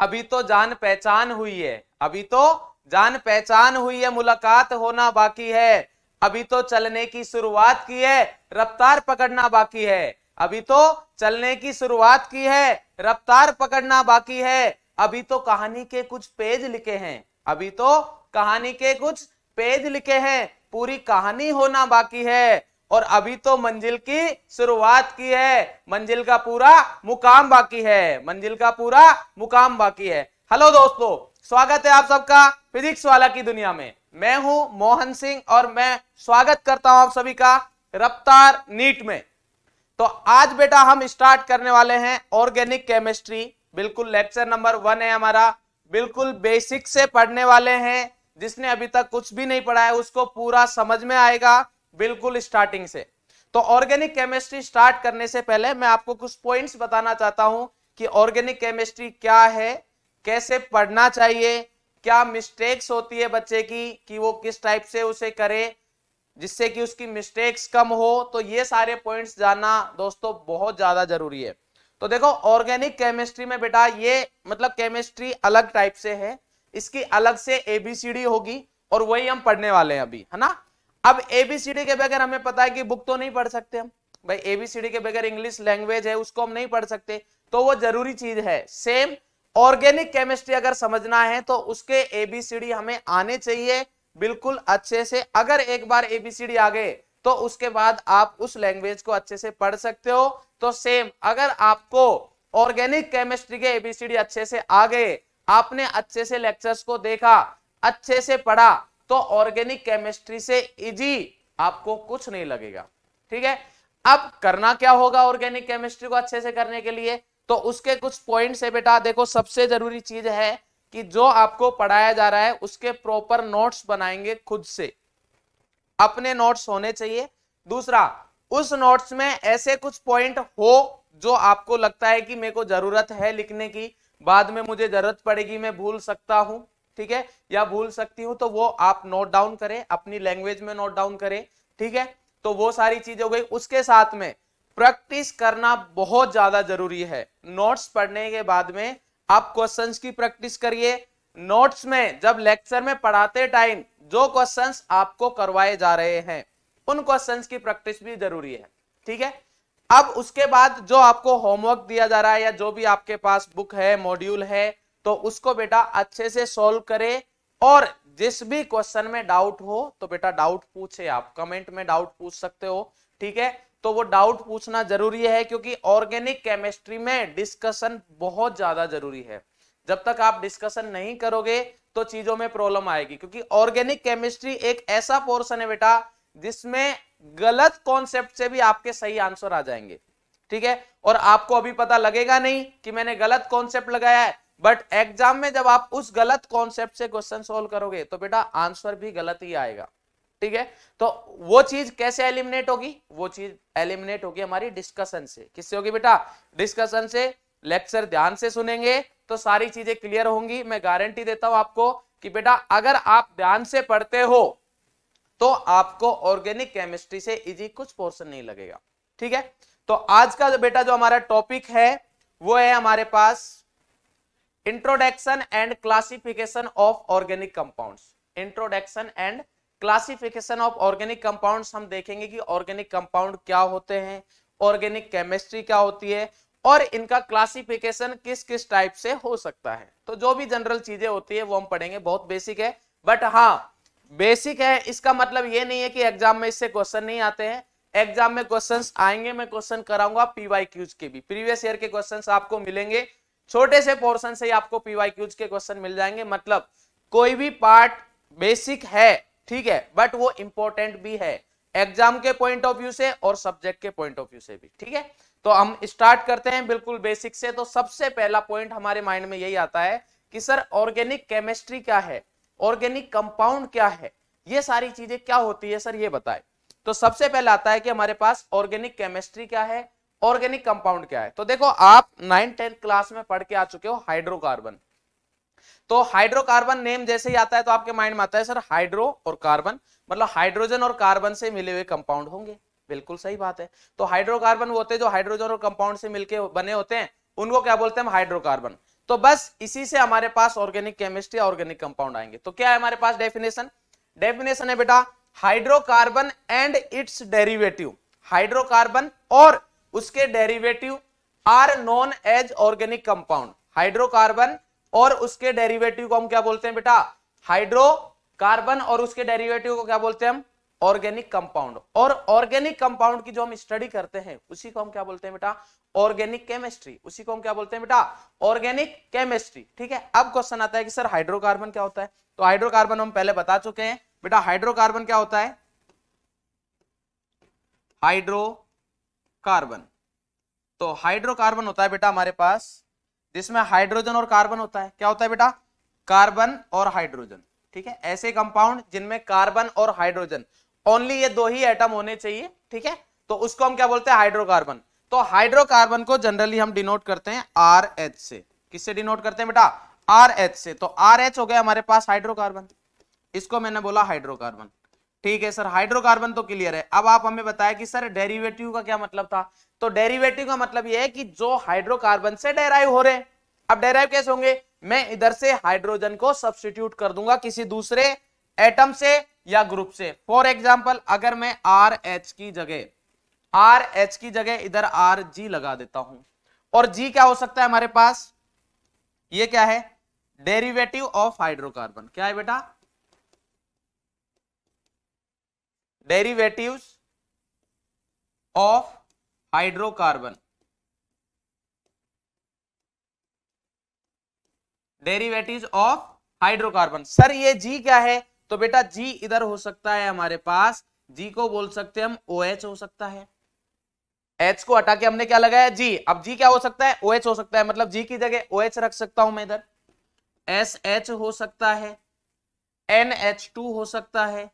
अभी तो जान पहचान हुई है अभी तो जान पहचान हुई है मुलाकात होना बाकी है अभी तो चलने की शुरुआत की है रफ्तार पकड़ना बाकी है अभी तो चलने की शुरुआत की है रफ्तार पकड़ना बाकी है अभी तो कहानी के कुछ पेज लिखे हैं अभी तो कहानी के कुछ पेज लिखे हैं पूरी कहानी होना बाकी है और अभी तो मंजिल की शुरुआत की है मंजिल का पूरा मुकाम बाकी है मंजिल का पूरा मुकाम बाकी है हेलो दोस्तों स्वागत है आप सबका फिजिक्स वाला की दुनिया में मैं हूं मोहन सिंह और मैं स्वागत करता हूं आप सभी का रफ्तार नीट में तो आज बेटा हम स्टार्ट करने वाले हैं ऑर्गेनिक केमिस्ट्री बिल्कुल लेक्चर नंबर वन है हमारा बिल्कुल बेसिक से पढ़ने वाले हैं जिसने अभी तक कुछ भी नहीं पढ़ा है उसको पूरा समझ में आएगा बिल्कुल स्टार्टिंग से तो ऑर्गेनिक केमिस्ट्री स्टार्ट करने से पहले मैं आपको कुछ पॉइंट्स बताना चाहता हूं कि ऑर्गेनिक केमिस्ट्री क्या है कैसे पढ़ना चाहिए क्या मिस्टेक्स होती है बच्चे की कि वो किस टाइप से उसे करे जिससे कि उसकी मिस्टेक्स कम हो तो ये सारे पॉइंट्स जानना दोस्तों बहुत ज्यादा जरूरी है तो देखो ऑर्गेनिक केमिस्ट्री में बेटा ये मतलब केमिस्ट्री अलग टाइप से है इसकी अलग से एबीसीडी होगी और वही हम पढ़ने वाले हैं अभी है ना अब एबीसीडी के बगैर हमें पता है कि बुक तो नहीं पढ़ सकते हम भाई एबीसीडी के बगैर इंग्लिश लैंग्वेज है उसको हम नहीं पढ़ सकते तो वो जरूरी चीज है सेम ऑर्गेनिक केमिस्ट्री अगर समझना है तो उसके एबीसीडी हमें आने चाहिए बिल्कुल अच्छे से अगर एक बार एबीसीडी आ गए तो उसके बाद आप उस लैंग्वेज को अच्छे से पढ़ सकते हो तो सेम अगर आपको ऑर्गेनिक केमिस्ट्री के एबीसीडी अच्छे से आ गए आपने अच्छे से लेक्चर्स को देखा अच्छे से पढ़ा तो ऑर्गेनिक केमिस्ट्री से इजी आपको कुछ नहीं लगेगा ठीक है अब करना क्या होगा ऑर्गेनिक केमिस्ट्री को अच्छे से करने के लिए तो उसके कुछ पॉइंट्स है बेटा देखो सबसे जरूरी चीज है कि जो आपको पढ़ाया जा रहा है उसके प्रॉपर नोट्स बनाएंगे खुद से अपने नोट्स होने चाहिए दूसरा उस नोट्स में ऐसे कुछ पॉइंट हो जो आपको लगता है कि मेरे को जरूरत है लिखने की बाद में मुझे जरूरत पड़ेगी मैं भूल सकता हूं ठीक है या भूल सकती हूँ तो वो आप नोट डाउन करें अपनी लैंग्वेज में नोट डाउन करें ठीक है तो वो सारी चीज हो गई उसके साथ में प्रैक्टिस करना बहुत ज्यादा जरूरी है नोट्स पढ़ने के बाद में आप क्वेश्चंस की प्रैक्टिस करिए नोट्स में जब लेक्चर में पढ़ाते टाइम जो क्वेश्चंस आपको करवाए जा रहे हैं उन क्वेश्चंस की प्रैक्टिस भी जरूरी है ठीक है अब उसके बाद जो आपको होमवर्क दिया जा रहा है या जो भी आपके पास बुक है मॉड्यूल है तो उसको बेटा अच्छे से सोल्व करे और जिस भी क्वेश्चन में डाउट हो तो बेटा डाउट पूछे आप कमेंट में डाउट पूछ सकते हो ठीक है तो वो डाउट पूछना जरूरी है क्योंकि ऑर्गेनिक केमिस्ट्री में डिस्कशन बहुत ज्यादा जरूरी है जब तक आप डिस्कशन नहीं करोगे तो चीजों में प्रॉब्लम आएगी क्योंकि ऑर्गेनिक केमिस्ट्री एक ऐसा पोर्शन है बेटा जिसमें गलत कॉन्सेप्ट से भी आपके सही आंसर आ जाएंगे ठीक है और आपको अभी पता लगेगा नहीं कि मैंने गलत कॉन्सेप्ट लगाया है बट एग्जाम में जब आप उस गलत कॉन्सेप्ट से क्वेश्चन सोल्व करोगे तो बेटा आंसर भी गलत ही आएगा ठीक है तो वो चीज कैसे एलिमिनेट होगी वो चीज एलिमिनेट होगी हमारी डिस्कशन से किससे होगी बेटा डिस्कशन से लेक्चर ध्यान से सुनेंगे तो सारी चीजें क्लियर होंगी मैं गारंटी देता हूं आपको कि बेटा अगर आप ध्यान से पढ़ते हो तो आपको ऑर्गेनिक केमिस्ट्री से इजी कुछ पोर्शन नहीं लगेगा ठीक है तो आज का जो बेटा जो हमारा टॉपिक है वो है हमारे पास introduction and classification of organic compounds introduction and classification of organic compounds हम देखेंगे कि ऑर्गेनिक कंपाउंड क्या होते हैं ऑर्गेनिक केमिस्ट्री क्या होती है और इनका क्लासिफिकेशन किस किस टाइप से हो सकता है तो जो भी जनरल चीजें होती है वो हम पढ़ेंगे बहुत बेसिक है बट हाँ बेसिक है इसका मतलब ये नहीं है कि एग्जाम में इससे क्वेश्चन नहीं आते हैं एग्जाम में क्वेश्चंस आएंगे मैं क्वेश्चन कराऊंगा पीवाई के भी प्रीवियस ईयर के क्वेश्चंस आपको मिलेंगे छोटे से पोर्शन से ही आपको पीवाई क्यूज के क्वेश्चन मिल जाएंगे मतलब कोई भी पार्ट बेसिक है ठीक है बट वो इंपॉर्टेंट भी है एग्जाम के पॉइंट ऑफ व्यू से और सब्जेक्ट के पॉइंट ऑफ व्यू से भी ठीक है तो हम स्टार्ट करते हैं बिल्कुल बेसिक से तो सबसे पहला पॉइंट हमारे माइंड में यही आता है कि सर ऑर्गेनिक केमिस्ट्री क्या है ऑर्गेनिक कंपाउंड क्या है ये सारी चीजें क्या होती है सर ये बताए तो सबसे पहले आता है कि हमारे पास ऑर्गेनिक केमिस्ट्री क्या है ऑर्गेनिक कंपाउंड क्या है तो देखो आप नाइन टेंथ क्लास में पढ़ के आ चुके हो हाइड्रोकार्बन तो हाइड्रोकार्बन नेम जैसे ही आता है तो आपके माइंड में आता है सर हाइड्रो और कार्बन मतलब हाइड्रोजन और कार्बन से मिले हुए कंपाउंड होंगे बिल्कुल सही बात है तो हाइड्रोकार्बन वो होते हैं जो हाइड्रोजन और कंपाउंड से मिलकर बने होते हैं उनको क्या बोलते हैं हाइड्रोकार्बन तो बस इसी से हमारे पास ऑर्गेनिक केमिस्ट्री ऑर्गेनिक कंपाउंड आएंगे तो क्या है हमारे पास डेफिनेशन डेफिनेशन है बेटा hydrocarbon and its derivative hydrocarbon और उसके derivative are known as organic compound hydrocarbon और उसके डेरिवेटिव को हम क्या बोलते हैं बेटा हाइड्रोकार्बन और उसके डेरिवेटिव को क्या बोलते हैं हम ऑर्गेनिक कंपाउंड और ऑर्गेनिक कंपाउंड की जो हम स्टडी करते हैं उसी को हम क्या बोलते हैं बेटा ऑर्गेनिक केमिस्ट्री उसी को हम क्या बोलते हैं बेटा ऑर्गेनिक केमिस्ट्री ठीक है अब क्वेश्चन आता है कि सर हाइड्रोकार्बन क्या होता है तो हाइड्रोकार्बन हम पहले बता चुके हैं बेटा हाइड्रोकार्बन क्या होता है हाइड्रो कार्बन तो हाइड्रोकार्बन होता है बेटा हमारे पास जिसमें हाइड्रोजन और कार्बन होता है क्या होता है बेटा कार्बन और हाइड्रोजन ठीक है ऐसे कंपाउंड जिनमें कार्बन और हाइड्रोजन ओनली ये दो ही एटम होने चाहिए ठीक है तो उसको हम क्या बोलते हैं हाइड्रोकार्बन तो हाइड्रोकार्बन को जनरली हम डिनोट करते हैं आर एच से किससे डिनोट करते हैं बेटा आर एच से तो आर एच हो गया हमारे पास हाइड्रोकार्बन इसको मैंने बोला हाइड्रोकार्बन ठीक है सर हाइड्रोकार्बन तो क्लियर है अब आप हमें बताया कि सर डेरिवेटिव का क्या मतलब था तो डेरिवेटिव का मतलब यह है कि जो हाइड्रोकार्बन से डेराइव हो रहे अब डेराइव कैसे होंगे मैं इधर से हाइड्रोजन को सब्सटीट्यूट कर दूंगा किसी दूसरे एटम से या ग्रुप से फॉर एग्जाम्पल अगर मैं आर एच की जगह आर एच की जगह इधर आर जी लगा देता हूं और जी क्या हो सकता है हमारे पास ये क्या है डेरिवेटिव ऑफ हाइड्रोकार्बन क्या है बेटा derivatives of hydrocarbon derivative of hydrocarbon sir ये जी क्या है तो बेटा जी इधर हो सकता है हमारे पास जी को बोल सकते हैं हम ओ OH हो सकता है एच को हटा के हमने क्या लगाया जी अब जी क्या हो सकता है ओ OH हो सकता है मतलब जी की जगह ओ OH रख सकता हूं मैं इधर एस एच हो सकता है एन एच टू हो सकता है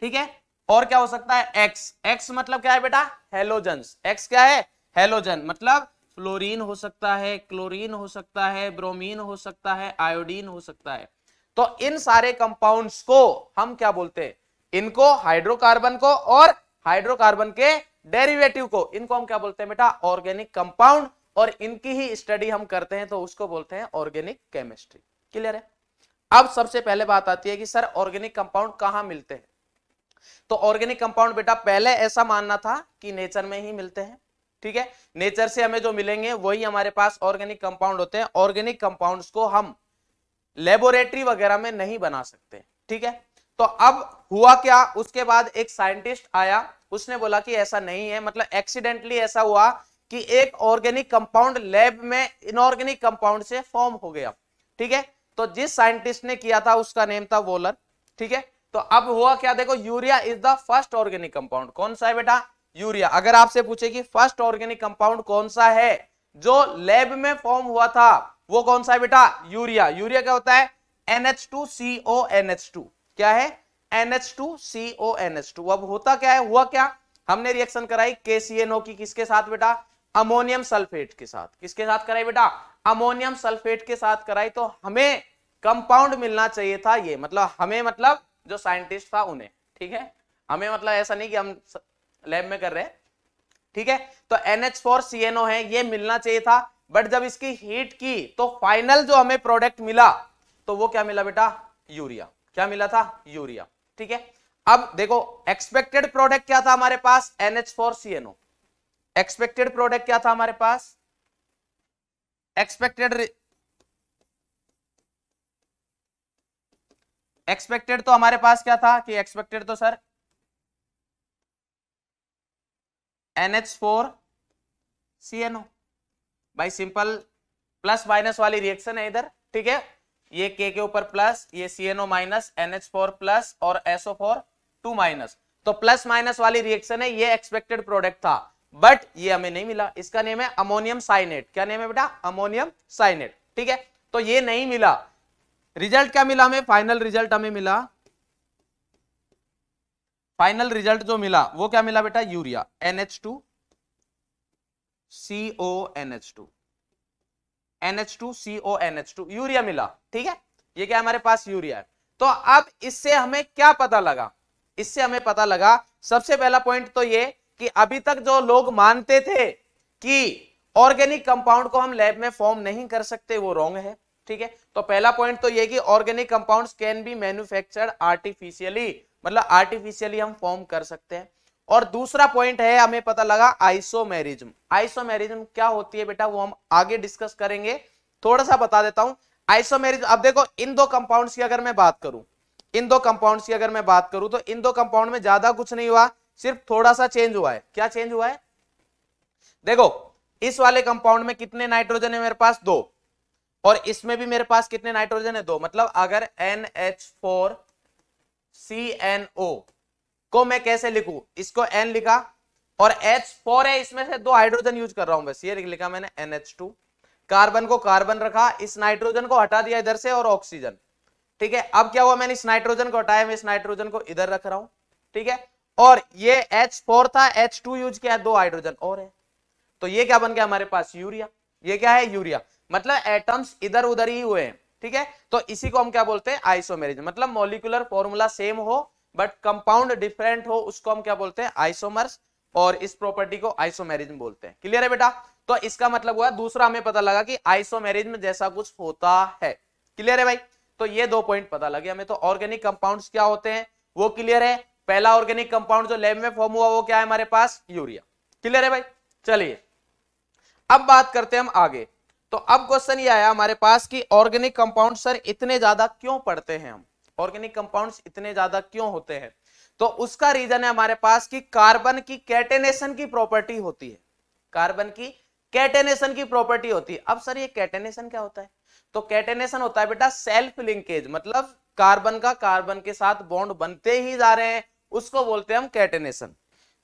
ठीक है और क्या हो सकता है एक्स एक्स मतलब क्या है बेटा हेलोजन एक्स क्या है हेलोजन मतलब फ्लोरीन हो सकता है क्लोरीन हो सकता है ब्रोमीन हो सकता है आयोडीन हो सकता है तो इन सारे कंपाउंड्स को हम क्या बोलते हैं इनको हाइड्रोकार्बन को और हाइड्रोकार्बन के डेरिवेटिव को इनको हम क्या बोलते हैं बेटा ऑर्गेनिक कंपाउंड और इनकी ही स्टडी हम करते हैं तो उसको बोलते हैं ऑर्गेनिक केमिस्ट्री क्लियर है अब सबसे पहले बात आती है कि सर ऑर्गेनिक कंपाउंड कहां मिलते हैं तो ऑर्गेनिक कंपाउंड बेटा पहले ऐसा मानना था कि नेचर में ही मिलते हैं ठीक है नेचर से हमें जो मिलेंगे वही हमारे पास ऑर्गेनिक कंपाउंड होते हैं ऑर्गेनिक कंपाउंड को हम लेबोरेटरी वगैरह में नहीं बना सकते ठीक है तो अब हुआ क्या उसके बाद एक साइंटिस्ट आया उसने बोला कि ऐसा नहीं है मतलब एक्सीडेंटली ऐसा हुआ कि एक ऑर्गेनिक कंपाउंड लैब में इनऑर्गेनिक कंपाउंड से फॉर्म हो गया ठीक है तो जिस साइंटिस्ट ने किया था उसका नेम था वोलर ठीक है तो अब हुआ क्या देखो urea is the first organic compound कौन सा है बेटा यूरिया अगर आपसे पूछे कि फर्स्ट ऑर्गेनिक कंपाउंड कौन सा है जो लैब में फॉर्म हुआ था वो कौन सा है बेटा यूरिया यूरिया क्या होता है एनएच टू क्या है एनएच टू अब होता क्या है हुआ क्या हमने रिएक्शन कराई KCNO की किसके साथ बेटा अमोनियम सल्फेट के साथ किसके साथ कराई बेटा अमोनियम सल्फेट के साथ कराई तो हमें कंपाउंड मिलना चाहिए था ये मतलब हमें मतलब जो साइंटिस्ट था उन्हें ठीक है हमें मतलब ऐसा नहीं कि हम लैब में कर रहे ठीक है तो एनएच फोर सी एनओ है ये मिलना चाहिए था बट जब इसकी हीट की तो फाइनल जो हमें प्रोडक्ट मिला तो वो क्या मिला बेटा यूरिया क्या मिला था यूरिया ठीक है अब देखो एक्सपेक्टेड प्रोडक्ट क्या था हमारे पास NH four C NO expected product क्या था हमारे पास एक्सपेक्टेड एक्सपेक्टेड तो हमारे पास क्या था कि एक्सपेक्टेड तो sir NH four C NO by simple plus minus वाली रिएक्शन है इधर ठीक है ये के के ऊपर प्लस ये C NO minus NH four plus और एसओ फोर टू माइनस तो प्लस माइनस वाली रिएक्शन है ये एक्सपेक्टेड प्रोडक्ट था बट ये हमें नहीं मिला इसका नेम है अमोनियम साइनेट क्या नेम है बेटा अमोनियम साइनेट ठीक है तो ये नहीं मिला रिजल्ट क्या मिला हमें फाइनल रिजल्ट हमें मिला फाइनल रिजल्ट जो मिला वो क्या मिला बेटा urea NH two CO NH two NH two CO NH two urea मिला ठीक है ये क्या हमारे पास यूरिया है तो अब इससे हमें क्या पता लगा इससे हमें पता लगा सबसे पहला पॉइंट तो ये कि अभी तक जो लोग मानते थे कि ऑर्गेनिक कंपाउंड को हम लैब में फॉर्म नहीं कर सकते वो रॉन्ग है ठीक है तो पहला पॉइंट तो ये कि organic compounds can be manufactured artificially मतलब आर्टिफिशियली हम फॉर्म कर सकते हैं और दूसरा पॉइंट है हमें पता लगा आइसोमेरिज्म आइसोमेरिज्म क्या होती है बेटा वो हम आगे डिस्कस करेंगे थोड़ा सा बता देता हूं आइसोमेरिज्म अब देखो इन दो कंपाउंड्स की अगर मैं बात करूं इन दो कंपाउंड्स की अगर मैं बात करूं तो इन दो कंपाउंड में ज्यादा कुछ नहीं हुआ सिर्फ थोड़ा सा चेंज हुआ है क्या चेंज हुआ है देखो इस वाले कंपाउंड में कितने नाइट्रोजन है मेरे पास दो और इसमें भी मेरे पास कितने नाइट्रोजन है दो मतलब अगर N H four C N O को मैं कैसे लिखू इसको एन लिखा और एच फोर है इसमें से दो हाइड्रोजन यूज कर रहा हूं बस ये लिखा मैंने एन एच टू कार्बन को कार्बन रखा इस नाइट्रोजन को हटा दिया इधर से और ऑक्सीजन ठीक है अब क्या हुआ मैंने इस नाइट्रोजन को हटाया मैं इस नाइट्रोजन को इधर रख रहा हूं ठीक है और ये एच फोर था एच टू यूज किया दो हाइड्रोजन और है तो ये क्या बन गया हमारे पास यूरिया ये क्या है यूरिया मतलब एटम्स इधर उधर ही हुए ठीक है तो इसी को हम क्या बोलते हैं आइसोमेरिज मतलब मोलिकुलर फॉर्मूला सेम हो बट कंपाउंड डिफरेंट हो उसको हम क्या बोलते हैं आइसोमर्स और इस प्रॉपर्टी को आइसोमेरिज बोलते हैं क्लियर है बेटा तो इसका मतलब हुआ दूसरा हमें पता लगा कि में जैसा कुछ होता है क्लियर है भाई तो ये दो पॉइंट पता लगे हमें तो ऑर्गेनिक कंपाउंड्स क्या होते हैं वो क्लियर है पहला ऑर्गेनिक कंपाउंड जो लैब में फॉर्म हुआ वो क्या है हमारे पास यूरिया क्लियर है भाई चलिए अब बात करते हैं हम आगे तो अब क्वेश्चन ये आया हमारे पास कि ऑर्गेनिक कंपाउंड सर इतने ज्यादा क्यों पढ़ते हैं हम ऑर्गेनिक कंपाउंड इतने ज्यादा क्यों होते हैं तो उसका रीजन है हमारे पास कि कार्बन की कैटेनेशन की प्रॉपर्टी होती है कार्बन की कैटेनेशन की प्रॉपर्टी होती है अब सर ये कैटेनेशन क्या होता है तो कैटेनेशन होता है बेटा सेल्फ लिंकेज मतलब कार्बन का कार्बन के साथ बॉन्ड बनते ही जा रहे हैं उसको बोलते हैं हम कैटेनेशन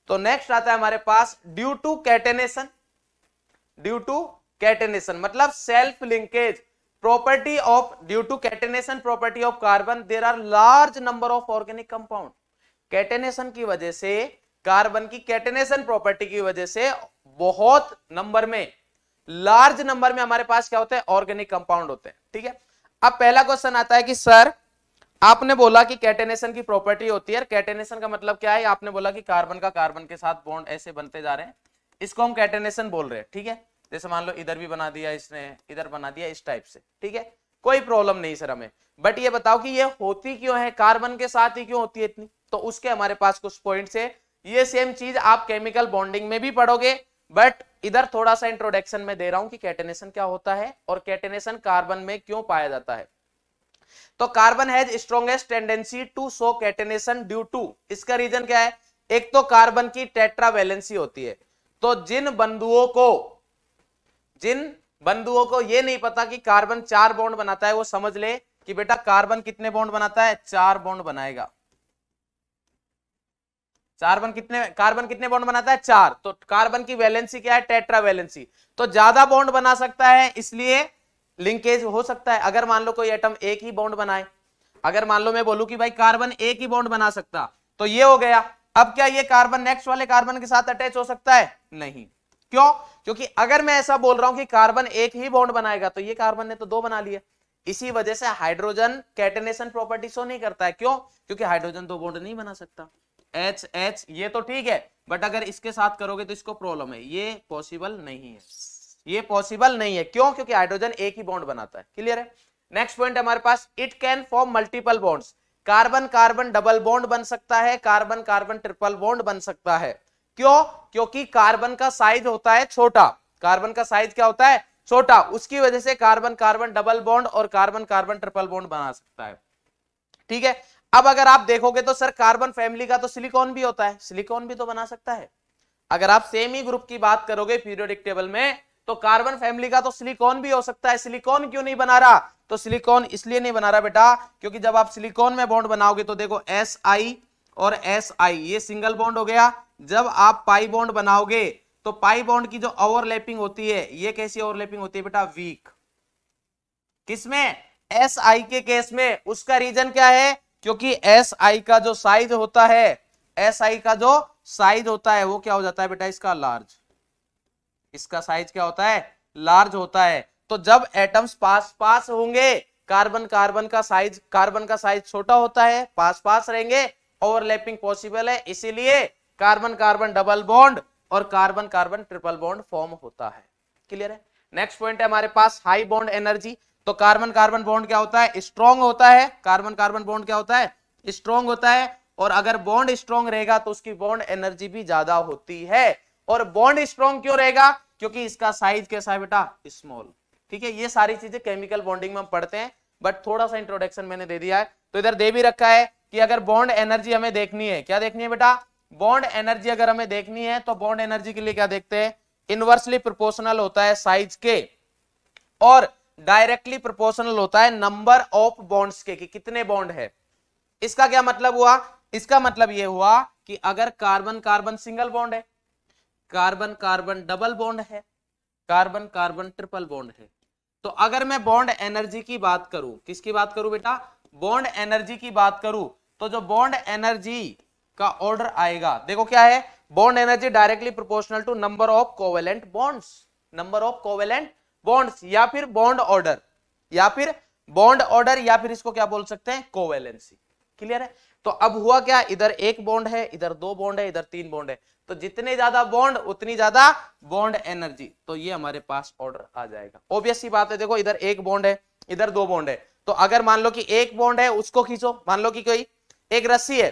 तो नेक्स्ट आता है हमारे पास due to catenation due to catenation मतलब self linkage property of due to catenation property of carbon there are large number of organic compound catenation की वजह से कार्बन की कैटेनेशन प्रॉपर्टी की वजह से बहुत नंबर में लार्ज नंबर में हमारे पास क्या होते हैं ऑर्गेनिक कंपाउंड होते हैं ठीक है अब पहला क्वेश्चन आता है कि सर आपने बोला कि कैटेनेशन की प्रॉपर्टी होती है कैटेनेशन का मतलब क्या है आपने बोला कि कार्बन का कार्बन के साथ बॉन्ड ऐसे बनते जा रहे हैं इसको हम कैटेनेशन बोल रहे हैं ठीक है थीके? जैसे मान लो इधर भी बना दिया इसने इधर बना दिया इस टाइप से ठीक है कोई प्रॉब्लम नहीं सर हमें बट ये बताओ कि ये होती क्यों है कार्बन के साथ ही क्यों होती है इतनी तो उसके हमारे पास कुछ पॉइंट है ये सेम चीज आप केमिकल बॉन्डिंग में भी पढ़ोगे बट इधर थोड़ा सा इंट्रोडक्शन में दे रहा हूं कि कैटेनेशन क्या होता है और कैटेनेशन कार्बन में क्यों पाया जाता है तो carbon has strongest tendency to show catenation due to इसका रीजन क्या है एक तो कार्बन की टेट्रावेलेंसी होती है तो जिन बंधुओं को जिन बंधुओं को यह नहीं पता कि कार्बन चार बॉन्ड बनाता है वो समझ ले कि बेटा कार्बन कितने बॉन्ड बनाता है चार बॉन्ड बनाएगा कार्बन कितने कार्बन कितने बॉन्ड बनाता है चार तो कार्बन की वैलेंसी क्या है टेट्रा वैलेंसी तो ज्यादा बॉन्ड बना सकता है इसलिए लिंकेज हो सकता है अगर मान लो कोई एटम एक ही बॉन्ड बनाए अगर मान लो मैं बोलूं कि भाई कार्बन एक ही बॉन्ड बना सकता तो ये हो गया अब क्या ये कार्बन नेक्स्ट वाले कार्बन के साथ अटैच हो सकता है नहीं क्यों क्योंकि अगर मैं ऐसा बोल रहा हूं कि कार्बन एक ही बॉन्ड बनाएगा तो ये कार्बन ने तो दो बना लिया इसी वजह से हाइड्रोजन कैटेनेशन प्रॉपर्टी शो नहीं करता है क्यों क्योंकि हाइड्रोजन दो बॉन्ड नहीं बना सकता एच एच ये तो ठीक है बट अगर इसके साथ करोगे तो इसको प्रॉब्लम है ये पॉसिबल नहीं है ये पॉसिबल नहीं है क्यों क्योंकि हाइड्रोजन एक ही बॉन्ड बनाता है क्लियर है नेक्स्ट पॉइंट हमारे पास it can form multiple bonds carbon carbon double bond बन सकता है कार्बन कार्बन ट्रिपल बॉन्ड बन सकता है क्यों क्योंकि कार्बन का साइज होता है छोटा कार्बन का साइज क्या होता है छोटा उसकी वजह से कार्बन कार्बन डबल बॉन्ड और कार्बन कार्बन ट्रिपल बॉन्ड बना सकता है ठीक है अब अगर आप देखोगे तो सर कार्बन फैमिली का तो सिलिकॉन भी होता है सिलिकॉन भी तो बना सकता है अगर आप सेम ही ग्रुप की बात करोगे पीरियोडिक टेबल में तो कार्बन फैमिली का तो सिलिकॉन भी हो सकता है सिलिकॉन क्यों नहीं बना रहा तो सिलिकॉन इसलिए नहीं बना रहा बेटा क्योंकि जब आप सिलिकॉन में बॉन्ड बनाओगे तो देखो एस आई और एस आई ये सिंगल बॉन्ड हो गया जब आप पाई बॉन्ड बनाओगे तो पाई बॉन्ड की जो ओवरलैपिंग होती है ये कैसी ओवरलैपिंग होती है बेटा वीक किसमें एस आई के केस में उसका रीजन क्या है क्योंकि एस आई का जो साइज होता है एस आई का जो साइज होता है वो क्या हो जाता है बेटा इसका लार्ज इसका साइज क्या होता है लार्ज होता है तो जब एटम्स पास पास होंगे कार्बन कार्बन का साइज कार्बन का साइज छोटा होता है पास पास रहेंगे ओवरलैपिंग पॉसिबल है इसीलिए कार्बन कार्बन डबल बॉन्ड और carbon carbon triple bond form होता है क्लियर है नेक्स्ट पॉइंट है हमारे पास हाई बॉन्ड एनर्जी तो कार्बन कार्बन बॉन्ड क्या होता है स्ट्रॉन्ग होता है कार्बन कार्बन बॉन्ड क्या होता है स्ट्रॉन्ग होता है और अगर बॉन्ड स्ट्रॉन्ग रहेगा तो उसकी बॉन्ड एनर्जी भी ज्यादा होती है और बॉन्ड स्ट्रॉन्ग क्यों रहेगा क्योंकि इसका साइज कैसा है बेटा स्मॉल ठीक है ये सारी चीजें केमिकल बॉन्डिंग में हम पढ़ते हैं बट थोड़ा सा इंट्रोडक्शन मैंने दे दिया है तो इधर दे भी रखा है कि अगर बॉन्ड एनर्जी हमें देखनी है क्या देखनी है बेटा बॉन्ड एनर्जी अगर हमें देखनी है तो बॉन्ड एनर्जी के लिए क्या देखते हैं इनवर्सली प्रोपोर्शनल होता है साइज के और डायरेक्टली प्रोपोर्शनल होता है नंबर ऑफ बॉन्ड्स के कि कितने बॉन्ड है इसका क्या मतलब हुआ इसका मतलब यह हुआ कि अगर कार्बन कार्बन सिंगल बॉन्ड है कार्बन कार्बन डबल बॉन्ड है कार्बन कार्बन ट्रिपल बॉन्ड है तो अगर मैं बॉन्ड एनर्जी की बात करूं किसकी बात करूं बेटा बॉन्ड एनर्जी की बात करूं तो जो बॉन्ड एनर्जी का ऑर्डर आएगा देखो क्या है bond energy directly proportional to number of covalent bonds number of covalent bonds या फिर बॉन्ड ऑर्डर या फिर बॉन्ड ऑर्डर या फिर इसको क्या बोल सकते हैं कोवेलेंसी क्लियर है तो अब हुआ क्या इधर एक बॉन्ड है इधर दो बॉन्ड है इधर तीन बॉन्ड है तो जितने ज्यादा बॉन्ड उतनी ज्यादा बॉन्ड एनर्जी तो ये हमारे पास ऑर्डर आ जाएगा ऑब्वियस सी बात है देखो इधर एक बॉन्ड है इधर दो बॉन्ड है तो अगर मान लो कि एक बॉन्ड है उसको खींचो मान लो कि कोई एक रस्सी है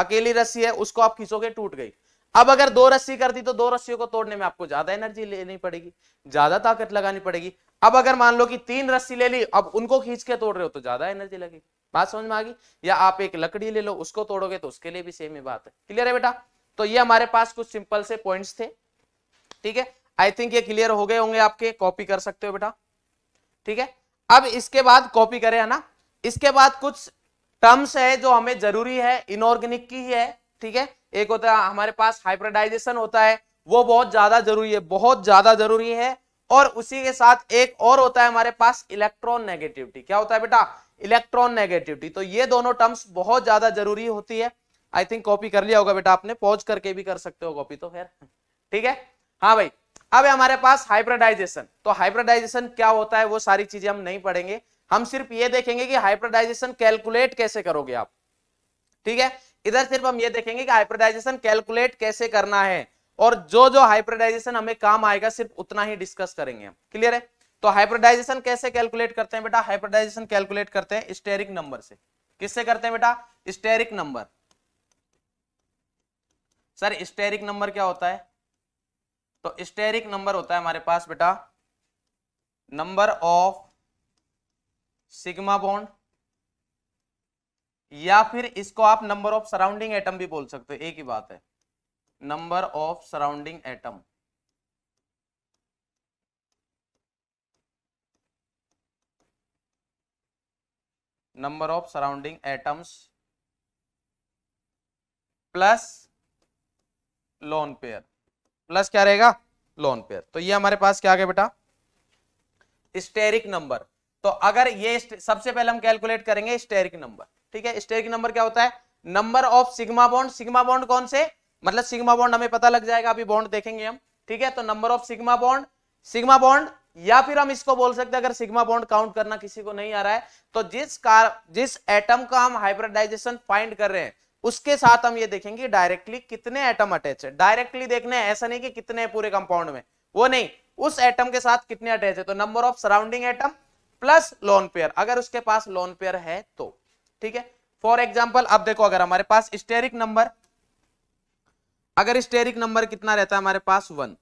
अकेली रस्सी है उसको आप खींचोगे टूट गई अब अगर दो रस्सी कर दी तो दो रस्सियों को तोड़ने में आपको ज्यादा एनर्जी लेनी पड़ेगी ज्यादा ताकत लगानी पड़ेगी अब अगर मान लो कि तीन रस्सी ले ली अब उनको खींच के तोड़ रहे हो तो ज्यादा एनर्जी लगेगी बात समझ में आ गई या आप एक लकड़ी ले लो उसको तोड़ोगे तो उसके लिए भी सेम ही बात है क्लियर है बेटा तो ये हमारे पास कुछ सिंपल से पॉइंट्स थे ठीक है आई थिंक ये क्लियर हो गए होंगे आपके कॉपी कर सकते हो बेटा ठीक है अब इसके बाद कॉपी करे है ना इसके बाद कुछ टर्म्स है जो हमें जरूरी है इनऑर्गेनिक की है ठीक है एक होता है हमारे पास हाइब्रिडाइजेशन होता है वो बहुत ज्यादा जरूरी है बहुत ज्यादा जरूरी है और उसी के साथ एक और होता है हमारे पास इलेक्ट्रॉन नेगेटिविटी क्या होता है बेटा इलेक्ट्रॉन नेगेटिविटी तो ये दोनों टर्म्स बहुत ज्यादा जरूरी होती है आई थिंक कॉपी कर लिया होगा बेटा आपने पॉज करके भी कर सकते हो कॉपी तो खैर ठीक है हाँ भाई अब हमारे पास हाइब्रिडाइजेशन तो हाइब्रिडाइजेशन क्या होता है वो सारी चीजें हम नहीं पढ़ेंगे हम सिर्फ ये देखेंगे कि हाइब्रिडाइजेशन कैलकुलेट कैसे करोगे आप ठीक है इधर सिर्फ हम ये देखेंगे कि हाइब्रिडाइजेशन कैलकुलेट कैसे करना है और जो जो हाइब्रिडाइजेशन हमें काम आएगा सिर्फ उतना ही डिस्कस करेंगे हम क्लियर है तो हाइब्रिडाइजेशन कैसे कैलकुलेट करते हैं बेटा हाइब्रिडाइजेशन कैलकुलेट करते हैं स्टेरिक नंबर से किससे करते हैं बेटा steric number sir steric number क्या होता है तो स्टेरिक नंबर होता है हमारे पास बेटा नंबर ऑफ सिग्मा बॉन्ड या फिर इसको आप नंबर ऑफ सराउंडिंग एटम भी बोल सकते हो एक ही बात है number of surrounding atom number of surrounding atoms plus lone pair plus क्या रहेगा लोन पेयर तो ये हमारे पास क्या आ गया बेटा स्टेरिक नंबर तो अगर ये सबसे पहले हम कैलकुलेट करेंगे स्टेरिक नंबर ठीक है स्टेरिक नंबर क्या होता है number of sigma bond sigma bond कौन से मतलब सिग्मा बॉन्ड हमें पता लग जाएगा अभी बॉन्ड देखेंगे हम ठीक है तो number of sigma bond sigma bond या फिर हम इसको बोल सकते हैं अगर सिग्मा बॉन्ड काउंट करना किसी को नहीं आ रहा है तो जिस कार जिस एटम का हम हाइब्रिडाइजेशन फाइंड कर रहे हैं उसके साथ हम ये देखेंगे डायरेक्टली कितने एटम अटैच है डायरेक्टली देखने ऐसा नहीं कि कितने पूरे कंपाउंड में वो नहीं उस एटम के साथ कितने अटैच है तो number of surrounding atom plus lone pair अगर उसके पास लोन पेयर है तो ठीक है फॉर एग्जाम्पल अब देखो अगर हमारे पास स्टेरिक नंबर अगर स्टेरिक नंबर कितना रहता है हमारे पास वन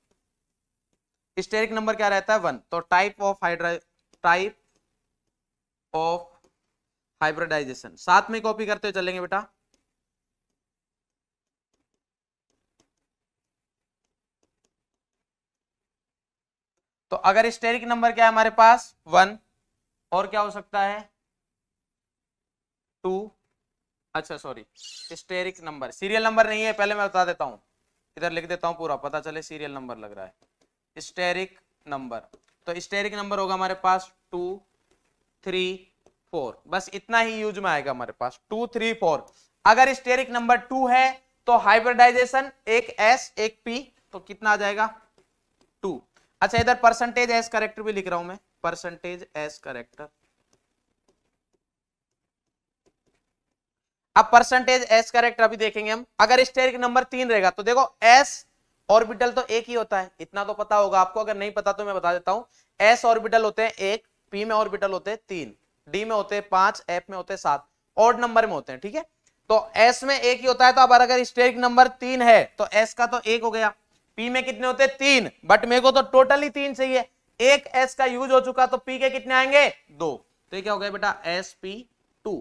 स्टेरिक नंबर क्या रहता है वन तो type of hydra type of hybridisation साथ में कॉपी करते हुए चलेंगे बेटा तो अगर स्टेरिक नंबर क्या है हमारे पास वन और क्या हो सकता है टू अच्छा sorry steric number serial number नहीं है पहले मैं बता देता हूं इधर लिख देता हूं पूरा पता चले सीरियल नंबर लग रहा है स्टेरिक नंबर तो स्टेरिक नंबर होगा हमारे पास टू थ्री फोर बस इतना ही यूज में आएगा हमारे पास टू थ्री फोर अगर स्टेरिक नंबर टू है तो हाइब्रिडाइजेशन एक एस एक पी तो कितना आ जाएगा टू अच्छा इधर परसेंटेज एस करेक्टर भी लिख रहा हूं मैं परसेंटेज एस करेक्टर अब परसेंटेज एस करेक्टर अभी देखेंगे हम अगर स्टेरिक नंबर तीन रहेगा तो देखो एस ऑर्बिटल तो एक ही होता है इतना तो पता होगा आपको अगर नहीं पता तो मैं बता देता हूं एस ऑर्बिटल होते हैं एक पी में ऑर्बिटल होते हैं तीन डी में होते हैं पांच एफ में होते हैं सात ऑड नंबर में होते हैं ठीक है तो एस में एक ही होता है तो अब अगर स्टेरिक नंबर तीन है तो एस का तो एक हो गया पी में कितने होते हैं तीन बट मेरे को तो टोटली तीन चाहिए एक एस का यूज हो चुका तो पी के कितने आएंगे दो तो ये क्या हो गया बेटा एस पी टू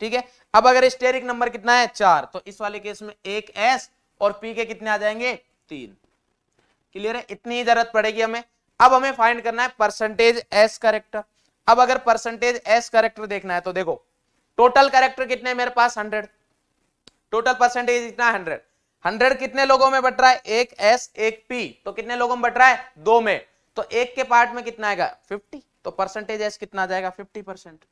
ठीक है अब अगर स्टेरिक नंबर कितना है चार तो इस वाले केस में एक एस और पी के कितने आ जाएंगे तीन क्लियर है इतनी ही जरूरत पड़ेगी हमें अब हमें फाइंड करना है परसेंटेज एस करेक्टर अब अगर परसेंटेज एस करेक्टर देखना है तो देखो टोटल करेक्टर कितने मेरे पास हंड्रेड टोटल परसेंटेज इतना हंड्रेड हंड्रेड कितने लोगों में बट रहा है एक एस एक पी तो कितने लोगों में बट रहा है दो में तो एक के पार्ट में कितना आएगा फिफ्टी तो परसेंटेज एस कितना आ जाएगा फिफ्टी परसेंट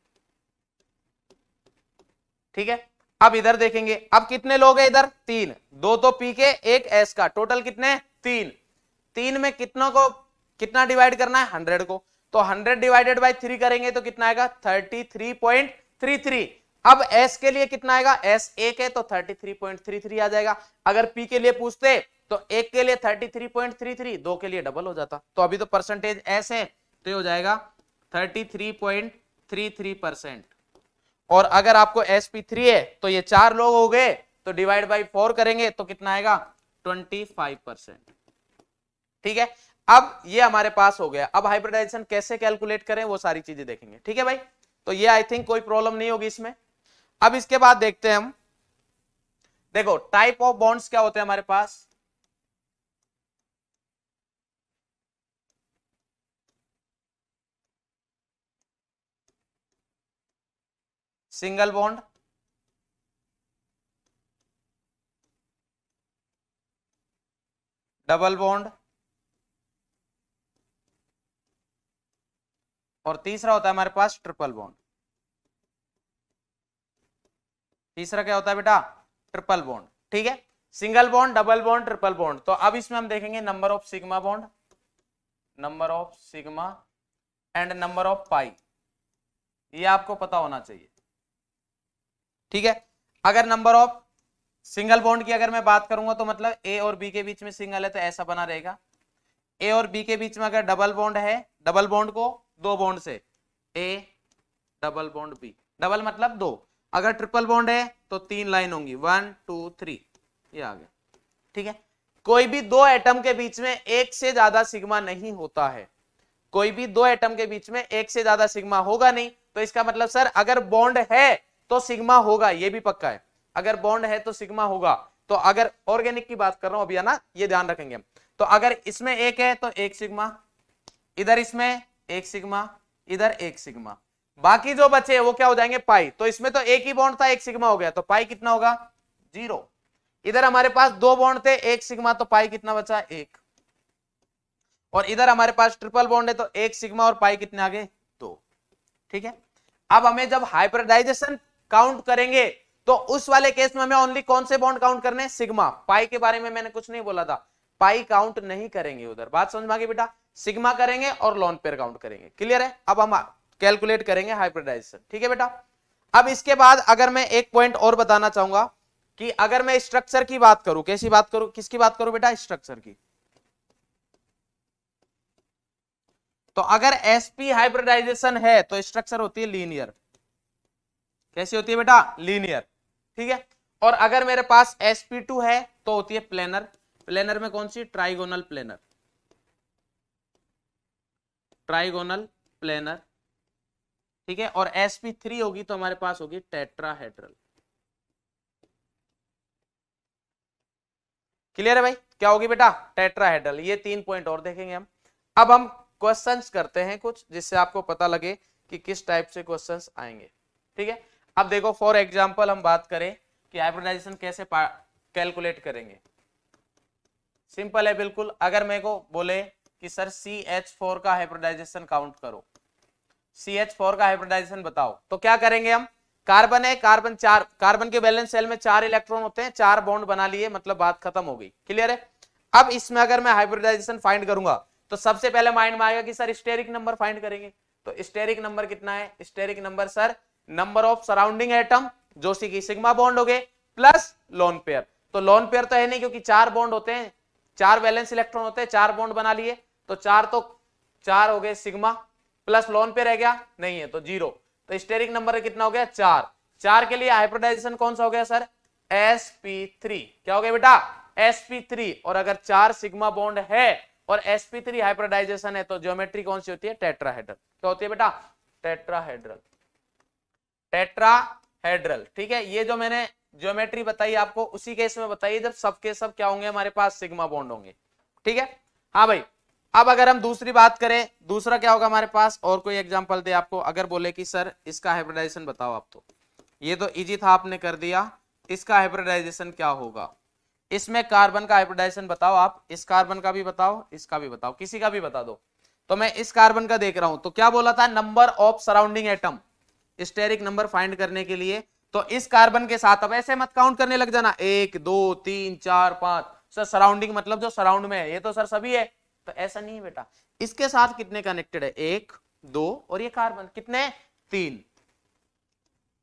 ठीक है अब इधर देखेंगे अब कितने लोग हैं इधर तीन दो तो पी के एक एस का टोटल कितने तीन तीन में कितनों को कितना डिवाइड करना है हंड्रेड को तो हंड्रेड डिवाइडेड बाई थ्री करेंगे तो कितना आएगा thirty three point three three अब एस के लिए कितना आएगा एस एक है तो thirty three point three three आ जाएगा अगर पी के लिए पूछते तो एक के लिए 33.33 दो के लिए डबल हो जाता तो अभी तो परसेंटेज ऐसे तो हो जाएगा 33.33 परसेंट और अगर आपको एस पी थ्री है तो ये चार लोग हो गए तो डिवाइड बाई फोर करेंगे तो कितना आएगा 25 परसेंट ठीक है अब ये हमारे पास हो गया अब हाइब्रिडाइजेशन कैसे कैलकुलेट करें वो सारी चीजें देखेंगे ठीक है भाई तो ये आई थिंक कोई प्रॉब्लम नहीं होगी इसमें अब इसके बाद देखते हैं हम देखो टाइप ऑफ बॉन्ड्स क्या होते हैं हमारे पास सिंगल बॉन्ड डबल बॉन्ड और तीसरा होता है हमारे पास ट्रिपल बॉन्ड तीसरा क्या होता है बेटा ट्रिपल बॉन्ड ठीक है single bond double bond triple bond तो अब इसमें हम देखेंगे number of sigma bond number of sigma and number of pi ये आपको पता होना चाहिए ठीक है अगर नंबर ऑफ सिंगल बॉन्ड की अगर मैं बात करूंगा तो मतलब ए और बी के बीच में सिंगल है तो ऐसा बना रहेगा ए और बी के बीच में अगर डबल बॉन्ड है डबल बॉन्ड को दो बॉन्ड से A double bond B double मतलब दो अगर ट्रिपल बॉन्ड है तो तीन लाइन होंगी वन टू थ्री ये आ गया ठीक है कोई भी दो एटम के बीच में एक से ज्यादा सिग्मा नहीं होता है कोई भी दो एटम के बीच में एक से ज्यादा सिग्मा होगा नहीं तो इसका मतलब सर अगर बॉन्ड है तो सिग्मा होगा ये भी पक्का है अगर बॉन्ड है तो सिग्मा होगा तो अगर ऑर्गेनिक की बात कर रहा हूं अभी ना ये ध्यान रखेंगे तो अगर इसमें एक है तो एक सिग्मा इधर इसमें एक सिग्मा इधर एक सिग्मा बाकी जो बचे वो क्या हो जाएंगे पाई तो इसमें तो एक ही बॉन्ड था एक सिग्मा हो गया तो पाई कितना होगा जीरो इधर हमारे पास दो बॉन्ड थे एक सिग्मा तो पाई कितना बचा एक और इधर हमारे पास ट्रिपल बॉन्ड है तो एक सिग्मा और पाई कितने आ गए दो ठीक है अब हमें जब हाइब्रिडाइजेशन काउंट करेंगे तो उस वाले केस में हमें ओनली कौन से बॉन्ड काउंट करने सिग्मा पाई के बारे में मैंने कुछ नहीं बोला था पाई काउंट नहीं करेंगे उधर बात समझ में बेटा सिग्मा करेंगे और लॉन पेयर काउंट करेंगे क्लियर है अब हम कैलकुलेट करेंगे हाइब्रिडाइजेशन ठीक है बेटा अब इसके बाद अगर मैं एक पॉइंट और बताना चाहूंगा कि अगर मैं स्ट्रक्चर की बात करूं कैसी बात करूं किसकी बात करूं बेटा स्ट्रक्चर की तो अगर एसपी हाइब्रिडाइजेशन है तो स्ट्रक्चर होती है लीनियर कैसी होती है बेटा लीनियर ठीक है और अगर मेरे पास sp2 है तो होती है प्लेनर प्लेनर में कौन सी ट्राइगोनल प्लेनर ट्राइगोनल प्लेनर ठीक है और sp3 होगी तो हमारे पास होगी टेट्राहेड्रल क्लियर है भाई क्या होगी बेटा टेट्राहेड्रल ये तीन पॉइंट और देखेंगे हम अब हम क्वेश्चंस करते हैं कुछ जिससे आपको पता लगे कि किस टाइप से क्वेश्चंस आएंगे ठीक है अब देखो फॉर एग्जाम्पल हम बात करें कि हाइब्रिडाइजेशन कैसे कैलकुलेट करेंगे सिंपल है बिल्कुल अगर मेरे को बोले कि सर सी एच फोर का हाइब्रिडाइजेशन काउंट करो सी एच फोर का हाइब्रिडाइजेशन बताओ तो क्या करेंगे हम कार्बन है कार्बन चार कार्बन के बैलेंस सेल में चार इलेक्ट्रॉन होते हैं चार बॉन्ड बना लिए मतलब बात खत्म हो गई क्लियर है अब इसमें अगर मैं हाइब्रिडाइजेशन फाइंड करूंगा तो सबसे पहले माइंड में आएगा कि सर स्टेरिक नंबर फाइंड करेंगे तो स्टेरिक नंबर कितना है steric number sir number of surrounding atom जो सी सिग्मा बॉन्ड हो गए प्लस लोन पेयर तो लोन पेयर तो है नहीं क्योंकि चार बॉन्ड होते हैं चार बैलेंस इलेक्ट्रॉन होते हैं चार बॉन्ड बना लिए तो चार तो चार हो गए सिग्मा प्लस लोन पे रह गया नहीं है तो जीरो तो स्टेरिक नंबर कितना हो गया चार चार के लिए हाइब्रिडाइजेशन कौन सा हो गया सर एस पी थ्री क्या हो गया बेटा एस पी थ्री और अगर चार सिग्मा बॉन्ड है और एस पी थ्री हाइब्रिडाइजेशन है तो ज्योमेट्री कौन सी होती है टेट्राहेड्रल क्या होती है बेटा टेट्राहेड्रल टेट्राहेड्रल ठीक है ये जो मैंने ज्योमेट्री बताई आपको उसी केस में बताइए जब सबके सब क्या होंगे हमारे पास सिग्मा बॉन्ड होंगे ठीक है हाँ भाई अब अगर हम दूसरी बात करें दूसरा क्या होगा हमारे पास और कोई एग्जाम्पल दे आपको अगर बोले कि सर इसका हाइब्रिडाइजेशन बताओ आप तो ये तो इजी था आपने कर दिया इसका हाइब्रिडाइजेशन क्या होगा इसमें कार्बन का हाइब्रिडाइजेशन बताओ आप इस कार्बन का भी बताओ इसका भी बताओ किसी का भी बता दो तो मैं इस कार्बन का देख रहा हूं तो क्या बोला था number of surrounding atom steric number find करने के लिए तो इस कार्बन के साथ अब ऐसे मत काउंट करने लग जाना एक दो तीन चार पांच सर सराउंडिंग मतलब जो सराउंड में है ये तो सर सभी है तो ऐसा नहीं है बेटा इसके साथ कितने कनेक्टेड है एक दो और ये कार्बन कितने तीन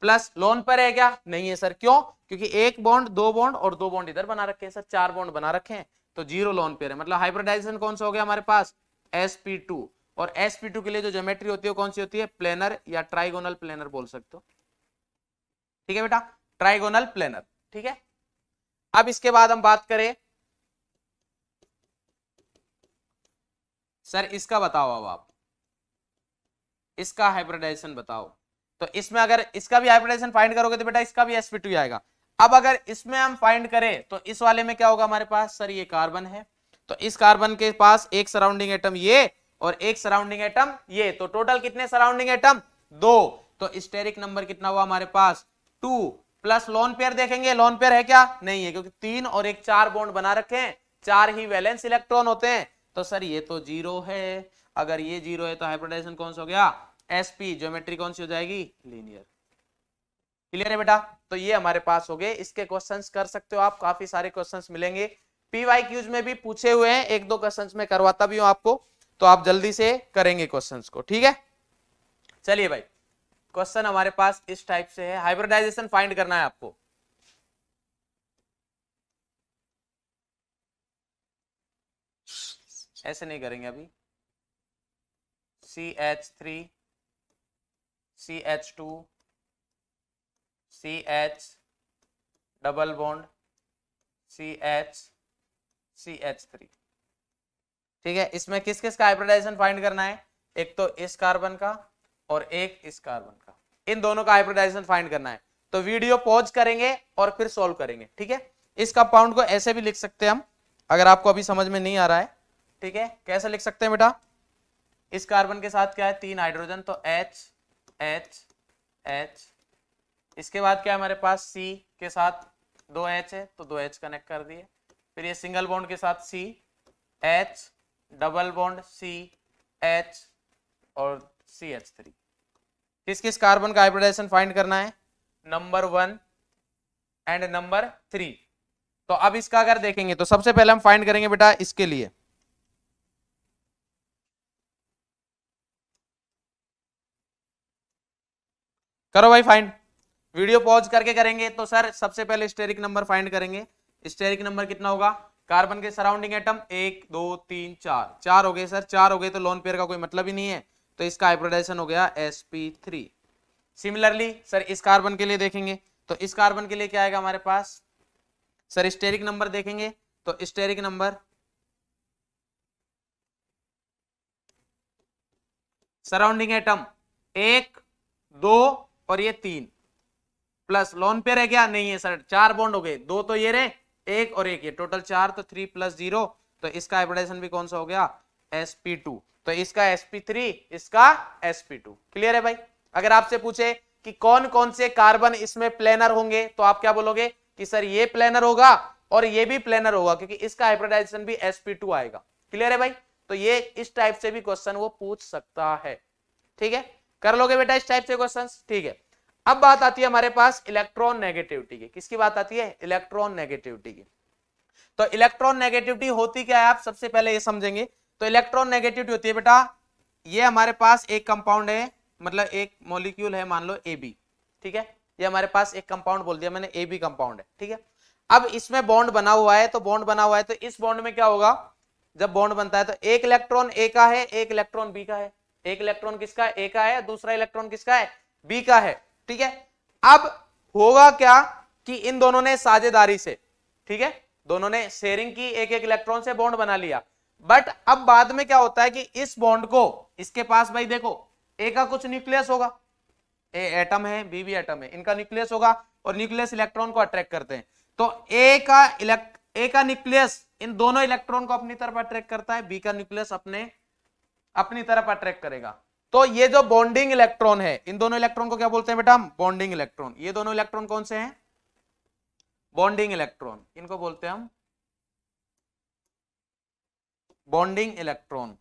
प्लस लोन पर है क्या नहीं है सर क्यों क्योंकि एक बॉन्ड दो बॉन्ड और दो बॉन्ड इधर बना रखे हैं सर चार बॉन्ड बना रखे हैं तो जीरो लोन पेयर है मतलब हाइब्रिडाइजेशन कौन सा हो गया हमारे पास एसपी टू और एस पी टू के लिए जो ज्योमेट्री होती है कौन सी होती है प्लेनर या ट्राइगोनल प्लेनर बोल सकते हो ठीक है बेटा ट्राइगोनल प्लेनर ठीक है अब इसके बाद हम बात करें सर इसका बताओ अब आप इसका हाइब्रिडाइजेशन बताओ तो इसमें अगर इसका भी हाइब्रिडाइजेशन फाइंड करोगे तो बेटा इसका भी sp2 आएगा अब अगर इसमें हम फाइंड करें तो इस वाले में क्या होगा हमारे पास सर ये कार्बन है तो इस कार्बन के पास एक सराउंडिंग एटम ये और एक सराउंडिंग एटम ये तो टोटल कितने सराउंडिंग एटम दो तो स्टेरिक नंबर कितना हुआ हमारे पास टू प्लस लोन पेयर देखेंगे लोन पेयर है क्या नहीं है क्योंकि तीन और एक चार बॉन्ड बना रखे हैं चार ही वैलेंस इलेक्ट्रॉन होते हैं तो सर ये तो जीरो है अगर ये जीरो है तो हाइब्रिडाइजेशन कौन सा हो गया एसपी ज्योमेट्री कौन सी हो जाएगी लीनियर क्लियर है बेटा तो ये हमारे पास हो गए इसके क्वेश्चंस कर सकते हो आप काफी सारे क्वेश्चंस मिलेंगे पीवाई क्यूज में भी पूछे हुए हैं एक दो क्वेश्चंस में करवाता भी हूं आपको तो आप जल्दी से करेंगे क्वेश्चन को ठीक है चलिए भाई क्वेश्चन हमारे पास इस टाइप से है हाइब्रिडाइजेशन फाइंड करना है आपको ऐसे नहीं करेंगे अभी C H three C H two C H double bond C H C H three ठीक है इसमें किस किस का हाइब्रिडाइजेशन फाइंड करना है एक तो इस कार्बन का और एक इस कार्बन का इन दोनों का हाइब्रिडाइजेशन फाइंड करना है तो वीडियो पॉज करेंगे और फिर सॉल्व करेंगे ठीक है इस कंपाउंड को ऐसे भी लिख सकते हैं हम अगर आपको अभी समझ में नहीं आ रहा है ठीक है कैसे लिख सकते हैं बेटा इस कार्बन के साथ क्या है तीन हाइड्रोजन तो एच एच एच इसके बाद क्या हमारे पास सी के साथ दो एच है तो दो एच कनेक्ट कर दिए फिर ये सिंगल बॉन्ड के साथ C H double bond C H और सी एच थ्री किस किस कार्बन का हाइब्रिडाइजेशन फाइंड करना है number one and number three तो अब इसका अगर देखेंगे तो सबसे पहले हम फाइंड करेंगे बेटा इसके लिए करो भाई फाइंड वीडियो पॉज करके करेंगे तो सर सबसे पहले स्टेरिक नंबर फाइंड करेंगे स्टेरिक नंबर कितना होगा कार्बन के सराउंडिंग एटम एक दो तीन चार चार हो गए सर चार हो गए तो लोन पेयर का कोई मतलब ही नहीं है तो इसका हाइब्रिडाइजेशन हो गया sp3 सिमिलरली सर इस कार्बन के लिए देखेंगे तो इस कार्बन के लिए क्या आएगा हमारे पास सर स्टेरिक नंबर देखेंगे तो स्टेरिक नंबर सराउंडिंग एटम एक दो और ये तीन प्लस लोन पेयर है क्या नहीं है सर चार बॉन्ड हो गए दो तो ये रहे एक और एक ये टोटल चार तो थ्री प्लस जीरो तो इसका हाइब्रिडाइजेशन भी कौन सा हो गया sp2 तो इसका sp3 इसका sp2 क्लियर है भाई अगर आपसे पूछे कि कौन कौन से कार्बन इसमें प्लेनर होंगे तो आप क्या बोलोगे कि सर ये प्लेनर होगा और ये भी प्लेनर होगा क्योंकि इसका हाइब्रिडाइजेशन भी sp2 आएगा क्लियर है भाई तो ये इस टाइप से भी क्वेश्चन वो पूछ सकता है ठीक है कर लोगे बेटा इस टाइप से क्वेश्चंस ठीक है अब बात आती है हमारे पास इलेक्ट्रॉन नेगेटिविटी की किसकी बात आती है इलेक्ट्रॉन नेगेटिविटी की तो इलेक्ट्रॉन नेगेटिविटी होती क्या है आप सबसे पहले ये समझेंगे तो इलेक्ट्रॉन नेगेटिविटी होती है बेटा ये हमारे पास एक कंपाउंड है मतलब एक मॉलिक्यूल है मान लो ए बी ठीक है ये हमारे पास एक कंपाउंड बोल दिया मैंने ए बी कंपाउंड है ठीक है अब इसमें बॉन्ड बना हुआ है तो बॉन्ड बना हुआ है तो इस बॉन्ड में क्या होगा जब बॉन्ड बनता है तो एक इलेक्ट्रॉन ए का है एक इलेक्ट्रॉन बी का है एक इलेक्ट्रॉन किसका ए का है दूसरा इलेक्ट्रॉन किसका है बी का है ठीक है अब होगा क्या कि इन दोनों ने साझेदारी से ठीक है दोनों ने शेयरिंग की एक एक इलेक्ट्रॉन से बॉन्ड बना लिया बट अब बाद में क्या होता है कि इस बॉन्ड को इसके पास भाई देखो ए का कुछ न्यूक्लियस होगा ए एटम है बी भी एटम है इनका न्यूक्लियस होगा और न्यूक्लियस इलेक्ट्रॉन को अट्रैक्ट करते हैं तो ए का इलेक्ट ए का न्यूक्लियस इन दोनों इलेक्ट्रॉन को अपनी तरफ अट्रैक्ट करता है बी का न्यूक्लियस अपने अपनी तरफ अट्रैक्ट करेगा तो ये जो बॉन्डिंग इलेक्ट्रॉन है इन दोनों इलेक्ट्रॉन को क्या बोलते हैं बेटा हम बॉन्डिंग इलेक्ट्रॉन ये दोनों इलेक्ट्रॉन कौन से हैं बॉन्डिंग इलेक्ट्रॉन इनको बोलते हैं हम बॉन्डिंग इलेक्ट्रॉन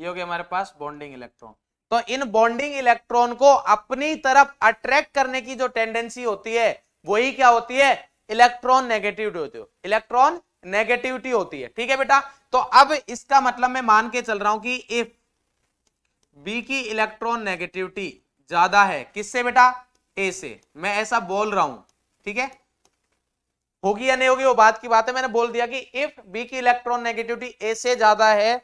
ये हो गया हमारे पास बॉन्डिंग इलेक्ट्रॉन तो इन बॉन्डिंग इलेक्ट्रॉन को अपनी तरफ अट्रैक्ट करने की जो टेंडेंसी होती है वही क्या होती है इलेक्ट्रॉन नेगेटिव हो इलेक्ट्रॉन नेगेटिविटी होती है ठीक है बेटा तो अब इसका मतलब मैं मान के चल रहा हूं कि इफ बी की इलेक्ट्रॉन नेगेटिविटी ज्यादा है किससे बेटा ए से मैं ऐसा बोल रहा हूं ठीक है होगी या नहीं होगी वो बात की बात है मैंने बोल दिया कि इफ बी की इलेक्ट्रॉन नेगेटिविटी ए से ज्यादा है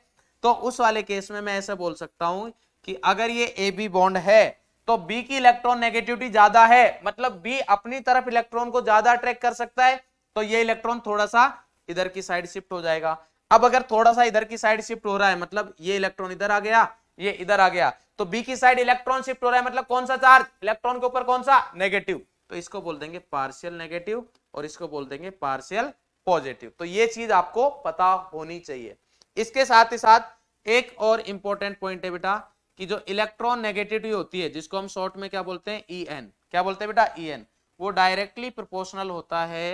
तो उस वाले केस में मैं ऐसा बोल सकता हूं कि अगर ये ए बी बॉन्ड है तो बी की इलेक्ट्रॉन नेगेटिविटी ज्यादा है मतलब बी अपनी तरफ इलेक्ट्रॉन को ज्यादा अट्रैक्ट कर सकता है तो ये इलेक्ट्रॉन थोड़ा सा इधर की साइड शिफ्ट हो जाएगा अब अगर थोड़ा सा इधर की साइड शिफ्ट हो रहा है मतलब ये इलेक्ट्रॉन इधर आ गया ये इधर आ गया तो बी की साइड इलेक्ट्रॉन शिफ्ट हो रहा है मतलब कौन सा चार्ज इलेक्ट्रॉन के ऊपर कौन सा नेगेटिव तो इसको बोल देंगे पार्शियल नेगेटिव और इसको बोल देंगे पार्शियल पॉजिटिव तो ये चीज आपको पता होनी चाहिए इसके साथ ही साथ एक और इंपॉर्टेंट पॉइंट है बेटा कि जो इलेक्ट्रॉन नेगेटिविटी होती है जिसको हम शॉर्ट में क्या बोलते हैं ई e क्या बोलते हैं बेटा ई e वो डायरेक्टली प्रोपोर्शनल होता है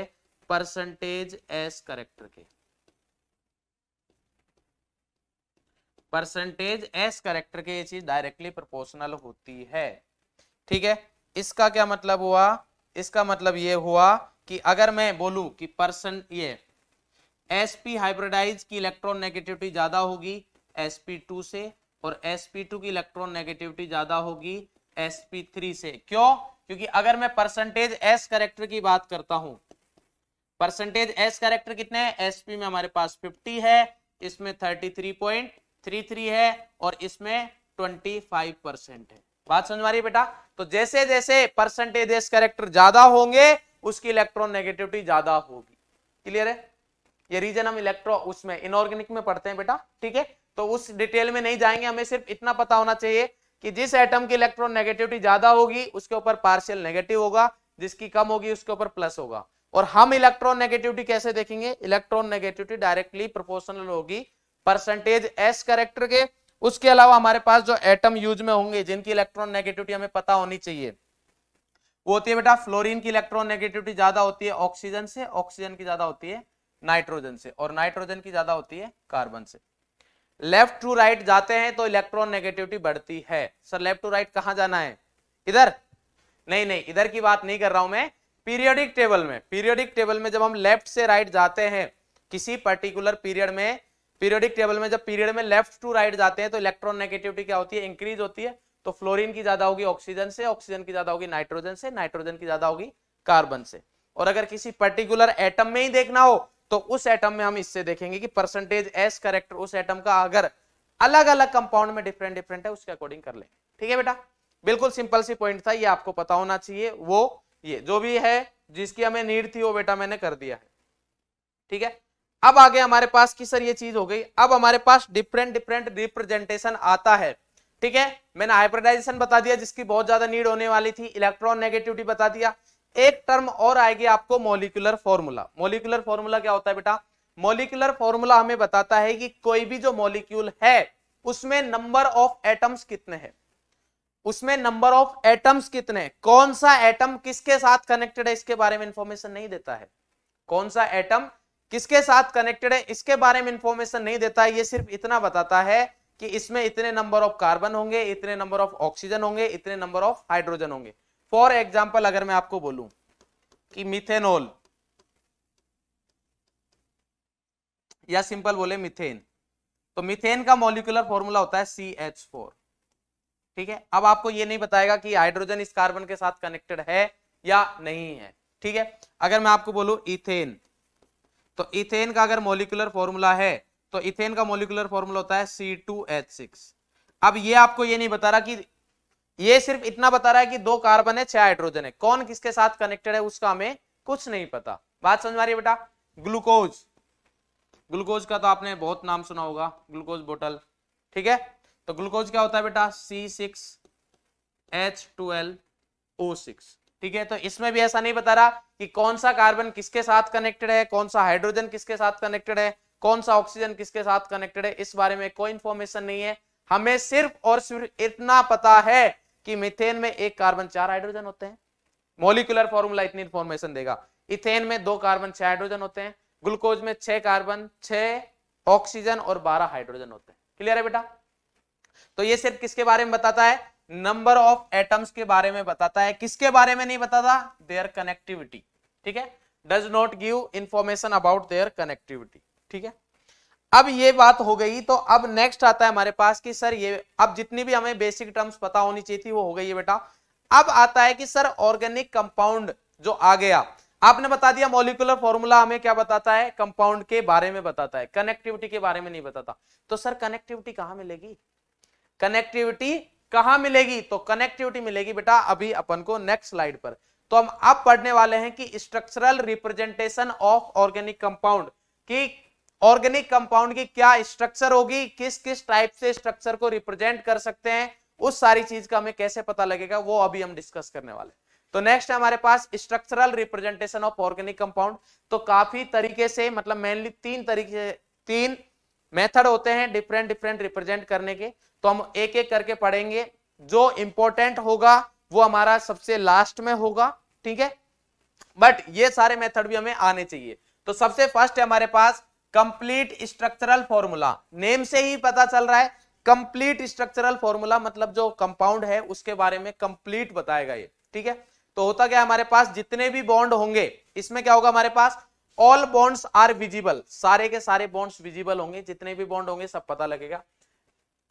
परसेंटेज एस करेक्टर के परसेंटेज एस करेक्टर के ये चीज डायरेक्टली प्रोपोर्शनल होती है ठीक है इसका क्या मतलब हुआ इसका मतलब ये हुआ कि अगर मैं बोलूं कि परसेंट ये एस पी हाइब्रिडाइज की इलेक्ट्रॉन नेगेटिविटी ज्यादा होगी एस पी टू से और एस पी टू की इलेक्ट्रॉन नेगेटिविटी ज्यादा होगी एस पी थ्री से क्यों क्योंकि अगर मैं परसेंटेज एस करेक्टर की बात करता हूं परसेंटेज एस कैरेक्टर कितने हैं एसपी में हमारे पास 50 है इसमें 33.33 है और इसमें 25 परसेंट है बात समझ रही है बेटा तो जैसे जैसे परसेंटेज एस कैरेक्टर ज्यादा होंगे उसकी इलेक्ट्रॉन नेगेटिविटी ज्यादा होगी क्लियर है ये रीजन हम इलेक्ट्रो उसमें इनऑर्गेनिक में पढ़ते हैं बेटा ठीक है तो उस डिटेल में नहीं जाएंगे हमें सिर्फ इतना पता होना चाहिए कि जिस एटम की इलेक्ट्रॉन नेगेटिविटी ज्यादा होगी उसके ऊपर पार्शियल नेगेटिव होगा जिसकी कम होगी उसके ऊपर प्लस होगा और हम इलेक्ट्रॉन नेगेटिविटी कैसे देखेंगे इलेक्ट्रॉन नेगेटिविटी डायरेक्टली प्रोपोर्शनल होगी परसेंटेज एस करेक्टर के उसके अलावा हमारे पास जो एटम यूज में होंगे जिनकी इलेक्ट्रॉन नेगेटिविटी हमें पता होनी चाहिए वो होती है बेटा फ्लोरीन की इलेक्ट्रॉन नेगेटिविटी ज्यादा होती है ऑक्सीजन से ऑक्सीजन की ज्यादा होती है नाइट्रोजन से और नाइट्रोजन की ज्यादा होती है कार्बन से लेफ्ट टू राइट जाते हैं तो इलेक्ट्रॉन नेगेटिविटी बढ़ती है सर लेफ्ट टू राइट कहां जाना है इधर नहीं नहीं इधर की बात नहीं कर रहा हूं मैं पीरियडिक टेबल में पीरियडिक टेबल में जब हम लेफ्ट से राइट जाते हैं किसी पर्टिकुलर पीरियड में पीरियडिक टेबल में जब पीरियड में लेफ्ट टू राइट जाते हैं तो इलेक्ट्रॉन नेगेटिविटी क्या होती है इंक्रीज होती है तो फ्लोरीन की ज्यादा होगी ऑक्सीजन से ऑक्सीजन की ज्यादा होगी नाइट्रोजन से नाइट्रोजन की ज्यादा होगी कार्बन से और अगर किसी पर्टिकुलर एटम में ही देखना हो तो उस एटम में हम इससे देखेंगे कि परसेंटेज एस करेक्टर उस एटम का अगर अलग अलग कंपाउंड में डिफरेंट डिफरेंट है उसके अकॉर्डिंग कर ले ठीक है बेटा बिल्कुल सिंपल सी पॉइंट था ये आपको पता होना चाहिए वो ये जो भी है जिसकी हमें नीड थी वो बेटा मैंने कर दिया है ठीक है अब आगे हमारे पास की सर ये चीज हो गई अब हमारे पास डिफरेंट डिफरेंट रिप्रेजेंटेशन आता है ठीक है मैंने हाइब्रिडाइजेशन बता दिया जिसकी बहुत ज्यादा नीड होने वाली थी इलेक्ट्रॉन नेगेटिविटी बता दिया एक टर्म और आएगी आपको मोलिकुलर फॉर्मूला मोलिकुलर फॉर्मूला क्या होता है बेटा मोलिकुलर फॉर्मूला हमें बताता है कि कोई भी जो मोलिक्यूल है उसमें नंबर ऑफ एटम्स कितने हैं उसमें नंबर ऑफ एटम्स कितने कौन सा एटम किसके साथ कनेक्टेड है इसके बारे में इंफॉर्मेशन नहीं देता है कौन सा एटम किसके साथ कनेक्टेड है इसके बारे में इंफॉर्मेशन नहीं देता है ये सिर्फ इतना बताता है कि इसमें इतने नंबर ऑफ कार्बन होंगे इतने नंबर ऑफ ऑक्सीजन होंगे इतने नंबर ऑफ हाइड्रोजन होंगे फॉर एग्जाम्पल अगर मैं आपको बोलूं कि मिथेनॉल या सिंपल बोले मिथेन तो मिथेन का मॉलिकुलर फॉर्मूला होता है सी एच फोर ठीक है अब आपको ये नहीं बताएगा कि हाइड्रोजन इस कार्बन के साथ कनेक्टेड है या नहीं है ठीक है अगर मैं आपको बोलू इथेन तो इथेन का अगर मोलिकुलर फॉर्मूला है तो इथेन का मोलिकुलर फॉर्मूला होता है सी टू एच सिक्स अब ये आपको ये नहीं बता रहा कि ये सिर्फ इतना बता रहा है कि दो कार्बन है छह हाइड्रोजन है कौन किसके साथ कनेक्टेड है उसका हमें कुछ नहीं पता बात समझ मारिये रही है बेटा ग्लूकोज ग्लूकोज का तो आपने बहुत नाम सुना होगा ग्लूकोज बोतल ठीक है तो ग्लूकोज क्या होता है बेटा C six H twelve O six ठीक है तो इसमें भी ऐसा नहीं बता रहा कि कौन सा कार्बन किसके साथ कनेक्टेड है कौन सा हाइड्रोजन किसके साथ कनेक्टेड है कौन सा ऑक्सीजन किसके साथ कनेक्टेड है इस बारे में कोई इंफॉर्मेशन नहीं है हमें सिर्फ और सिर्फ इतना पता है कि मिथेन में एक कार्बन चार हाइड्रोजन होते हैं मोलिकुलर फॉर्मूला इतनी इंफॉर्मेशन देगा इथेन में दो कार्बन छह हाइड्रोजन होते हैं ग्लूकोज में छह कार्बन छह ऑक्सीजन और बारह हाइड्रोजन होते हैं क्लियर है बेटा तो ये सिर्फ किसके बारे में बताता है नंबर ऑफ एटम्स के बारे में बताता है किसके बारे में नहीं बताता देयर कनेक्टिविटी ठीक है does not give information about their connectivity ठीक है अब ये बात हो गई तो अब नेक्स्ट आता है हमारे पास कि सर ये अब जितनी भी हमें बेसिक टर्म्स पता होनी चाहिए थी वो हो गई है बेटा अब आता है कि सर ऑर्गेनिक कंपाउंड जो आ गया आपने बता दिया मोलिकुलर फॉर्मूला हमें क्या बताता है कंपाउंड के बारे में बताता है कनेक्टिविटी के बारे में नहीं बताता तो सर कनेक्टिविटी कहां मिलेगी कनेक्टिविटी कहां मिलेगी तो कनेक्टिविटी मिलेगी बेटा अभी अपन को नेक्स्ट स्लाइड पर तो हम अब पढ़ने वाले हैं कि structural representation of organic compound की ऑर्गेनिक कंपाउंड की क्या स्ट्रक्चर होगी किस किस टाइप से स्ट्रक्चर को रिप्रेजेंट कर सकते हैं उस सारी चीज का हमें कैसे पता लगेगा वो अभी हम डिस्कस करने वाले तो नेक्स्ट है हमारे पास structural representation of organic compound तो काफी तरीके से मतलब मेनली तीन तरीके तीन मेथड होते हैं डिफरेंट डिफरेंट रिप्रेजेंट करने के तो हम एक एक करके पढ़ेंगे जो इंपॉर्टेंट होगा वो हमारा सबसे लास्ट में होगा ठीक है बट ये सारे मेथड भी हमें आने चाहिए तो सबसे फर्स्ट है हमारे पास कंप्लीट स्ट्रक्चरल फॉर्मूला नेम से ही पता चल रहा है कंप्लीट स्ट्रक्चरल फॉर्मूला मतलब जो कंपाउंड है उसके बारे में कंप्लीट बताएगा ये ठीक है तो होता क्या हमारे पास जितने भी बॉन्ड होंगे इसमें क्या होगा हमारे पास ऑल बॉन्ड्स आर विजिबल सारे के सारे बॉन्ड्स विजिबल होंगे जितने भी बॉन्ड होंगे सब पता लगेगा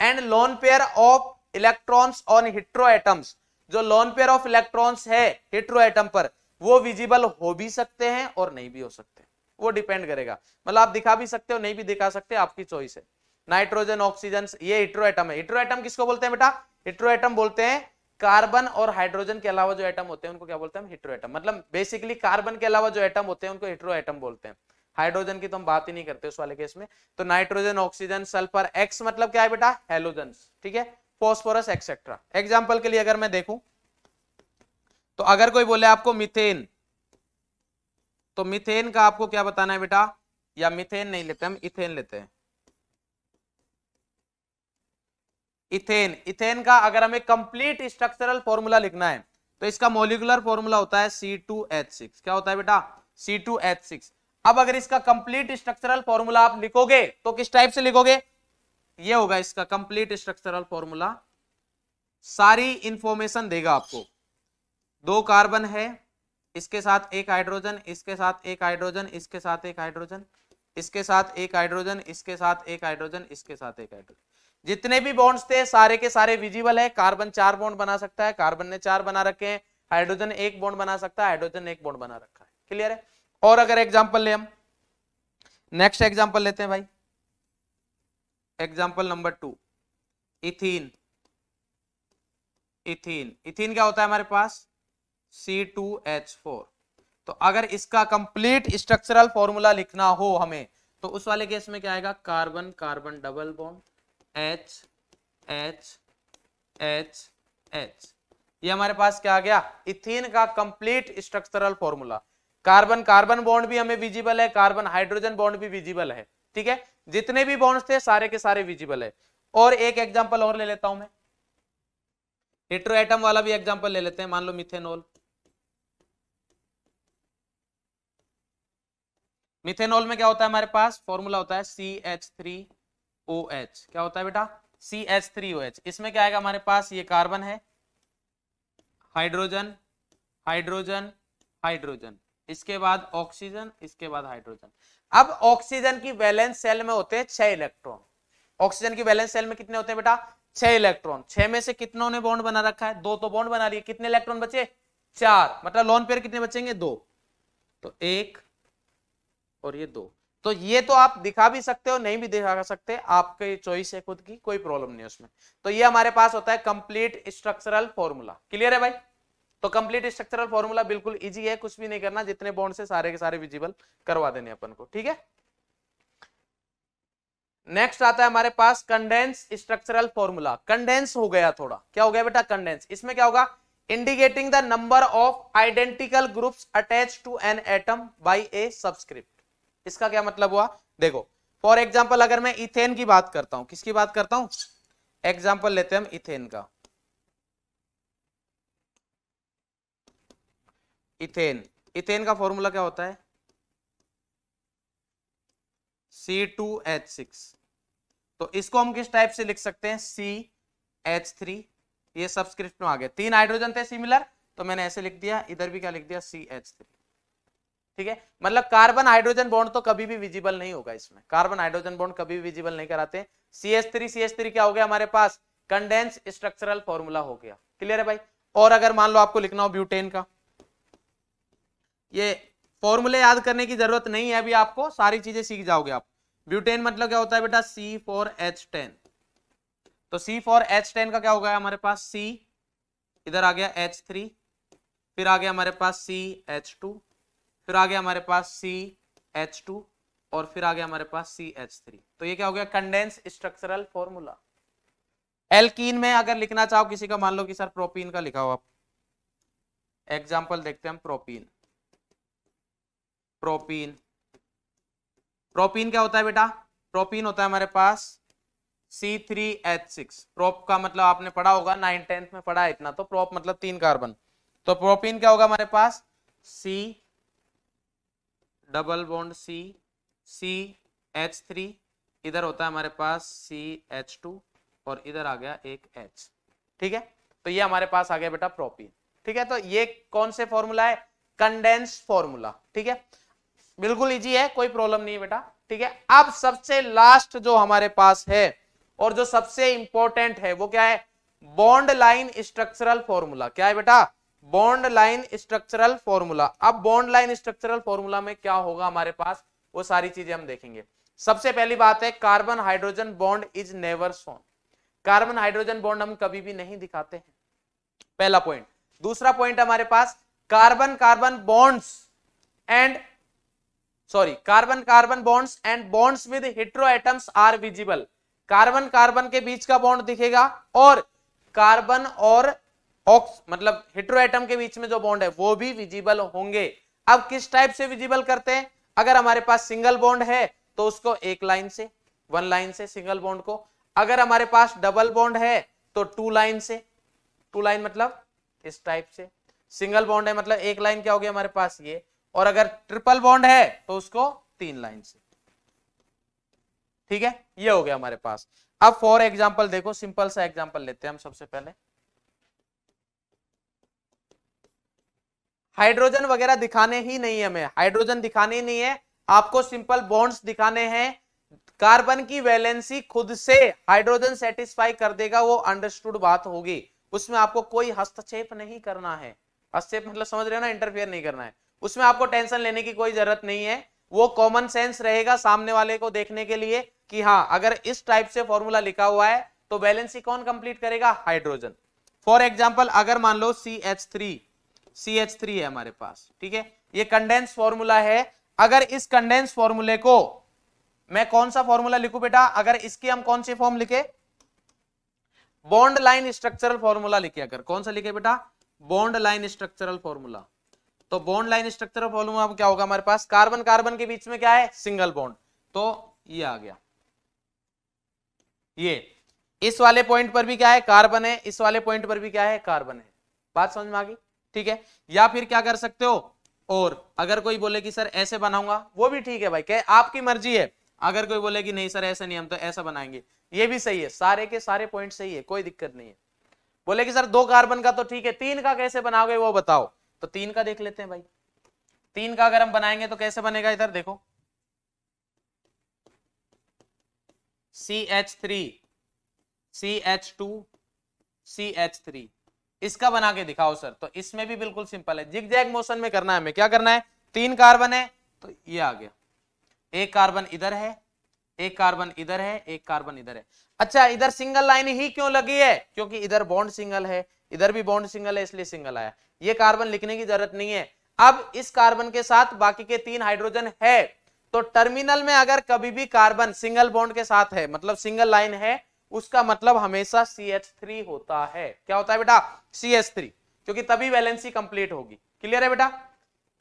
and lone pair of electrons on hetero atoms जो लोन पेयर ऑफ इलेक्ट्रॉन्स है हिट्रो एटम पर वो विजिबल हो भी सकते हैं और नहीं भी हो सकते वो डिपेंड करेगा मतलब आप दिखा भी सकते हो नहीं भी दिखा सकते आपकी चॉइस है नाइट्रोजन ऑक्सीजन ये हिट्रो एटम है हिट्रो एटम किसको बोलते हैं बेटा हिट्रो एटम बोलते हैं कार्बन और हाइड्रोजन के अलावा जो एटम होते हैं उनको क्या बोलते हैं हिट्रो एटम मतलब बेसिकली कार्बन के अलावा जो एटम होते हैं उनको हिट्रो एटम बोलते हैं हाइड्रोजन की तो हम बात ही नहीं करते उस वाले केस में तो नाइट्रोजन ऑक्सीजन सल्फर एक्स मतलब क्या है बेटा हेलोजन ठीक है फॉस्फोरस एक्सेट्रा एग्जाम्पल के लिए अगर मैं देखू तो अगर कोई बोले आपको मिथेन तो मिथेन का आपको क्या बताना है बेटा या मिथेन नहीं लेते हम इथेन लेते हैं इथेन इथेन का अगर हमें कंप्लीट स्ट्रक्चरल फॉर्मूला लिखना है तो इसका मोलिकुलर फॉर्मूला होता है सी टू एच सिक्स क्या होता है बेटा सी टू एच सिक्स अब अगर इसका कंप्लीट स्ट्रक्चरल फॉर्मूला आप लिखोगे तो किस टाइप से लिखोगे ये होगा इसका कंप्लीट स्ट्रक्चरल फॉर्मूला सारी इंफॉर्मेशन देगा आपको दो कार्बन है इसके साथ एक हाइड्रोजन इसके साथ एक हाइड्रोजन इसके साथ एक हाइड्रोजन इसके साथ एक हाइड्रोजन इसके साथ एक हाइड्रोजन इसके साथ एक हाइड्रोजन जितने भी बॉन्ड्स थे सारे के सारे विजिबल है कार्बन चार बॉन्ड बना सकता है कार्बन ने चार बना रखे हैं हाइड्रोजन एक बॉन्ड बना सकता है हाइड्रोजन एक बॉन्ड बना रखा है क्लियर है और अगर एग्जाम्पल ले हम नेक्स्ट एग्जाम्पल लेते हैं भाई example number two ethene ethene ethene क्या होता है हमारे पास सी टू एच फोर तो अगर इसका कंप्लीट स्ट्रक्चरल फॉर्मूला लिखना हो हमें तो उस वाले केस में क्या आएगा carbon carbon double bond H H H H ये हमारे पास क्या आ गया इथिन का complete structural formula carbon carbon bond भी हमें विजिबल है कार्बन हाइड्रोजन बॉन्ड भी विजिबल है ठीक है जितने भी बॉन्ड्स थे सारे के सारे विजिबल है और एक एग्जाम्पल और ले लेता हूं मैं हेट्रो एटम वाला भी एग्जाम्पल ले लेते हैं मान लो मिथेनॉल मिथेनॉल में क्या होता है हमारे पास फॉर्मूला होता है C H three O H क्या होता है बेटा C H three O H इसमें क्या आएगा हमारे पास ये कार्बन है हाइड्रोजन हाइड्रोजन हाइड्रोजन इसके बाद ऑक्सीजन इसके बाद हाइड्रोजन अब ऑक्सीजन की बैलेंस सेल में होते हैं छह इलेक्ट्रॉन ऑक्सीजन की बैलेंस सेल में कितने होते हैं बेटा छह इलेक्ट्रॉन छह में से कितनों ने बॉन्ड बना रखा है दो तो बॉन्ड बना लिए कितने इलेक्ट्रॉन बचे चार मतलब लोन पेयर कितने बचेंगे दो तो एक और ये दो तो ये तो आप दिखा भी सकते हो नहीं भी दिखा सकते आपके चॉइस है खुद की कोई प्रॉब्लम नहीं उसमें तो ये हमारे पास होता है कंप्लीट स्ट्रक्चरल फॉर्मूला क्लियर है भाई तो कंप्लीट स्ट्रक्चरल फॉर्मूला बिल्कुल इजी है कुछ भी नहीं करना जितने बॉन्ड से सारे के सारे विजिबल करवा देने अपन को ठीक है नेक्स्ट आता है हमारे पास कंडेंस स्ट्रक्चरल फॉर्मूला कंडेंस हो गया थोड़ा क्या हो गया बेटा कंडेंस इसमें क्या होगा indicating the number of identical groups attached to an atom by a subscript इसका क्या मतलब हुआ देखो फॉर एग्जाम्पल अगर मैं इथेन की बात करता हूं किसकी बात करता हूं एग्जाम्पल लेते हैं हम इथेन का इथेन इथेन का फॉर्मूला क्या होता है सी टू एच सिक्स तो इसको हम किस टाइप से लिख सकते हैं सी एच थ्री ये सबस्क्रिप्ट में आ गया तीन हाइड्रोजन थे सिमिलर तो मैंने ऐसे लिख दिया इधर भी क्या लिख दिया सी एच थ्री ठीक है मतलब कार्बन हाइड्रोजन बॉन्ड तो कभी भी विजिबल नहीं होगा इसमें कार्बन हाइड्रोजन बॉन्ड कभी भी विजिबल नहीं कराते C H three C H three क्या हो गया हमारे पास कंडेंस स्ट्रक्चरल फॉर्मूला हो गया क्लियर है भाई और अगर मान लो आपको लिखना हो ब्यूटेन का ये फॉर्मूले याद करने की जरूरत नहीं है अभी आपको सारी चीजें सीख जाओगे आप ब्यूटेन मतलब क्या होता है बेटा सी फोर एच टेन तो सी फोर एच टेन का क्या हो गया हमारे पास सी इधर आ गया एच थ्री फिर आ गया हमारे पास सी एच टू फिर आ गया हमारे पास सी एच टू और फिर आ गया हमारे पास सी एच थ्री तो ये क्या हो गया कंडेंस स्ट्रक्चरल फॉर्मूला एल्कीन में अगर लिखना चाहो किसी का मान लो कि सर प्रोपीन का लिखा हो आप एग्जाम्पल देखते हैं हम प्रोपीन प्रोपीन प्रोपीन क्या होता है बेटा प्रोपीन होता है हमारे पास C three H six prop का मतलब आपने पढ़ा होगा नाइन टेंथ में पढ़ा है इतना तो प्रोप मतलब तीन कार्बन तो प्रोपीन क्या होगा हमारे पास C double bond C C H three इधर होता है हमारे पास सी एच टू और इधर आ गया एक एच ठीक है तो ये हमारे पास आ गया बेटा प्रोपीन ठीक है तो ये कौन से फॉर्मूला है कंडेंस फॉर्मूला ठीक है बिल्कुल इजी है कोई प्रॉब्लम नहीं है बेटा ठीक है अब सबसे लास्ट जो हमारे पास है और जो सबसे इंपॉर्टेंट है वो क्या है बॉन्ड लाइन स्ट्रक्चरल फॉर्मूला क्या है बेटा बॉन्ड लाइन स्ट्रक्चरल फॉर्मूला अब बॉन्ड लाइन स्ट्रक्चरल फॉर्मूला में क्या होगा हमारे पास वो सारी चीजें हम देखेंगे सबसे पहली बात है carbon hydrogen bond is never shown carbon hydrogen bond हम कभी भी नहीं दिखाते हैं पहला पॉइंट दूसरा पॉइंट हमारे पास carbon carbon bonds and sorry carbon carbon bonds and bonds with hetero atoms are visible carbon carbon के बीच का बॉन्ड दिखेगा और कार्बन और ऑक्स मतलब हिट्रो एटम के बीच में जो बॉन्ड है वो भी विजिबल होंगे अब किस टाइप से विजिबल करते हैं अगर हमारे पास सिंगल बॉन्ड है तो उसको एक लाइन से वन लाइन से सिंगल बॉन्ड को अगर हमारे पास डबल बॉन्ड है तो टू लाइन से टू लाइन मतलब इस टाइप से सिंगल बॉन्ड है मतलब एक लाइन क्या हो गया हमारे पास ये और अगर ट्रिपल बॉन्ड है तो उसको तीन लाइन से ठीक है ये हो गया हमारे पास अब फॉर एग्जाम्पल देखो सिंपल सा एग्जाम्पल लेते हैं हम सबसे पहले हाइड्रोजन वगैरह दिखाने ही नहीं है हमें हाइड्रोजन दिखाने ही नहीं है आपको सिंपल बॉन्ड्स दिखाने हैं कार्बन की वैलेंसी खुद से हाइड्रोजन सेटिस्फाई कर देगा वो अंडरस्टूड बात होगी उसमें आपको कोई हस्तक्षेप नहीं करना है हस्तक्षेप मतलब समझ रहे हो ना इंटरफेयर नहीं करना है उसमें आपको टेंशन लेने की कोई जरूरत नहीं है वो कॉमन सेंस रहेगा सामने वाले को देखने के लिए कि हाँ अगर इस टाइप से फॉर्मूला लिखा हुआ है तो बैलेंस ही कौन कंप्लीट करेगा हाइड्रोजन फॉर एग्जाम्पल अगर मान लो C H three C H three है हमारे पास ठीक है ये कंडेंस फॉर्मूला है अगर इस कंडेंस फॉर्मूले को मैं कौन सा फॉर्मूला लिखू बेटा अगर इसकी हम कौन सी फॉर्म लिखे बॉन्ड लाइन स्ट्रक्चरल फॉर्मूला लिखे अगर कौन सा लिखे बेटा बॉन्ड लाइन स्ट्रक्चरल फॉर्मूला तो bond line structure of hologram क्या होगा हमारे पास कार्बन कार्बन के बीच में क्या है सिंगल बॉन्ड तो ये आ गया ये इस वाले पॉइंट पर भी क्या है कार्बन है इस वाले पॉइंट पर भी क्या है कार्बन है बात समझ में आ गई ठीक है या फिर क्या कर सकते हो और अगर कोई बोले कि सर ऐसे बनाऊंगा वो भी ठीक है भाई क्या आपकी मर्जी है अगर कोई बोले कि नहीं सर ऐसे नहीं हम तो ऐसा बनाएंगे ये भी सही है सारे के सारे पॉइंट सही है कोई दिक्कत नहीं है बोले कि सर दो कार्बन का तो ठीक है तीन का कैसे बनाओगे वो बताओ तो तीन का देख लेते हैं भाई तीन का अगर हम बनाएंगे तो कैसे बनेगा इधर देखो C H three C H two C H three इसका बना के दिखाओ सर तो इसमें भी बिल्कुल सिंपल है जिग जैग मोशन में करना है हमें क्या करना है तीन कार्बन है तो ये आ गया एक कार्बन इधर है एक कार्बन इधर है एक कार्बन इधर है अच्छा इधर सिंगल लाइन ही क्यों लगी है क्योंकि इधर बॉन्ड सिंगल है इधर भी बॉन्ड सिंगल है इसलिए सिंगल आया ये कार्बन लिखने की जरूरत नहीं है अब इस कार्बन के साथ बाकी के तीन हाइड्रोजन है तो टर्मिनल में अगर कभी भी कार्बन सिंगल बॉन्ड के साथ है मतलब सिंगल लाइन है उसका मतलब हमेशा थ्री होता है क्या होता है बेटा थ्री क्योंकि तभी वैलेंसी कंप्लीट होगी क्लियर है बेटा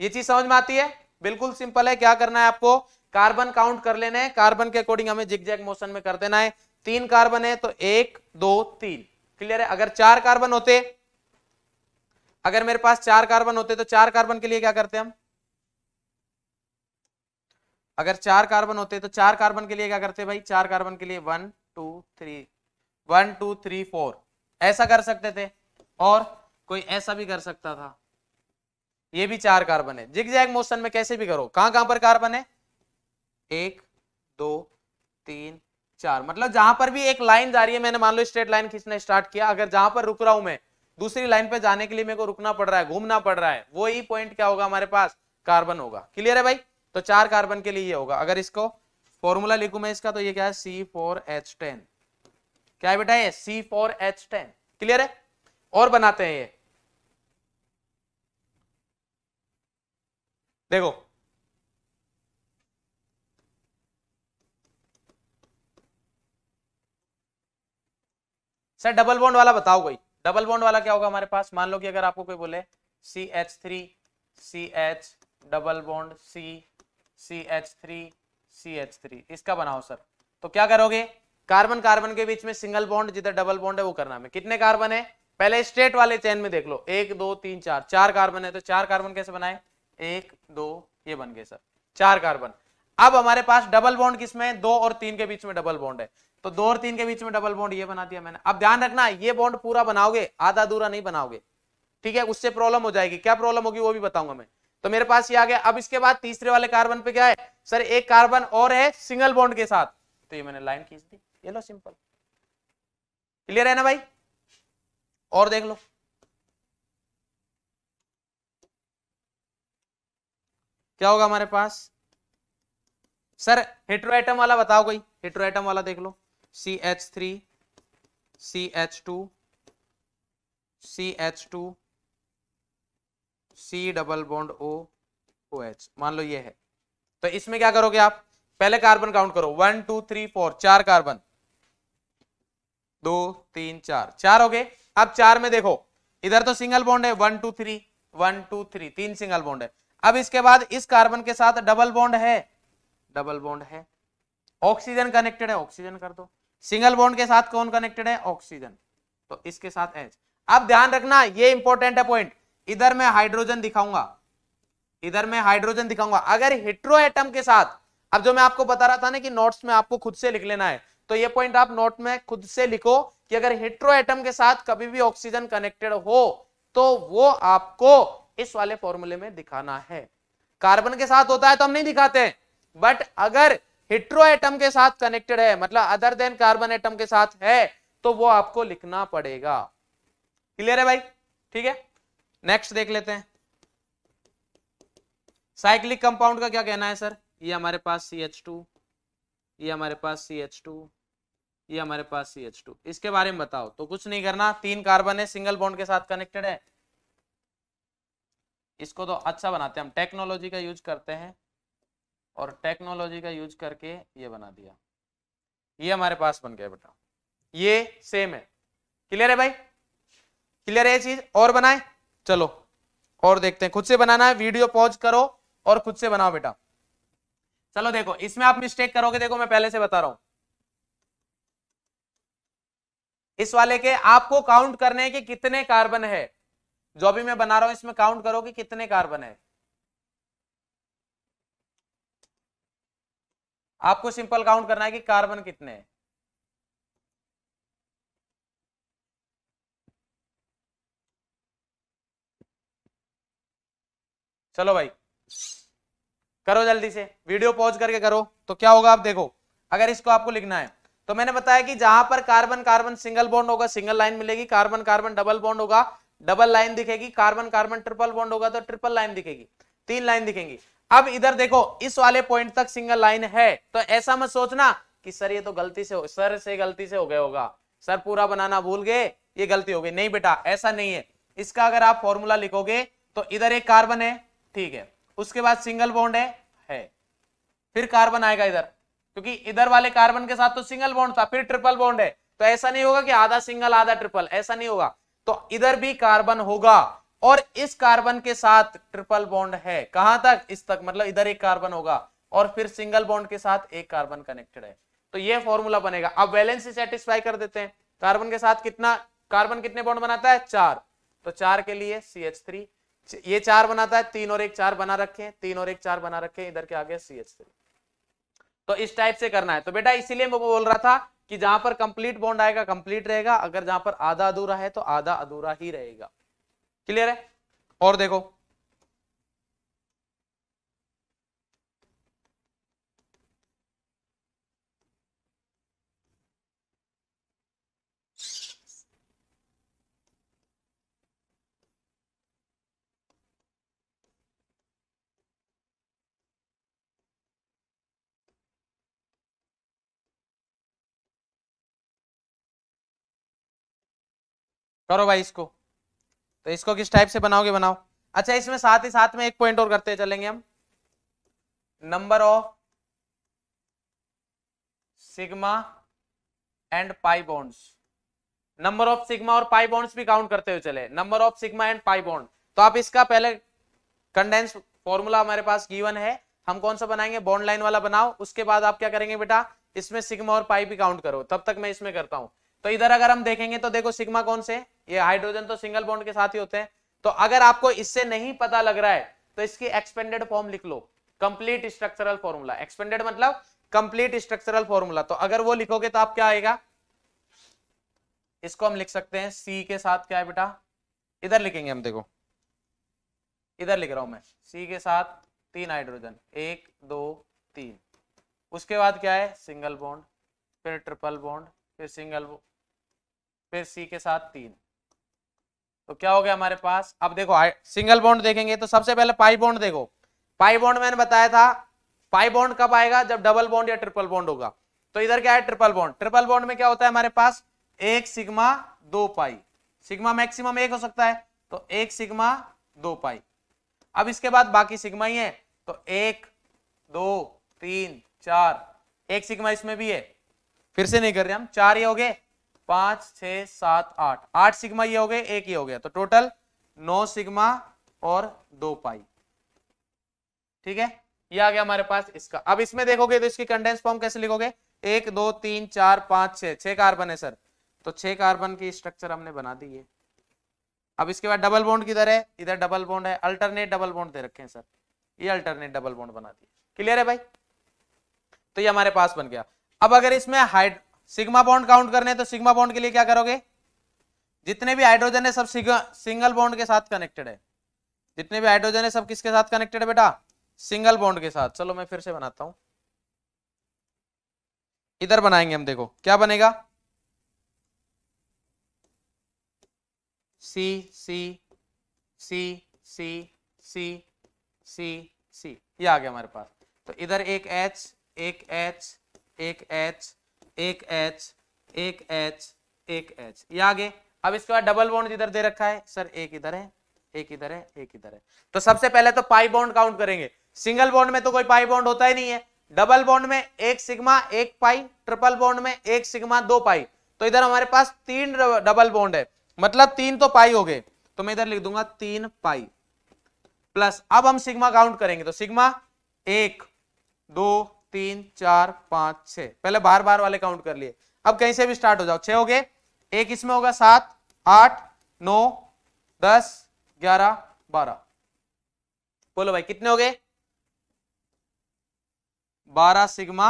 ये चीज समझ में आती है बिल्कुल सिंपल है क्या करना है आपको कार्बन काउंट कर लेना है कार्बन के अकॉर्डिंग हमें जिग जैग मोशन में कर देना है तीन कार्बन है तो एक दो तीन क्लियर है अगर चार कार्बन होते अगर मेरे पास चार कार्बन होते तो चार कार्बन के लिए क्या करते हम अगर चार कार्बन होते तो चार कार्बन के लिए क्या करते भाई चार कार्बन के लिए one two three one two three four ऐसा कर सकते थे और कोई ऐसा भी कर सकता था ये भी चार कार्बन है जिग जैग मोशन में कैसे भी करो कहां कहां पर कार्बन है एक दो तीन चार मतलब जहां पर भी एक लाइन जा रही है मैंने मान लो स्ट्रेट लाइन खींचना स्टार्ट किया अगर जहां पर रुक रहा हूं मैं दूसरी लाइन पे जाने के लिए मेरे को रुकना पड़ रहा है घूमना पड़ रहा है वो ही पॉइंट क्या होगा हमारे पास कार्बन होगा क्लियर है भाई तो चार कार्बन के लिए ये होगा अगर इसको फॉर्मूला लिखू मैं इसका तो ये क्या है सी फोर एच टेन क्या है बेटा ये C four H ten clear है और बनाते हैं ये देखो सर डबल बॉन्ड वाला बताओ कोई डबल बॉन्ड वाला क्या होगा हमारे पास मान लो कि अगर आपको कोई बोले C H three C H double bond C C H three C H three इसका बनाओ सर तो क्या करोगे कार्बन कार्बन के बीच में सिंगल बॉन्ड जिधर डबल बॉन्ड है वो करना हमें कितने कार्बन है पहले स्ट्रेट वाले चैन में देख लो एक दो तीन चार चार कार्बन है तो चार कार्बन कैसे बनाए एक दो ये बन गए सर चार कार्बन अब हमारे पास डबल बॉन्ड किसमें दो और तीन के बीच में डबल बॉन्ड है तो दो और तीन के बीच में डबल बॉन्ड ये बना दिया मैंने अब ध्यान रखना ये बॉन्ड पूरा बनाओगे आधा दूरा नहीं बनाओगे ठीक है उससे प्रॉब्लम हो जाएगी क्या प्रॉब्लम होगी वो भी बताऊंगा मैं तो मेरे पास ये आ गया अब इसके बाद तीसरे वाले कार्बन पे क्या है सर एक कार्बन और है सिंगल बॉन्ड के साथ तो ये मैंने लाइन खींच दी ये लो सिंपल क्लियर है ना भाई और देख लो क्या होगा हमारे पास सर आइटम वाला बताओ कोई आइटम वाला देख लो C C H H three two C H two C double bond O O H मान लो ये है तो इसमें क्या करोगे आप पहले कार्बन काउंट करो वन टू थ्री फोर चार कार्बन दो तीन चार चार हो गए अब चार में देखो इधर तो सिंगल बॉन्ड है one two three one two three तीन सिंगल बॉन्ड है अब इसके बाद इस कार्बन के साथ डबल बॉन्ड है डबल बॉन्ड है ऑक्सीजन कनेक्टेड है ऑक्सीजन कर दो सिंगल बॉन्ड के साथ कौन कनेक्टेड है ऑक्सीजन तो इसके साथ एच अब ध्यान रखना ये इंपॉर्टेंट है पॉइंट इधर मैं हाइड्रोजन दिखाऊंगा इधर मैं हाइड्रोजन दिखाऊंगा अगर हिट्रो एटम के साथ अब जो मैं आपको बता रहा था ना कि नोट्स में आपको खुद से लिख लेना है तो ये पॉइंट आप नोट में खुद से लिखो कि अगर हेट्रो एटम के साथ कभी भी ऑक्सीजन कनेक्टेड हो तो वो आपको इस वाले फॉर्मूले में दिखाना है कार्बन के साथ होता है तो हम नहीं दिखाते बट अगर हिट्रो एटम के साथ कनेक्टेड है मतलब अदर देन कार्बन एटम के साथ है तो वो आपको लिखना पड़ेगा क्लियर है भाई ठीक है नेक्स्ट देख लेते हैं साइक्लिक कंपाउंड का क्या कहना है सर ये हमारे पास सी एच टू ये हमारे पास सी एच टू ये हमारे पास सी एच टू इसके बारे में बताओ तो कुछ नहीं करना तीन कार्बन है सिंगल बॉन्ड के साथ कनेक्टेड है इसको तो अच्छा बनाते हैं हम टेक्नोलॉजी का यूज करते हैं और टेक्नोलॉजी का यूज करके ये बना दिया ये हमारे पास बन गया बेटा ये सेम है क्लियर है भाई क्लियर है चीज और बनाए चलो और देखते हैं खुद से बनाना है वीडियो पॉज करो और खुद से बनाओ बेटा चलो देखो इसमें आप मिस्टेक करोगे देखो मैं पहले से बता रहा हूं इस वाले के आपको काउंट करने कि कितने कार्बन है जो भी मैं बना रहा हूं इसमें काउंट करो कि कितने कार्बन है आपको सिंपल काउंट करना है कि कार्बन कितने हैं चलो भाई करो जल्दी से वीडियो पॉज करके करो तो क्या होगा आप देखो अगर इसको आपको लिखना है तो मैंने बताया कि जहां पर कार्बन कार्बन सिंगल बॉन्ड होगा सिंगल लाइन मिलेगी कार्बन कार्बन डबल बॉन्ड होगा डबल लाइन दिखेगी कार्बन कार्बन ट्रिपल बॉन्ड होगा तो ट्रिपल लाइन दिखेगी तीन लाइन दिखेंगी अब इधर देखो इस वाले पॉइंट तक सिंगल लाइन है तो ऐसा मत सोचना कि सर ये तो गलती से हो सर से गलती से हो गया होगा सर पूरा बनाना भूल गए ये गलती हो गई नहीं बेटा ऐसा नहीं है इसका अगर आप फॉर्मूला लिखोगे तो इधर एक कार्बन है ठीक है उसके बाद सिंगल बॉन्ड है, है फिर कार्बन आएगा इधर क्योंकि इधर वाले कार्बन के साथ तो सिंगल बॉन्ड था फिर ट्रिपल बॉन्ड है तो ऐसा नहीं होगा कि आधा सिंगल आधा ट्रिपल ऐसा नहीं होगा तो इधर भी कार्बन होगा और इस कार्बन के साथ ट्रिपल बॉन्ड है कहां तक इस तक मतलब इधर एक कार्बन होगा और फिर सिंगल बॉन्ड के साथ एक कार्बन कनेक्टेड है तो ये फॉर्मूला बनेगा अब वैलेंस सेटिस्फाई कर देते हैं कार्बन के साथ कितना कार्बन कितने बॉन्ड बनाता है चार तो चार के लिए सी एच थ्री ये चार बनाता है तीन और एक चार बना रखे तीन और एक चार बना रखे इधर के आगे सी एच थ्री तो इस टाइप से करना है तो बेटा इसीलिए मैं बोल रहा था कि जहां पर कंप्लीट बॉन्ड आएगा कंप्लीट रहेगा अगर जहां पर आधा अधूरा है तो आधा अधूरा ही रहेगा क्लियर है और देखो करो भाई इसको तो इसको किस टाइप से बनाओगे बनाओ अच्छा इसमें साथ ही साथ में एक पॉइंट और करते चलेंगे हम number of sigma and pi bonds number of sigma और पाई बॉन्ड्स भी काउंट करते हुए चले number of sigma and pi bond तो आप इसका पहले कंडेंस फॉर्मूला हमारे पास गिवन है हम कौन सा बनाएंगे बॉन्ड लाइन वाला बनाओ उसके बाद आप क्या करेंगे बेटा इसमें सिग्मा और पाई भी काउंट करो तब तक मैं इसमें करता हूं तो इधर अगर हम देखेंगे तो देखो सिग्मा कौन से ये हाइड्रोजन तो सिंगल बॉन्ड के साथ ही होते हैं तो अगर आपको इससे नहीं पता लग रहा है तो इसकी एक्सपेंडेड फॉर्म लिख लो कंप्लीट स्ट्रक्चरल फॉर्मूला एक्सपेंडेड मतलब कंप्लीट स्ट्रक्चरल फॉर्मूला तो अगर वो लिखोगे तो आप क्या आएगा इसको हम लिख सकते हैं सी के साथ क्या है बेटा इधर लिखेंगे हम देखो इधर लिख रहा हूं मैं सी के साथ तीन हाइड्रोजन एक दो तीन उसके बाद क्या है सिंगल बॉन्ड फिर ट्रिपल बॉन्ड फिर सिंगल बॉन्ड फिर सी के साथ तीन तो क्या हो गया हमारे पास अब देखो सिंगल बॉन्ड देखेंगे तो सबसे पहले पाई बॉन्ड देखो पाई बॉन्ड मैंने बताया था पाई बॉन्ड कब आएगा जब डबल बॉन्ड या ट्रिपल बॉन्ड होगा तो इधर क्या है ट्रिपल बॉन्ड ट्रिपल बॉन्ड में क्या होता है हमारे पास एक सिग्मा दो पाई सिग्मा मैक्सिमम एक हो सकता है तो एक सिग्मा दो पाई अब इसके बाद बाकी सिग्मा ही है तो एक दो तीन चार एक सिग्मा इसमें भी है फिर से नहीं कर रहे हम चार ही हो गए पांच छ सात आठ आठ सिग्मा ये हो गए एक ये हो गया तो टोटल नौ सिग्मा और दो पाई ठीक है ये आ गया हमारे पास इसका अब इसमें देखोगे तो इसकी कंडेंस फॉर्म कैसे लिखोगे एक दो तीन चार पांच छह छह कार्बन है सर तो छह कार्बन की स्ट्रक्चर हमने बना दी है अब इसके बाद डबल बॉन्ड किधर है इधर डबल बॉन्ड है अल्टरनेट डबल बॉन्ड दे रखे हैं सर ये अल्टरनेट डबल बॉन्ड बना दिए क्लियर है भाई तो ये हमारे पास बन गया अब अगर इसमें हाइड सिग्मा बॉन्ड काउंट करने हैं तो सिग्मा बॉन्ड के लिए क्या करोगे जितने भी हाइड्रोजन है सब सिंगल बॉन्ड के साथ कनेक्टेड है जितने भी हाइड्रोजन है सब किसके साथ कनेक्टेड है बेटा सिंगल बॉन्ड के साथ चलो मैं फिर से बनाता हूं इधर बनाएंगे हम देखो क्या बनेगा सी सी सी सी सी सी सी ये आ गया हमारे पास तो इधर एक एच एक एच एक एच एक एच एक एच एक एच ये आगे अब इसके बाद डबल बॉन्ड इधर दे रखा है सर एक इधर है एक इधर है एक इधर है तो सबसे पहले तो पाई बॉन्ड काउंट करेंगे सिंगल बॉन्ड में तो कोई पाई बॉन्ड होता ही नहीं है डबल बॉन्ड में एक सिग्मा एक पाई ट्रिपल बॉन्ड में एक सिग्मा दो पाई तो इधर हमारे पास तीन डबल बॉन्ड है मतलब तीन तो पाई हो गए तो मैं इधर लिख दूंगा तीन पाई प्लस अब हम सिग्मा काउंट करेंगे तो सिग्मा एक दो तीन चार पांच छ पहले बार बार वाले काउंट कर लिए अब कहीं से भी स्टार्ट हो जाओ छह हो गए एक इसमें होगा सात आठ नौ दस ग्यारह बारह बोलो भाई कितने हो गए बारह सिग्मा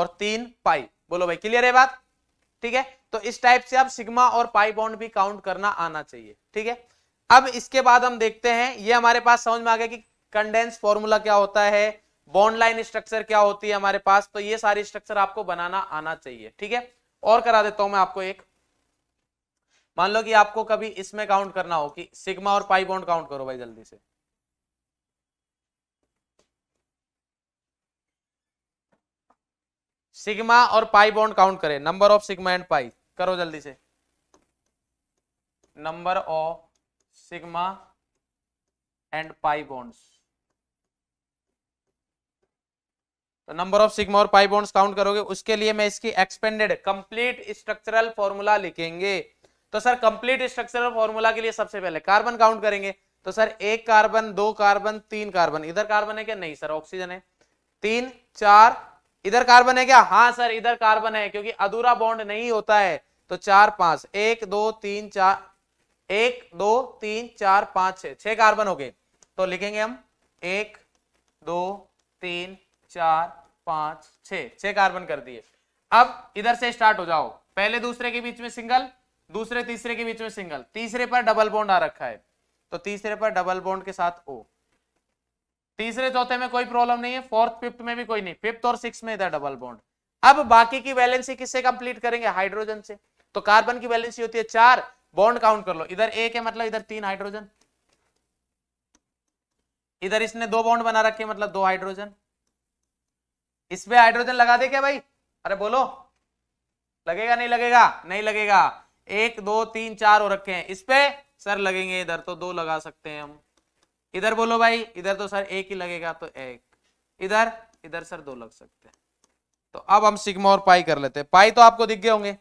और तीन पाई बोलो भाई क्लियर है बात ठीक है तो इस टाइप से आप सिग्मा और पाई बॉन्ड भी काउंट करना आना चाहिए ठीक है अब इसके बाद हम देखते हैं ये हमारे पास समझ में आ गया कि कंडेंस फॉर्मूला क्या होता है बॉन्ड लाइन स्ट्रक्चर क्या होती है हमारे पास तो ये सारी स्ट्रक्चर आपको बनाना आना चाहिए ठीक है और करा देता हूं मैं आपको एक मान लो कि आपको कभी इसमें काउंट करना हो कि सिग्मा और पाई बॉन्ड काउंट करो भाई जल्दी से सिग्मा और पाई बॉन्ड काउंट करें number of sigma and pi करो जल्दी से number of sigma and pi bonds तो नंबर ऑफ सिग्मा और पाई बॉन्ड्स काउंट करोगे उसके लिए मैं इसकी एक्सपेंडेड कंप्लीट स्ट्रक्चरल फॉर्मूला लिखेंगे तो सर कंप्लीट स्ट्रक्चरल फॉर्मूला के लिए सबसे पहले कार्बन काउंट करेंगे तो सर एक कार्बन दो कार्बन तीन कार्बन इधर कार्बन है क्या नहीं सर ऑक्सीजन है तीन चार इधर कार्बन है क्या हाँ सर इधर कार्बन है क्योंकि अधूरा बॉन्ड नहीं होता है तो चार पांच एक दो तीन चार एक दो तीन चार पांच छह छह कार्बन हो गए तो लिखेंगे हम एक दो तीन चार पांच छ छह कार्बन कर दिए अब इधर से स्टार्ट हो जाओ पहले दूसरे के बीच में सिंगल दूसरे तीसरे के बीच में सिंगल तीसरे पर डबल बॉन्ड आ रखा है तो तीसरे पर डबल बॉन्ड के साथ ओ तीसरे चौथे में कोई प्रॉब्लम नहीं है फोर्थ फिफ्थ में भी कोई नहीं फिफ्थ और सिक्स में इधर डबल बॉन्ड अब बाकी की वैलेंसी किससे कंप्लीट करेंगे हाइड्रोजन से तो कार्बन की वैलेंसी होती है चार बॉन्ड काउंट कर लो इधर एक है मतलब इधर तीन हाइड्रोजन इधर इसने दो बॉन्ड बना रखे मतलब दो हाइड्रोजन इसमें हाइड्रोजन लगा दे क्या भाई अरे बोलो लगेगा नहीं लगेगा नहीं लगेगा एक दो तीन चार हो रखे हैं इस पे सर लगेंगे इधर तो दो लगा सकते हैं हम इधर बोलो भाई इधर तो सर एक ही लगेगा तो एक इधर इधर सर दो लग सकते हैं तो अब हम सिग्मा और पाई कर लेते हैं पाई तो आपको दिख गए होंगे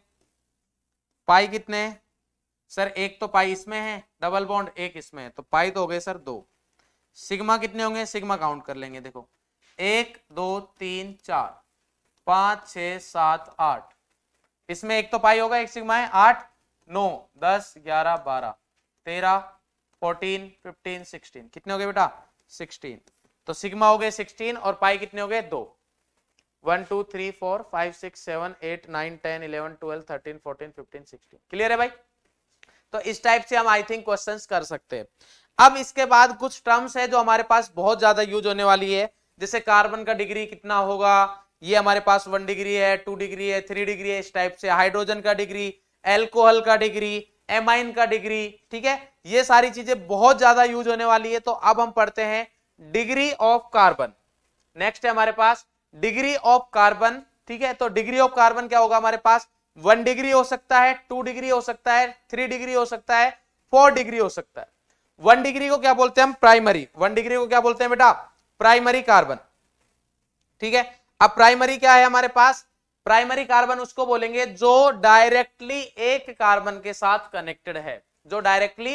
पाई कितने हैं सर एक तो पाई इसमें है डबल बॉन्ड एक इसमें है तो पाई तो हो गए सर दो सिग्मा कितने होंगे सिग्मा काउंट कर लेंगे देखो एक दो तीन चार पांच छ सात आठ इसमें एक तो पाई होगा एक सिग्मा है आठ नौ दस ग्यारह बारह तेरह फोर्टीन फिफ्टीन सिक्सटीन कितने हो गए बेटा सिक्सटीन तो सिग्मा हो गए सिक्सटीन और पाई कितने हो गए दो one two three four five six seven eight nine ten eleven twelve thirteen fourteen fifteen sixteen clear है भाई तो इस टाइप से हम आई थिंक क्वेश्चंस कर सकते हैं अब इसके बाद कुछ टर्म्स है जो हमारे पास बहुत ज्यादा यूज होने वाली है जैसे कार्बन का डिग्री कितना होगा ये हमारे पास वन डिग्री है टू डिग्री है थ्री डिग्री है इस टाइप से हाइड्रोजन का डिग्री एल्कोहल का डिग्री एमाइन का डिग्री ठीक है ये सारी चीजें बहुत ज्यादा यूज होने वाली है तो अब हम पढ़ते हैं डिग्री ऑफ कार्बन नेक्स्ट है हमारे पास डिग्री ऑफ कार्बन ठीक है तो डिग्री ऑफ कार्बन क्या होगा हमारे पास वन डिग्री हो सकता है टू डिग्री हो सकता है थ्री डिग्री हो सकता है फोर डिग्री हो सकता है वन डिग्री को क्या बोलते हैं हम प्राइमरी वन डिग्री को क्या बोलते हैं बेटा प्राइमरी कार्बन ठीक है अब प्राइमरी क्या है हमारे पास प्राइमरी कार्बन उसको बोलेंगे जो डायरेक्टली एक कार्बन के साथ कनेक्टेड है जो डायरेक्टली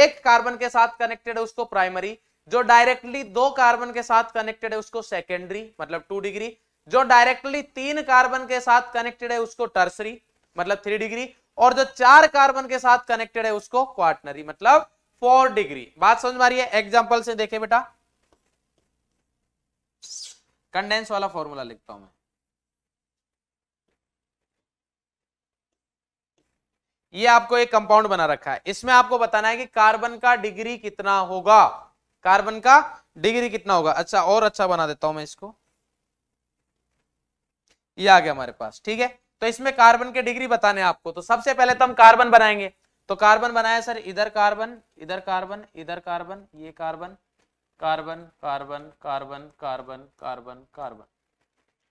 एक कार्बन के साथ कनेक्टेड है उसको प्राइमरी जो डायरेक्टली दो कार्बन के साथ कनेक्टेड है उसको सेकेंडरी मतलब टू डिग्री जो डायरेक्टली तीन कार्बन के साथ कनेक्टेड है उसको टर्सरी मतलब थ्री डिग्री और जो चार कार्बन के साथ कनेक्टेड है उसको क्वार्टनरी मतलब फोर डिग्री बात समझ में आ रही है एग्जाम्पल से देखे बेटा कंडेंस वाला फॉर्मूला लिखता हूं मैं ये आपको एक कंपाउंड बना रखा है इसमें आपको बताना है कि कार्बन का डिग्री कितना होगा कार्बन का डिग्री कितना होगा अच्छा और अच्छा बना देता हूं मैं इसको ये आ गया हमारे पास ठीक है तो इसमें कार्बन के डिग्री बताने आपको तो सबसे पहले तो हम कार्बन बनाएंगे तो कार्बन बनाया सर इधर कार्बन इधर कार्बन इधर कार्बन ये carbon carbon carbon carbon carbon carbon carbon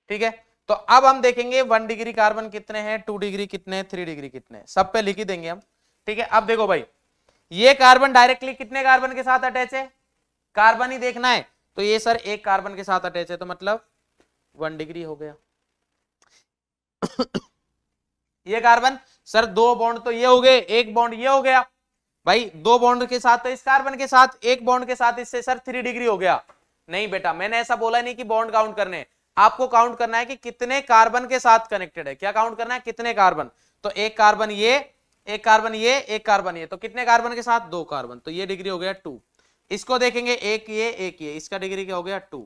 ठीक है तो अब हम देखेंगे वन डिग्री कार्बन कितने हैं टू डिग्री कितने हैं थ्री डिग्री कितने सब पे लिख ही देंगे हम ठीक है अब देखो भाई ये कार्बन डायरेक्टली कितने कार्बन के साथ अटैच है कार्बन ही देखना है तो ये सर एक कार्बन के साथ अटैच है तो मतलब वन डिग्री हो गया ये कार्बन सर दो बॉन्ड तो ये हो गए एक बॉन्ड ये हो गया भाई दो बॉन्ड के साथ इस कार्बन के साथ एक बॉन्ड के साथ इससे सर थ्री डिग्री हो गया नहीं बेटा मैंने ऐसा बोला नहीं कि बॉन्ड काउंट करने आपको काउंट करना है कि कितने कार्बन के साथ कनेक्टेड है क्या काउंट करना है कितने कार्बन तो एक कार्बन ये एक कार्बन ये एक कार्बन ये तो कितने कार्बन के साथ दो कार्बन तो ये डिग्री हो गया टू इसको देखेंगे एक ये एक ये इसका डिग्री क्या हो गया टू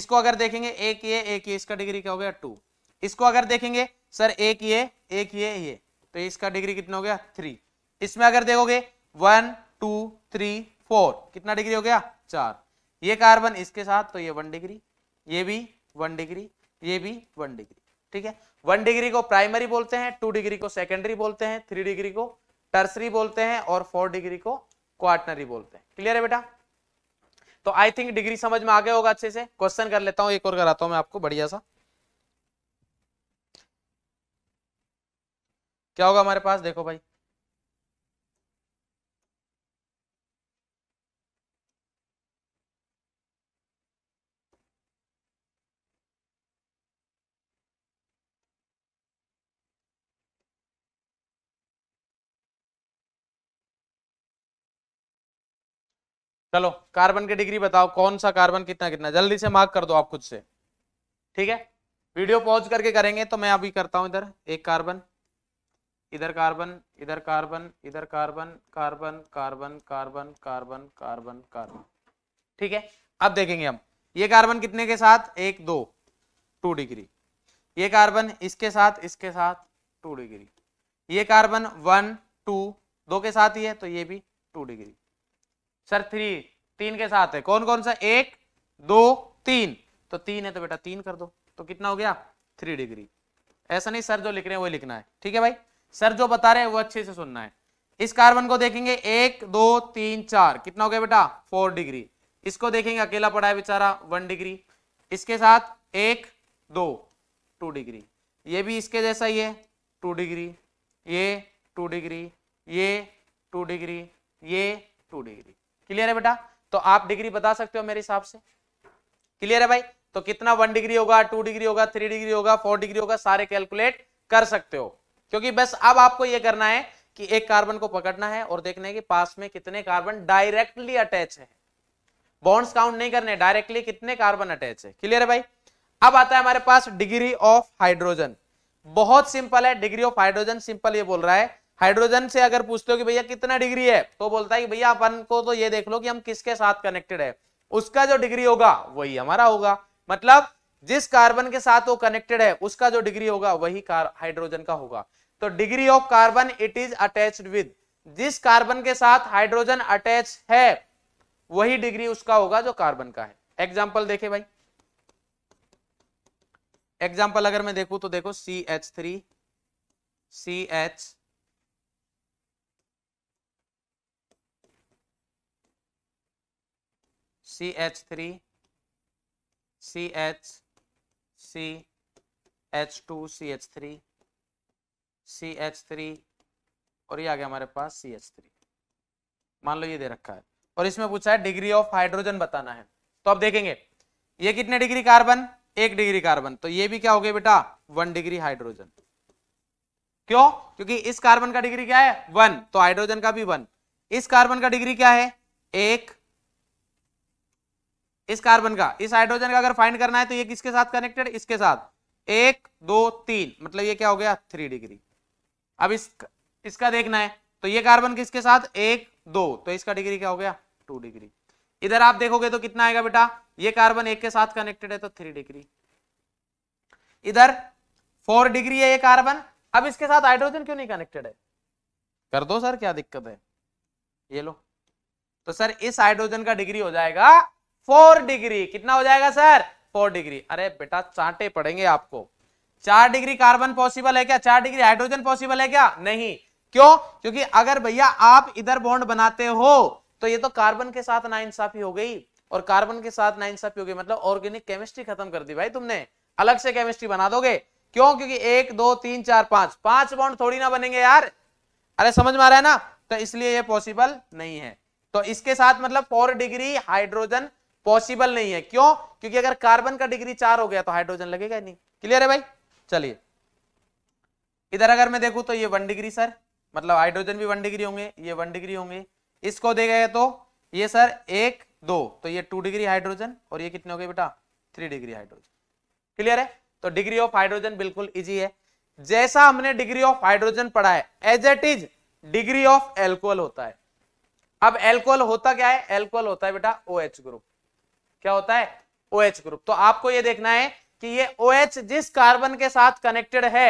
इसको अगर देखेंगे एक ये एक ये इसका डिग्री क्या हो गया टू इसको अगर देखेंगे सर एक ये एक ये ये तो इसका डिग्री कितना हो गया थ्री इसमें अगर देखोगे वन टू थ्री फोर कितना डिग्री हो गया चार ये कार्बन इसके साथ तो ये वन डिग्री ये भी वन डिग्री ये भी वन डिग्री ठीक है वन डिग्री को प्राइमरी बोलते हैं टू डिग्री को सेकेंडरी बोलते हैं थ्री डिग्री को टर्सरी बोलते हैं और फोर डिग्री को क्वार्टनरी बोलते हैं क्लियर है बेटा तो आई थिंक डिग्री समझ में आ गया होगा अच्छे से क्वेश्चन कर लेता हूं एक और कराता हूं मैं आपको बढ़िया सा क्या होगा हमारे पास देखो भाई चलो कार्बन की डिग्री बताओ कौन सा कार्बन कितना कितना जल्दी से मार्क कर दो आप खुद से ठीक है वीडियो पॉज करके करेंगे तो मैं अभी करता हूं इधर एक कार्बन इधर कार्बन इधर कार्बन इधर carbon carbon carbon carbon carbon carbon carbon ठीक है अब देखेंगे हम ये कार्बन कितने के साथ एक दो टू डिग्री ये कार्बन इसके साथ इसके साथ टू डिग्री ये कार्बन वन टू दो के साथ ही है तो ये भी टू डिग्री सर थ्री तीन के साथ है कौन कौन सा एक दो तीन तो तीन है तो बेटा तीन कर दो तो कितना हो गया थ्री डिग्री ऐसा नहीं सर जो लिख रहे हैं वो लिखना है ठीक है भाई सर जो बता रहे हैं वो अच्छे से सुनना है इस कार्बन को देखेंगे एक दो तीन चार कितना हो गया बेटा फोर डिग्री इसको देखेंगे अकेला पड़ा है बेचारा वन डिग्री इसके साथ एक दो टू डिग्री ये भी इसके जैसा ही है टू डिग्री ये टू डिग्री ये टू डिग्री ये टू डिग्री क्लियर है बेटा तो आप डिग्री बता सकते हो मेरे हिसाब से क्लियर है भाई तो कितना वन डिग्री होगा टू डिग्री होगा थ्री डिग्री होगा फोर डिग्री होगा सारे कैलकुलेट कर सकते हो क्योंकि बस अब आपको यह करना है कि एक कार्बन को पकड़ना है और देखना है कि पास में कितने कार्बन डायरेक्टली अटैच है बॉन्ड्स काउंट नहीं करने डायरेक्टली कितने कार्बन अटैच है क्लियर है भाई अब आता है हमारे पास डिग्री ऑफ हाइड्रोजन बहुत सिंपल है डिग्री ऑफ हाइड्रोजन सिंपल ये बोल रहा है हाइड्रोजन से अगर पूछते हो कि भैया कितना डिग्री है तो बोलता है कि भैया अपन को तो ये देख लो कि हम किसके साथ कनेक्टेड है उसका जो डिग्री होगा वही हमारा होगा मतलब जिस कार्बन के साथ वो कनेक्टेड है उसका जो डिग्री होगा वही हाइड्रोजन का होगा तो degree of carbon it is attach with जिस कार्बन के साथ हाइड्रोजन अटैच है वही डिग्री उसका होगा जो कार्बन का है एग्जाम्पल देखे भाई एग्जाम्पल अगर मैं देखू तो देखो C H three C H C H three C H C H two C H three C H three और ये आ गया हमारे पास सी एच थ्री मान लो ये दे रखा है और इसमें पूछा है डिग्री ऑफ हाइड्रोजन बताना है तो आप देखेंगे ये कितने डिग्री कार्बन एक डिग्री कार्बन तो ये भी क्या हो गया बेटा वन डिग्री हाइड्रोजन क्यों क्योंकि इस कार्बन का डिग्री क्या है वन तो हाइड्रोजन का भी वन इस कार्बन का डिग्री क्या है एक इस कार्बन का इस हाइड्रोजन का अगर फाइंड करना है तो ये किसके साथ कनेक्टेड इसके साथ एक दो तीन मतलब ये क्या हो गया थ्री डिग्री अब इस इसका देखना है तो ये कार्बन किसके साथ एक दो तो इसका डिग्री क्या हो गया टू डिग्री इधर आप देखोगे तो कितना आएगा बेटा ये कार्बन एक के साथ कनेक्टेड है तो थ्री डिग्री इधर फोर डिग्री है ये कार्बन अब इसके साथ हाइड्रोजन क्यों नहीं कनेक्टेड है कर दो सर क्या दिक्कत है ये लो तो सर इस हाइड्रोजन का डिग्री हो जाएगा फोर डिग्री कितना हो जाएगा सर फोर डिग्री अरे बेटा चांटे पड़ेंगे आपको चार डिग्री कार्बन पॉसिबल है क्या चार डिग्री हाइड्रोजन पॉसिबल है क्या नहीं क्यों क्योंकि अगर भैया आप इधर बॉन्ड बनाते हो तो ये तो कार्बन के साथ इंसाफी हो गई और कार्बन के साथ इंसाफी हो गई मतलब ऑर्गेनिक केमिस्ट्री खत्म कर दी भाई तुमने अलग से केमिस्ट्री बना दोगे क्यों क्योंकि एक दो तीन चार पांच पांच बॉन्ड थोड़ी ना बनेंगे यार अरे समझ में आ रहा है ना तो इसलिए ये पॉसिबल नहीं है तो इसके साथ मतलब फोर डिग्री हाइड्रोजन पॉसिबल नहीं है क्यों क्योंकि अगर कार्बन का डिग्री चार हो गया तो हाइड्रोजन लगेगा नहीं क्लियर है भाई चलिए इधर अगर मैं देखू तो ये वन डिग्री सर मतलब हाइड्रोजन भी वन डिग्री होंगे ये वन डिग्री होंगे इसको दे गए तो ये सर एक दो तो ये टू डिग्री हाइड्रोजन और ये कितने हो गए बेटा थ्री डिग्री हाइड्रोजन क्लियर है तो डिग्री ऑफ हाइड्रोजन बिल्कुल इजी है जैसा हमने डिग्री ऑफ हाइड्रोजन पढ़ा है as it is degree of alcohol होता है अब एल्कोहल होता क्या है एल्कोहल होता है बेटा ओ OH ग्रुप क्या होता है ओ OH ग्रुप तो आपको यह देखना है कि ये ओ OH जिस कार्बन के साथ कनेक्टेड है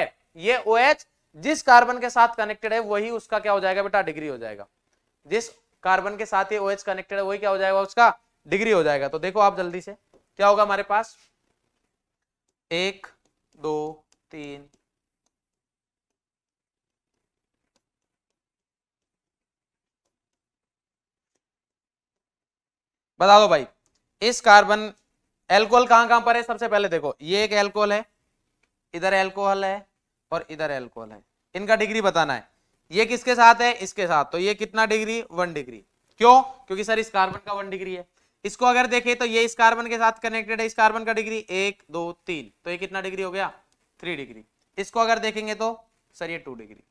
ये ओ OH जिस कार्बन के साथ कनेक्टेड है वही उसका क्या हो जाएगा बेटा डिग्री हो जाएगा जिस कार्बन के साथ ये ओ OH कनेक्टेड है वही क्या हो जाएगा उसका डिग्री हो जाएगा तो देखो आप जल्दी से क्या होगा हमारे पास एक दो तीन बता दो भाई इस कार्बन एल्कोहल कहां कहां पर है सबसे पहले देखो ये एक एल्कोहल है इधर एल्कोहल है और इधर एल्कोहल है इनका डिग्री बताना है ये किसके साथ है इसके साथ तो ये कितना डिग्री वन डिग्री क्यों क्योंकि सर इस कार्बन का वन डिग्री है इसको अगर देखे तो ये इस कार्बन के साथ कनेक्टेड है इस कार्बन का डिग्री एक दो तीन तो ये कितना डिग्री हो गया थ्री डिग्री इसको अगर देखेंगे तो सर ये टू डिग्री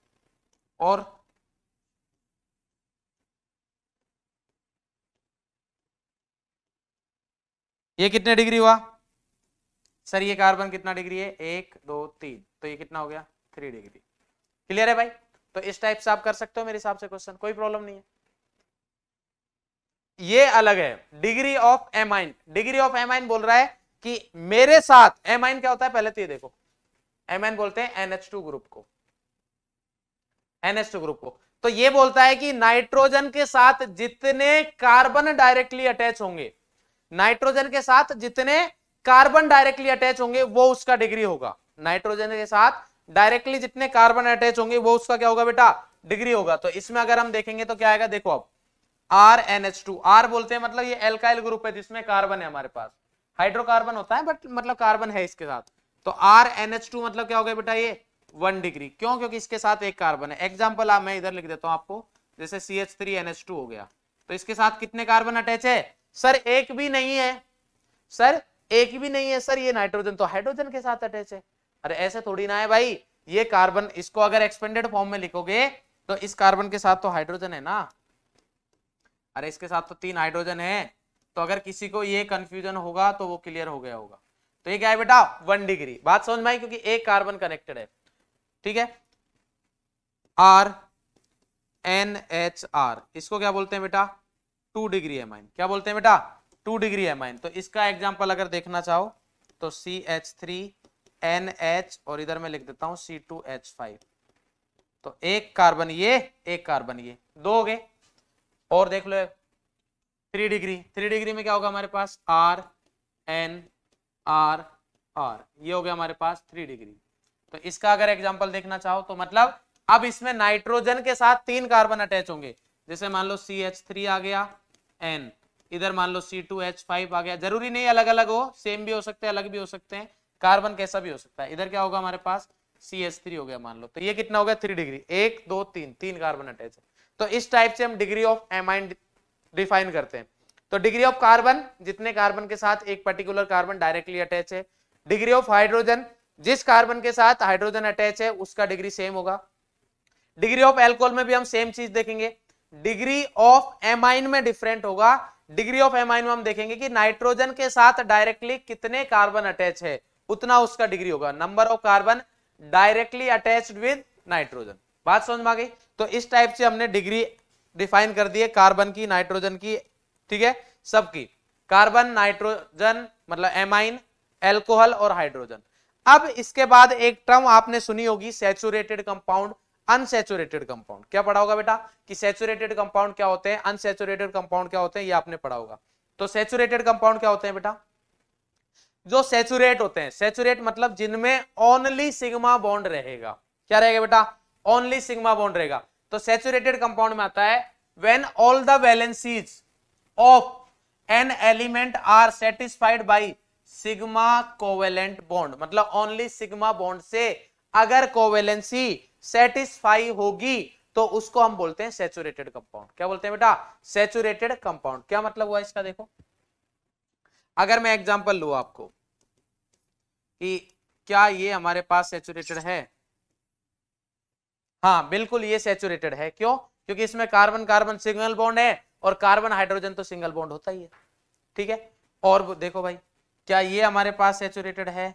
और ये कितने डिग्री हुआ सर ये कार्बन कितना डिग्री है एक दो तीन तो ये कितना हो गया थ्री डिग्री क्लियर है भाई तो इस टाइप से आप कर सकते हो मेरे हिसाब से क्वेश्चन कोई प्रॉब्लम नहीं है ये अलग है degree of amine degree of amine बोल रहा है कि मेरे साथ आइन क्या होता है पहले तो ये देखो आइन बोलते हैं एनएच ग्रुप को एनएच ग्रुप को तो ये बोलता है कि नाइट्रोजन के साथ जितने कार्बन डायरेक्टली अटैच होंगे नाइट्रोजन के साथ जितने कार्बन डायरेक्टली अटैच होंगे वो उसका डिग्री होगा नाइट्रोजन के साथ डायरेक्टली जितने कार्बन अटैच होंगे वो उसका क्या होगा बेटा डिग्री होगा तो इसमें अगर हम देखेंगे तो क्या आएगा देखो अब R N H two R बोलते हैं मतलब ये एल्काइल ग्रुप है जिसमें कार्बन है हमारे पास हाइड्रोकार्बन होता है बट मतलब कार्बन है इसके साथ तो आर एन एच टू मतलब क्या हो गया बेटा ये वन डिग्री क्यों क्योंकि इसके साथ एक कार्बन है एग्जाम्पल मैं इधर लिख देता हूं आपको जैसे C H three N H two हो गया तो इसके साथ कितने कार्बन अटैच है सर एक भी नहीं है सर एक भी नहीं है सर ये नाइट्रोजन तो हाइड्रोजन के साथ अटैच है अरे ऐसे थोड़ी ना है भाई ये कार्बन इसको अगर एक्सपेंडेड फॉर्म में लिखोगे तो इस कार्बन के साथ तो हाइड्रोजन है ना अरे इसके साथ तो तीन हाइड्रोजन है तो अगर किसी को ये कंफ्यूजन होगा तो वो क्लियर हो गया होगा तो ये क्या है बेटा वन डिग्री बात समझ में आई क्योंकि एक कार्बन कनेक्टेड है ठीक है आर एन एच आर इसको क्या बोलते हैं बेटा टू डिग्री एमाइन क्या बोलते हैं बेटा टू डिग्री एमाइन तो इसका एग्जाम्पल अगर देखना चाहो तो C H three N H और इधर मैं लिख देता हूं सी टू एच फाइव तो एक कार्बन ये एक कार्बन ये दो हो गए और देख लो थ्री डिग्री थ्री डिग्री में क्या होगा हमारे पास आर एन आर आर ये हो गया हमारे पास थ्री डिग्री तो इसका अगर एग्जाम्पल देखना चाहो तो मतलब अब इसमें नाइट्रोजन के साथ तीन कार्बन अटैच होंगे जैसे मान लो सी एच थ्री आ गया एन इधर मान लो सी टू एच फाइव आ गया जरूरी नहीं अलग अलग हो सेम भी हो सकते हैं अलग भी हो सकते हैं कार्बन कैसा भी हो सकता है इधर क्या होगा हमारे पास सी एच थ्री हो गया मान लो तो ये कितना हो गया थ्री डिग्री एक दो तीन तीन कार्बन अटैच है तो इस टाइप से हम डिग्री ऑफ एमाइन डिफाइन करते हैं तो डिग्री ऑफ कार्बन जितने कार्बन के साथ एक पर्टिकुलर कार्बन डायरेक्टली अटैच है डिग्री ऑफ हाइड्रोजन जिस कार्बन के साथ हाइड्रोजन अटैच है उसका डिग्री सेम होगा डिग्री ऑफ एल्कोहल में भी हम सेम चीज देखेंगे डिग्री ऑफ एमाइन में डिफरेंट होगा डिग्री ऑफ एमाइन में हम देखेंगे कि नाइट्रोजन के साथ डायरेक्टली कितने कार्बन अटैच है उतना उसका डिग्री होगा number of carbon directly attached with nitrogen बात समझ में आ गई तो इस टाइप से हमने डिग्री डिफाइन कर दी है कार्बन की नाइट्रोजन की ठीक है सबकी कार्बन नाइट्रोजन मतलब एमाइन एल्कोहल और हाइड्रोजन अब इसके बाद एक टर्म आपने सुनी होगी सेचुरेटेड कंपाउंड अनसेचुरेटेड कंपाउंड क्या पढ़ा होगा बेटा कि सेचुरेटेड कंपाउंड क्या होते हैं अनसेचुरेटेड कंपाउंड क्या होते हैं ये आपने पढ़ा होगा तो सेचुरेटेड कंपाउंड क्या होते हैं बेटा जो सेचुरेट होते हैं सेचुरेट मतलब जिनमें ओनली सिग्मा बॉन्ड रहेगा क्या रहेगा बेटा ओनली सिग्मा बॉन्ड रहेगा तो सेचुरेटेड कंपाउंड में आता है when all the valencies of an element are satisfied by sigma covalent bond मतलब ओनली सिग्मा बॉन्ड से अगर कोवेलेंसी सेटिस्फाई होगी तो उसको हम बोलते हैं सेचुरेटेड कंपाउंड क्या बोलते हैं बेटा सेचुरेटेड कंपाउंड क्या मतलब हुआ इसका देखो अगर मैं एग्जांपल लू आपको कि क्या ये हमारे पास सेचुरेटेड है हाँ बिल्कुल ये सेचुरेटेड है क्यों क्योंकि इसमें कार्बन कार्बन सिंगल बॉन्ड है और कार्बन हाइड्रोजन तो सिंगल बॉन्ड होता ही है ठीक है और देखो भाई क्या ये हमारे पास सेचुरेटेड है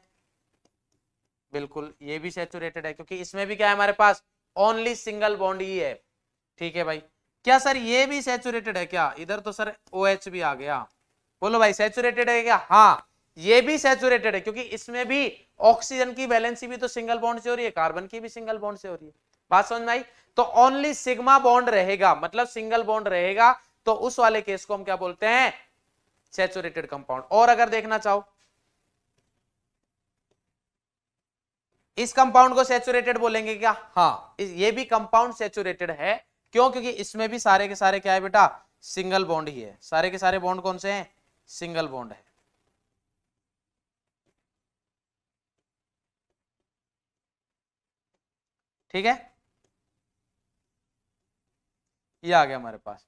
बिल्कुल ये भी सेचुरेटेड है क्योंकि इसमें भी क्या है हमारे पास ओनली सिंगल बॉन्ड ही है ठीक है भाई क्या सर ये भी सेचुरेटेड है क्या इधर तो सर ओ OH भी आ गया बोलो भाई सेचुरेटेड है क्या हाँ ये भी सेचुरेटेड है क्योंकि इसमें भी ऑक्सीजन की वैलेंसी भी तो सिंगल बॉन्ड से हो रही है कार्बन की भी सिंगल बॉन्ड से हो रही है बात समझ में आई तो ओनली सिग्मा बॉन्ड रहेगा मतलब सिंगल बॉन्ड रहेगा तो उस वाले केस को हम क्या बोलते हैं सेचुरेटेड कंपाउंड और अगर देखना चाहो इस कंपाउंड को सेचुरेटेड बोलेंगे क्या हाँ ये भी कंपाउंड सेचुरेटेड है क्यों क्योंकि इसमें भी सारे के सारे क्या है बेटा सिंगल बॉन्ड ही है सारे के सारे बॉन्ड कौन से हैं सिंगल बॉन्ड है ठीक है ये आ गया हमारे पास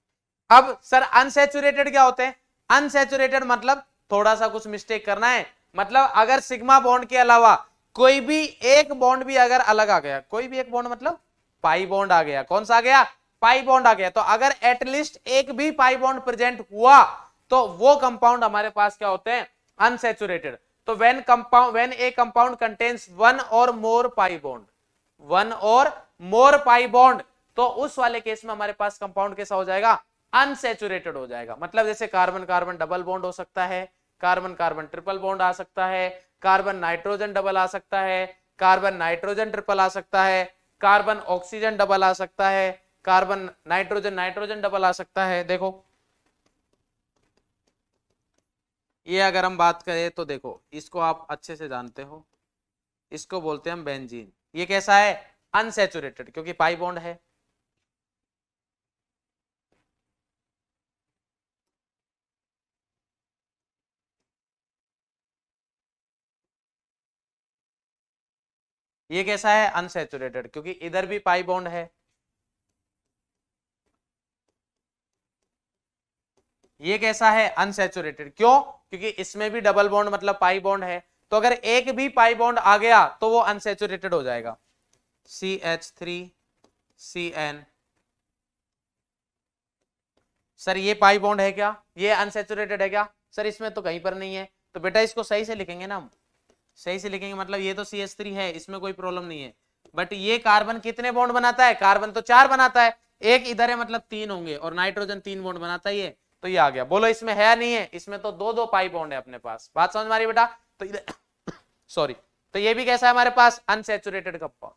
अब सर अनसेचुरेटेड क्या होते हैं अनसेचुरेटेड मतलब थोड़ा सा कुछ मिस्टेक करना है मतलब अगर सिग्मा बॉन्ड के अलावा कोई भी एक बॉन्ड भी अगर अलग आ गया कोई भी एक बॉन्ड मतलब पाई बॉन्ड आ गया कौन सा आ गया पाई बॉन्ड आ गया तो अगर एटलीस्ट एक भी पाई बॉन्ड प्रेजेंट हुआ तो वो कंपाउंड हमारे पास क्या होते हैं अनसेचुरेटेड तो when compound when a compound contains one और मोर पाई बॉन्ड वन और मोर पाई बॉन्ड तो उस वाले केस में हमारे पास कंपाउंड कैसा हो जाएगा अनसेचुरेटेड हो जाएगा मतलब जैसे कार्बन कार्बन डबल बॉन्ड हो सकता है कार्बन कार्बन ट्रिपल बॉन्ड आ सकता है कार्बन नाइट्रोजन डबल आ सकता है कार्बन नाइट्रोजन ट्रिपल आ सकता है कार्बन ऑक्सीजन डबल आ सकता है कार्बन नाइट्रोजन नाइट्रोजन डबल आ सकता है देखो ये अगर हम बात करें तो देखो इसको आप अच्छे से जानते हो इसको बोलते हैं हम बेंजीन ये कैसा है अनसेचुरेटेड क्योंकि पाई बॉन्ड है ये कैसा है अनसेचुरेटेड क्योंकि इधर भी पाई बॉन्ड है ये कैसा है अनसेचुरेटेड क्यों क्योंकि इसमें भी डबल बॉन्ड मतलब पाई बॉन्ड है तो अगर एक भी पाई बॉन्ड आ गया तो वो अनसेचुरेटेड हो जाएगा C H three C N sir ये पाई बॉन्ड है क्या ये अनसेचुरेटेड है क्या सर इसमें तो कहीं पर नहीं है तो बेटा इसको सही से लिखेंगे ना हम सही से लिखेंगे मतलब ये तो सी एस थ्री है इसमें कोई प्रॉब्लम नहीं है बट ये कार्बन कितने बॉन्ड बनाता है कार्बन तो चार बनाता है एक इधर है मतलब तीन होंगे और नाइट्रोजन तीन बॉन्ड बनाता ही है तो ये आ गया बोलो इसमें है नहीं है इसमें तो दो दो पाई बॉन्ड है अपने पास बात समझ मारी बेटा तो इधर सॉरी तो ये भी कैसा है हमारे पास अनसेचुरेटेड कंपाउंड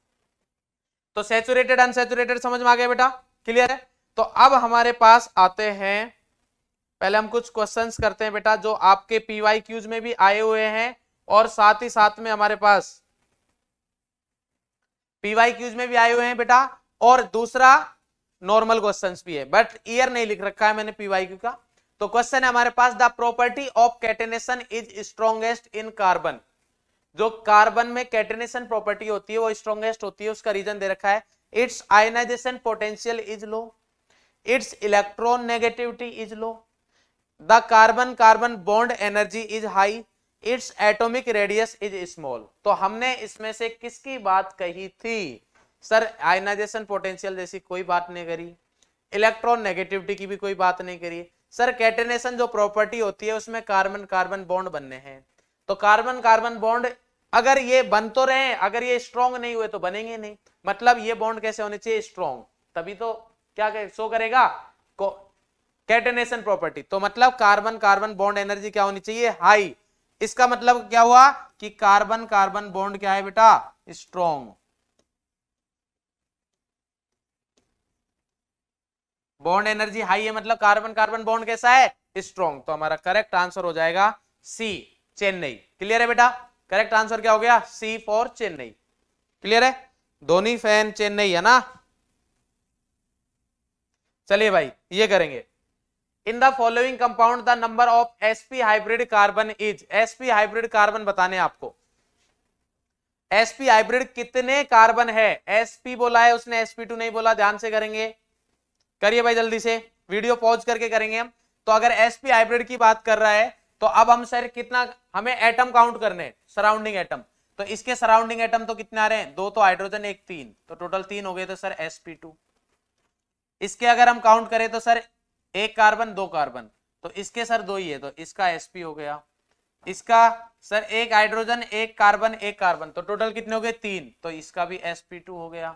तो सेचुरेटेड अनसेचुरेटेड समझ में आ गया बेटा क्लियर है तो अब हमारे पास आते हैं पहले हम कुछ क्वेश्चंस करते हैं बेटा जो आपके पीवाई क्यूज में भी आए हुए हैं और साथ ही साथ में हमारे पास पीवाई क्यूज में भी आए हुए हैं बेटा और दूसरा नॉर्मल क्वेश्चन भी है बट ईयर नहीं लिख रखा है मैंने पीवाई क्यू का तो क्वेश्चन है हमारे पास the property of catenation is strongest in carbon जो कार्बन में कैटेनेशन प्रॉपर्टी होती है वो स्ट्रॉन्गेस्ट होती है उसका रीजन दे रखा है its ionization potential is low its electron negativity is low the carbon carbon bond energy is high its atomic radius is small तो हमने इसमें से किसकी बात कही थी सर आयनाइजेशन पोटेंशियल जैसी कोई बात नहीं करी इलेक्ट्रॉन नेगेटिविटी की भी कोई बात नहीं करी सर कैटेनेशन जो प्रॉपर्टी होती है उसमें कार्बन कार्बन बॉन्ड बनने हैं तो कार्बन कार्बन बॉन्ड अगर ये बन तो रहे अगर ये स्ट्रॉन्ग नहीं हुए तो बनेंगे नहीं मतलब ये बॉन्ड कैसे होने चाहिए स्ट्रॉन्ग तभी तो क्या कर, शो करेगा कैटेनेशन प्रॉपर्टी तो मतलब कार्बन कार्बन बॉन्ड एनर्जी क्या होनी चाहिए हाई इसका मतलब क्या हुआ कि कार्बन कार्बन बॉन्ड क्या है बेटा स्ट्रॉन्ग बॉन्ड एनर्जी हाई है मतलब कार्बन कार्बन बॉन्ड कैसा है स्ट्रॉन्ग तो हमारा करेक्ट आंसर हो जाएगा सी चेन्नई क्लियर है बेटा करेक्ट आंसर क्या हो गया सी फॉर चेन्नई क्लियर है धोनी फैन चेन्नई है ना चलिए भाई ये करेंगे in the following compound the number of SP hybrid carbon is SP hybrid carbon बताने आपको एसपी हाइब्रिड कितने कार्बन है एसपी बोला है उसने एसपी टू नहीं बोला ध्यान से करेंगे करिए भाई जल्दी से वीडियो पॉज करके करेंगे हम तो अगर एसपी हाइब्रिड की बात कर रहा है तो अब हम सर कितना हमें एटम काउंट करने सराउंडिंग एटम तो इसके सराउंडिंग एटम तो कितने आ रहे हैं दो तो हाइड्रोजन एक तीन तो टोटल तीन हो गए तो सर टू इसके अगर हम काउंट करें तो सर एक कार्बन दो कार्बन तो इसके सर दो ही है तो इसका sp हो गया इसका सर एक हाइड्रोजन एक कार्बन एक कार्बन तो टोटल कितने हो गए तीन तो इसका भी sp2 हो गया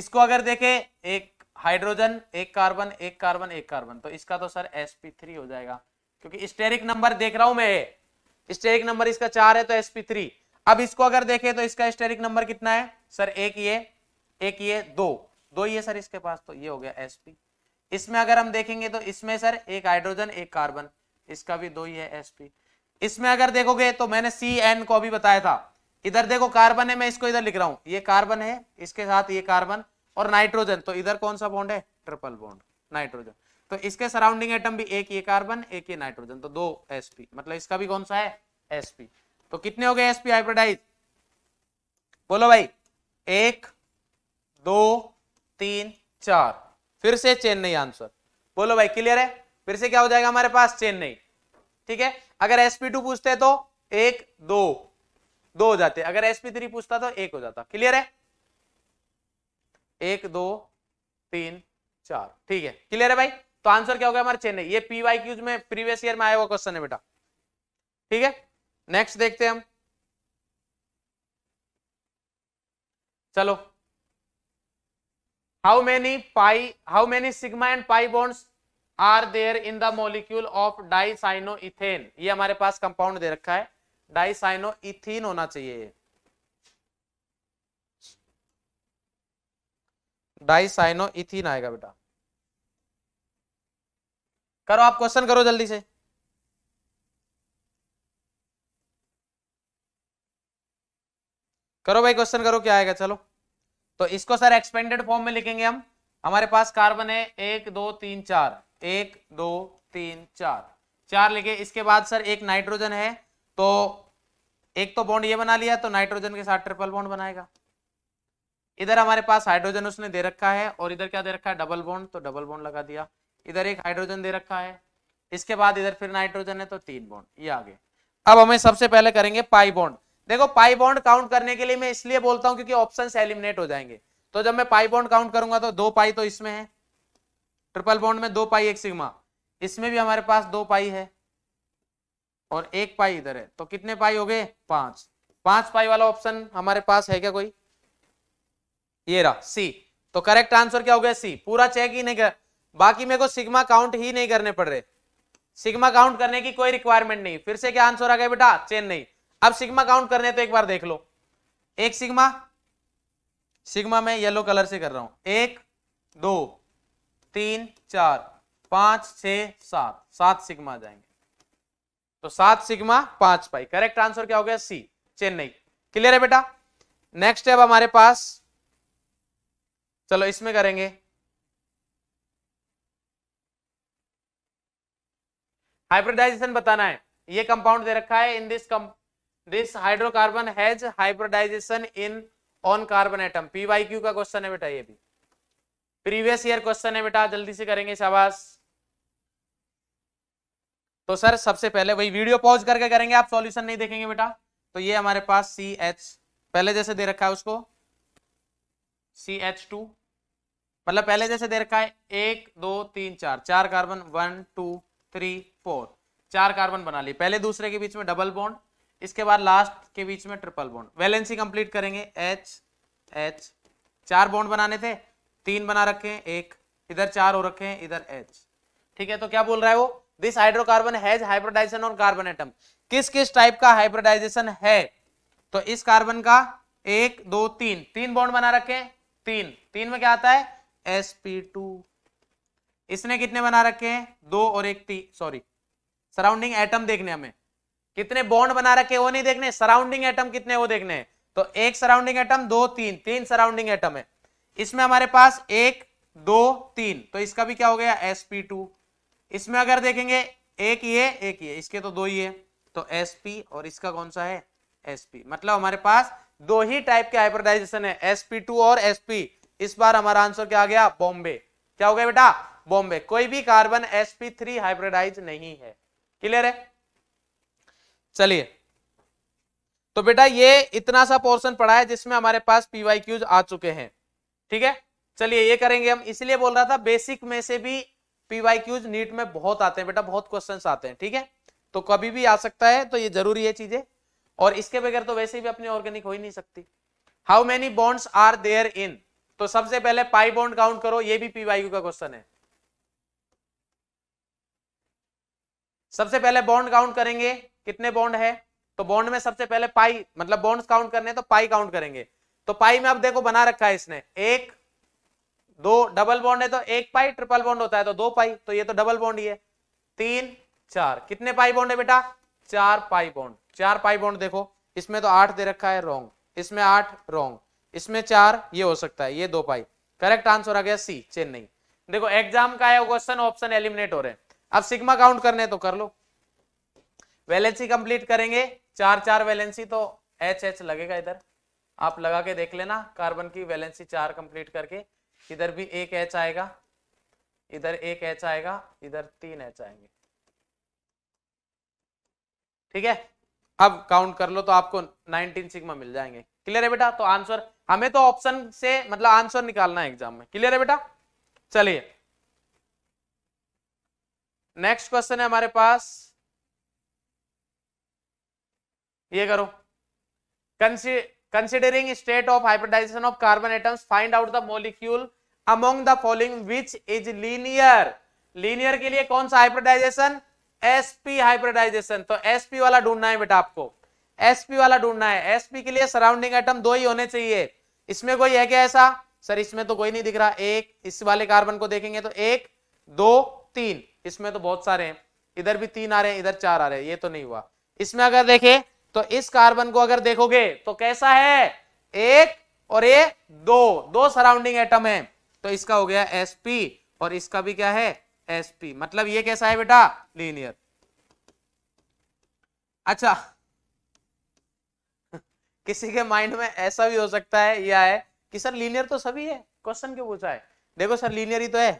इसको अगर देखे एक हाइड्रोजन एक कार्बन एक कार्बन एक कार्बन तो इसका तो सर sp3 हो जाएगा क्योंकि स्टेरिक नंबर देख रहा हूं मैं स्टेरिक नंबर इसका चार है तो sp3 अब इसको अगर देखे तो इसका स्टेरिक नंबर कितना है सर एक ये एक ये दो दो ये सर इसके पास तो ये हो गया एसपी इसमें अगर हम देखेंगे तो इसमें सर एक हाइड्रोजन एक कार्बन इसका भी दो ही है एस पी इसमें अगर देखोगे तो मैंने सी एन को अभी बताया था इधर देखो कार्बन है मैं इसको इधर लिख रहा हूं ये कार्बन है इसके साथ ये कार्बन और नाइट्रोजन तो इधर कौन सा बॉन्ड है ट्रिपल बॉन्ड नाइट्रोजन तो इसके सराउंडिंग एटम भी एक ये कार्बन एक ये नाइट्रोजन तो दो एस पी मतलब इसका भी कौन सा है एस पी तो कितने हो गए एस पी हाइब्रिडाइज बोलो भाई एक दो तीन चार फिर से चेन्नई आंसर बोलो भाई क्लियर है फिर से क्या हो जाएगा हमारे पास चेन्नई ठीक है अगर एसपी टू पूछते तो एक दो दो हो जाते अगर एसपी थ्री पूछता तो एक हो जाता क्लियर है एक दो तीन चार ठीक है क्लियर है भाई तो आंसर क्या हो गया हमारे चेन्नई ये पीवाई क्यूज में प्रीवियस ईयर में आया हुआ क्वेश्चन है बेटा ठीक है नेक्स्ट देखते हैं हम चलो how how many pi how many sigma and pi bonds are there in the molecule of ethane ये हमारे पास कंपाउंड दे रखा है इथिन होना चाहिए इथिन आएगा बेटा करो आप क्वेश्चन करो जल्दी से करो भाई क्वेश्चन करो क्या आएगा चलो तो इसको सर एक्सपेंडेड फॉर्म में लिखेंगे हम हमारे पास कार्बन है एक दो तीन चार एक दो तीन चार चार लिखे इसके बाद सर एक नाइट्रोजन है तो एक तो बॉन्ड ये बना लिया तो नाइट्रोजन के साथ ट्रिपल बॉन्ड बनाएगा इधर हमारे पास हाइड्रोजन उसने दे रखा है और इधर क्या दे रखा है डबल बॉन्ड तो डबल बॉन्ड लगा दिया इधर एक हाइड्रोजन दे रखा है इसके बाद इधर फिर नाइट्रोजन है तो तीन बॉन्ड ये आगे अब हमें सबसे पहले करेंगे पाई बॉन्ड देखो पाई बॉन्ड काउंट करने के लिए मैं इसलिए बोलता हूं क्योंकि ऑप्शन एलिमिनेट हो जाएंगे तो जब मैं पाई बॉन्ड काउंट करूंगा तो दो पाई तो इसमें है ट्रिपल बॉन्ड में दो पाई एक सिग्मा इसमें भी हमारे पास दो पाई है और एक पाई इधर है तो कितने पाई हो गए पांच पांच पाई वाला ऑप्शन हमारे पास है क्या कोई ये रहा सी तो करेक्ट आंसर क्या हो गया सी पूरा चेक ही नहीं कर बाकी मेरे को सिग्मा काउंट ही नहीं करने पड़ रहे सिग्मा काउंट करने की कोई रिक्वायरमेंट नहीं फिर से क्या आंसर आ गया बेटा चेन नहीं अब सिग्मा काउंट करने तो एक बार देख लो एक सिग्मा सिग्मा मैं येलो कलर से कर रहा हूं एक दो तीन चार पांच छ सात सात सिग्मा जाएंगे तो सात सिग्मा पांच पाई करेक्ट आंसर क्या हो गया सी चेन्नई क्लियर है बेटा नेक्स्ट है अब हमारे पास चलो इसमें करेंगे हाइब्रिडाइजेशन बताना है ये कंपाउंड दे रखा है in this come this hydrocarbon has hybridization in on carbon atom Q का क्वेश्चन है बेटा ये भी प्रीवियस ईयर क्वेश्चन है बेटा जल्दी से करेंगे शाबाश तो सर सबसे पहले वही वीडियो पॉज करके करेंगे आप सॉल्यूशन नहीं देखेंगे बेटा तो ये हमारे पास सी एच पहले जैसे दे रखा है उसको सी एच टू मतलब पहले जैसे दे रखा है एक दो तीन चार चार carbon one two three four चार कार्बन बना लिए पहले दूसरे के बीच में डबल बॉन्ड इसके बाद लास्ट के बीच में ट्रिपल बॉन्ड वैलेंसी कंप्लीट करेंगे एच एच चार बॉन्ड बनाने थे तीन बना रखे हैं एक इधर चार हो रखे हैं इधर एच ठीक है तो क्या बोल रहा है वो this hydrocarbon has hybridization on carbon atom किस किस टाइप का हाइब्रिडाइजेशन है तो इस कार्बन का एक दो तीन तीन बॉन्ड बना रखे हैं तीन तीन में क्या आता है एस पी टू इसने कितने बना रखे हैं दो और एक तीन सॉरी सराउंडिंग एटम देखने हमें कितने बॉन्ड बना रखे वो नहीं देखने सराउंडिंग एटम कितने वो देखने तो एक सराउंडिंग एटम दो तीन तीन सराउंडिंग एटम है इसमें हमारे पास एक दो तीन तो इसका भी क्या हो गया एस पी टू इसमें अगर देखेंगे एक ये एक ये इसके तो दो ही है तो sp और इसका कौन सा है sp मतलब हमारे पास दो ही टाइप के हाइब्रिडाइजेशन है sp2 टू और sp इस बार हमारा आंसर क्या आ गया बॉम्बे क्या हो गया बेटा बॉम्बे कोई भी carbon S P three hybridize नहीं है क्लियर है चलिए तो बेटा ये इतना सा पोर्शन पड़ा है जिसमें हमारे पास पीवाई क्यूज आ चुके हैं ठीक है चलिए ये करेंगे हम इसलिए बोल रहा था बेसिक में से भी पीवाई क्यूज नीट में बहुत आते हैं बेटा बहुत क्वेश्चन आते हैं ठीक है तो कभी भी आ सकता है तो ये जरूरी है चीजें और इसके बगैर तो वैसे भी अपनी ऑर्गेनिक हो ही नहीं सकती how many bonds are there in तो सबसे पहले पाई बॉन्ड काउंट करो ये भी पीवाई का क्वेश्चन है सबसे पहले बॉन्ड काउंट करेंगे कितने बॉन्ड है तो बॉन्ड में सबसे पहले पाई मतलब बॉन्ड काउंट करने तो पाई काउंट करेंगे तो पाई में अब देखो बना रखा है इसने एक दो डबल बॉन्ड है तो एक पाई ट्रिपल बॉन्ड होता है तो दो पाई तो ये तो डबल बॉन्ड ही है तीन चार कितने पाई बॉन्ड है बेटा चार पाई बॉन्ड चार पाई बॉन्ड देखो इसमें तो आठ दे रखा है रॉन्ग इसमें आठ रॉन्ग इसमें चार ये हो सकता है ये दो पाई करेक्ट आंसर आ गया सी चेन्नई देखो एग्जाम का है क्वेश्चन ऑप्शन एलिमिनेट हो रहे हैं अब सिग्मा काउंट करने तो कर लो वैलेंसी कंप्लीट करेंगे चार चार वैलेंसी तो एच एच लगेगा इधर आप लगा के देख लेना कार्बन की वैलेंसी चार कंप्लीट करके इधर भी एक एच आएगा इधर एक एच आएगा इधर तीन एच आएंगे ठीक है अब काउंट कर लो तो आपको 19 सिग्मा मिल जाएंगे क्लियर है बेटा तो आंसर हमें तो ऑप्शन से मतलब आंसर निकालना है एग्जाम में क्लियर है बेटा चलिए नेक्स्ट क्वेश्चन है हमारे पास ये करो considering state of hybridization of carbon atoms find out the molecule among the following which is linear linear के लिए कौन सा हाइब्रिडाइजेशन एसपी हाइब्रिडाइजेशन तो एसपी वाला ढूंढना है बेटा आपको एसपी वाला ढूंढना है एसपी के लिए सराउंडिंग आइटम दो ही होने चाहिए इसमें कोई है क्या ऐसा सर इसमें तो कोई नहीं दिख रहा एक इस वाले कार्बन को देखेंगे तो एक दो तीन इसमें तो बहुत सारे हैं इधर भी तीन आ रहे हैं इधर चार आ रहे हैं ये तो नहीं हुआ इसमें अगर देखें तो इस कार्बन को अगर देखोगे तो कैसा है एक और ये दो दो सराउंडिंग एटम है तो इसका हो गया sp और इसका भी क्या है sp मतलब ये कैसा है बेटा लीनियर अच्छा किसी के माइंड में ऐसा भी हो सकता है या है कि सर लीनियर तो सभी है क्वेश्चन क्यों पूछा है देखो सर लीनियर ही तो है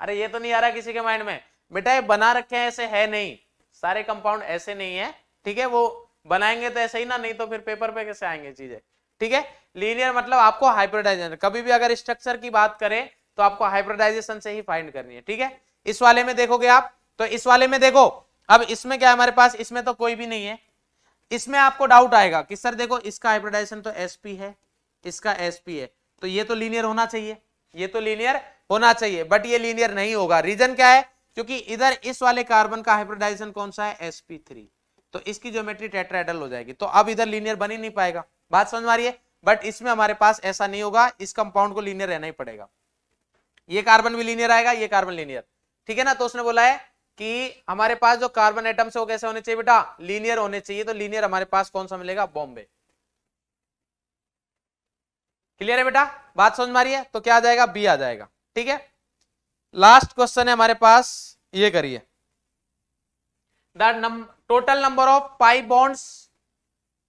अरे ये तो नहीं आ रहा किसी के माइंड में बेटा ये बना रखे हैं ऐसे है नहीं सारे कंपाउंड ऐसे नहीं है ठीक है वो बनाएंगे तो ऐसे ही ना नहीं तो फिर पेपर पे कैसे आएंगे चीजें ठीक है लीनियर मतलब आपको हाइब्रिडाइजेशन कभी भी अगर स्ट्रक्चर की बात करें तो आपको हाइब्रिडाइजेशन से ही फाइंड करनी है ठीक है इस वाले में देखोगे आप तो इस वाले में देखो अब इसमें क्या है हमारे पास इसमें तो कोई भी नहीं है इसमें आपको डाउट आएगा कि सर देखो इसका हाइब्रिडाइजेशन तो एस है इसका एस है तो ये तो लीनियर होना चाहिए ये तो लीनियर होना चाहिए बट ये लीनियर नहीं होगा रीजन क्या है क्योंकि इधर इस वाले कार्बन का हाइब्रिडाइजेशन कौन सा है sp3 तो इसकी ज्योमेट्री टेट्राइडल हो जाएगी तो अब इधर लीनियर बन ही नहीं पाएगा बात समझ में आ रही है बट इसमें हमारे पास ऐसा नहीं होगा इस कंपाउंड को लीनियर रहना ही पड़ेगा ये कार्बन भी लीनियर आएगा ये कार्बन लीनियर ठीक है ना तो उसने बोला है कि हमारे पास जो कार्बन एटम्स है वो कैसे होने चाहिए बेटा लीनियर होने चाहिए तो लीनियर हमारे पास कौन सा मिलेगा बॉम्बे क्लियर है बेटा बात समझ मारी है तो क्या आ जाएगा बी आ जाएगा ठीक है लास्ट क्वेश्चन है हमारे पास ये करिए total number of pi bonds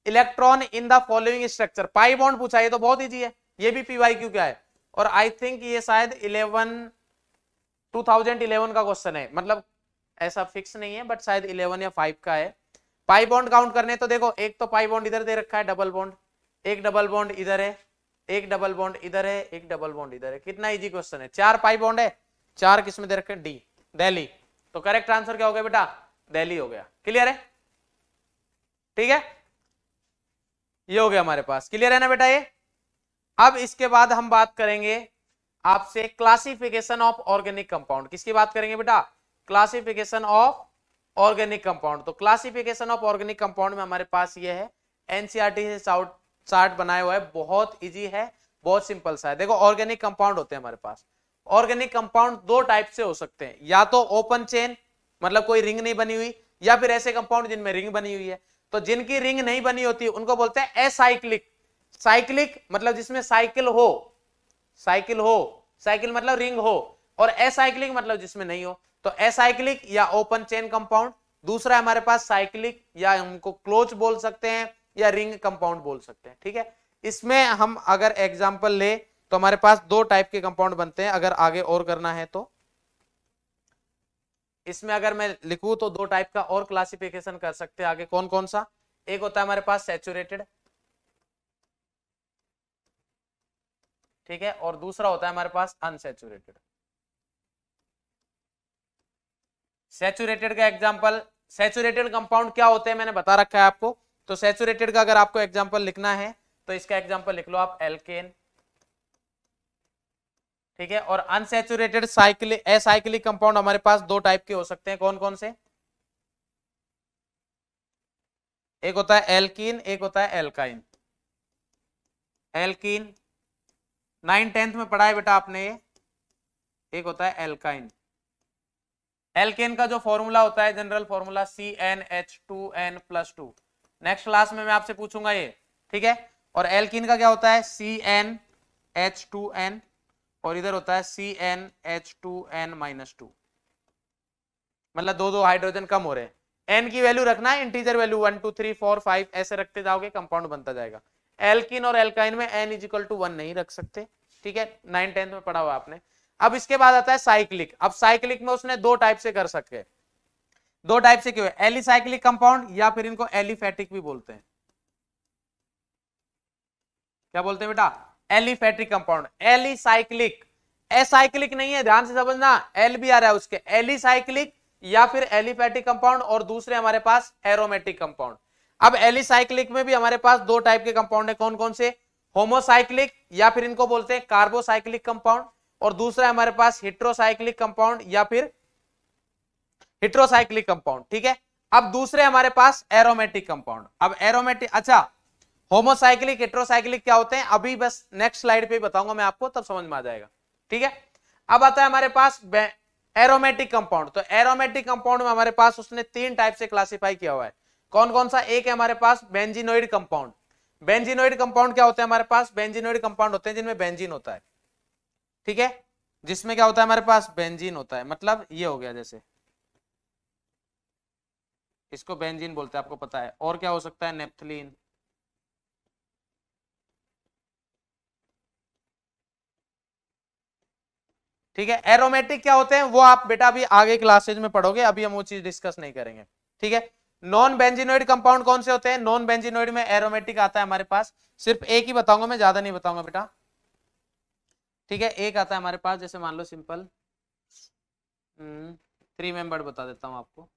electron in the following structure pi bond पूछा ये तो बहुत ईजी है ये भी पीवाई क्यू क्या है और आई थिंक ये शायद इलेवन 2011 का क्वेश्चन है मतलब ऐसा फिक्स नहीं है बट शायद 11 या 5 का है पाई बॉन्ड काउंट करने तो देखो एक तो पाई बॉन्ड इधर दे रखा है डबल बॉन्ड एक डबल बॉन्ड इधर है एक डबल बॉन्ड इधर है एक डबल बॉन्ड इधर है कितना इजी क्वेश्चन है चार पाई बॉन्ड है चार किसमें दे रखे डी दिल्ली तो करेक्ट आंसर क्या हो गया बेटा दिल्ली हो गया क्लियर है ठीक है ये हो गया हमारे पास क्लियर है ना बेटा ये अब इसके बाद हम बात करेंगे आपसे क्लासिफिकेशन ऑफ ऑर्गेनिक कंपाउंड किसकी बात करेंगे बेटा क्लासिफिकेशन ऑफ ऑर्गेनिक कंपाउंड तो क्लासिफिकेशन ऑफ ऑर्गेनिक कंपाउंड में हमारे पास ये है एनसीआरटी e से चार्ट बनाया हुआ है बहुत इजी है बहुत सिंपल सा है देखो ऑर्गेनिक कंपाउंड होते हैं हमारे पास ऑर्गेनिक कंपाउंड दो टाइप से हो सकते हैं या तो ओपन चेन मतलब कोई रिंग नहीं बनी हुई या फिर ऐसे कंपाउंड जिनमें रिंग बनी हुई है तो जिनकी रिंग नहीं बनी होती उनको बोलते हैं एसाइक्लिक साइक्लिक मतलब जिसमें साइकिल हो साइकिल हो साइकिल मतलब रिंग हो और असाइक्लिक मतलब जिसमें नहीं हो तो एसाइक्लिक या ओपन चेन कंपाउंड दूसरा हमारे पास साइक्लिक या उनको क्लोज बोल सकते हैं या रिंग कंपाउंड बोल सकते हैं ठीक है इसमें हम अगर एग्जाम्पल ले तो हमारे पास दो टाइप के कंपाउंड बनते हैं अगर आगे और करना है तो इसमें अगर मैं लिखूं तो दो टाइप का और क्लासिफिकेशन कर सकते हैं आगे कौन कौन सा एक होता है हमारे पास सेचुरेटेड ठीक है और दूसरा होता है हमारे पास अनसेचुरेटेड सेचुरेटेड का एग्जांपल सेचुरेटेड कंपाउंड क्या होते हैं मैंने बता रखा है आपको तो सेचुरेटेड का अगर आपको एग्जांपल लिखना है तो इसका एग्जांपल लिख लो आप एलकेन ठीक है और अनसेचुरेटेड साइक्लिक एसाइक्लिक कंपाउंड हमारे पास दो टाइप के हो सकते हैं कौन कौन से एक होता है एल्किन एक होता है एल्काइन एल्किन नाइन टेंथ में पढ़ा है बेटा आपने ये एक होता है एल्काइन एल्केन का जो फॉर्मूला होता है general formula C N H two N plus two next class में मैं आपसे पूछूंगा ये ठीक है और एल्किन का क्या होता है C N H two N और इधर होता है C N H two N minus two मतलब दो दो हाइड्रोजन कम हो रहे हैं एन की वैल्यू रखना है integer value one two three four five ऐसे रखते जाओगे कंपाउंड बनता जाएगा एल्किन और एल्काइन में N is equal to one नहीं रख सकते ठीक है नाइन टेंथ में पढ़ा हुआ आपने अब इसके बाद आता है साइक्लिक अब साइक्लिक में उसने दो टाइप से कर सके दो टाइप से क्यों है एलिसाइक्लिक कंपाउंड या फिर इनको एलिफेटिक भी बोलते हैं क्या बोलते हैं बेटा एलिफैट्रिक कंपाउंड एलिसाइक्लिक एसाइक्लिक नहीं है ध्यान से समझना एल भी आ रहा है उसके एलिसाइक्लिक या फिर एलिफेटिक कंपाउंड और दूसरे हमारे पास एरोमेटिक कंपाउंड अब एलिसाइक्लिक में भी हमारे पास दो टाइप के कंपाउंड है कौन कौन से होमोसाइक्लिक या फिर इनको बोलते हैं कार्बोसाइक्लिक कंपाउंड और दूसरा हमारे पास हिट्रोसाइक्लिक कंपाउंड या फिर हिट्रोसाइक्लिक कंपाउंड ठीक है अब दूसरे हमारे पास एरोमेटिक कंपाउंड अब एरोमेटिक अच्छा होमोसाइक्लिक हेट्रोसाइक्लिक क्या होते हैं अभी बस नेक्स्ट स्लाइड पे बताऊंगा मैं आपको तब समझ में आ जाएगा ठीक है अब आता है हमारे पास एरोमेटिक कंपाउंड तो एरोमेटिक कंपाउंड में हमारे पास उसने तीन टाइप से क्लासिफाई किया हुआ है कौन कौन सा एक है हमारे पास बेंजिनोइड कंपाउंड बेंजिनोइड कंपाउंड क्या होते हैं हमारे पास बेंजिनोइड कंपाउंड होते हैं जिनमें बेंजिन होता है ठीक है जिसमें क्या होता है हमारे पास बेंजीन होता है मतलब ये हो गया जैसे इसको बेंजीन बोलते हैं आपको पता है और क्या हो सकता है नेप्थलीन ठीक है एरोमेटिक क्या होते हैं वो आप बेटा अभी आगे क्लासेज में पढ़ोगे अभी हम वो चीज डिस्कस नहीं करेंगे ठीक है नॉन बेंजिनोइड कंपाउंड कौन से होते हैं नॉन बेंजिनोइड में एरोमेटिक आता है हमारे पास सिर्फ एक ही बताऊंगा मैं ज्यादा नहीं बताऊंगा बेटा ठीक है एक आता है हमारे पास जैसे मान लो सिंपल थ्री मेंबर बता देता हूं आपको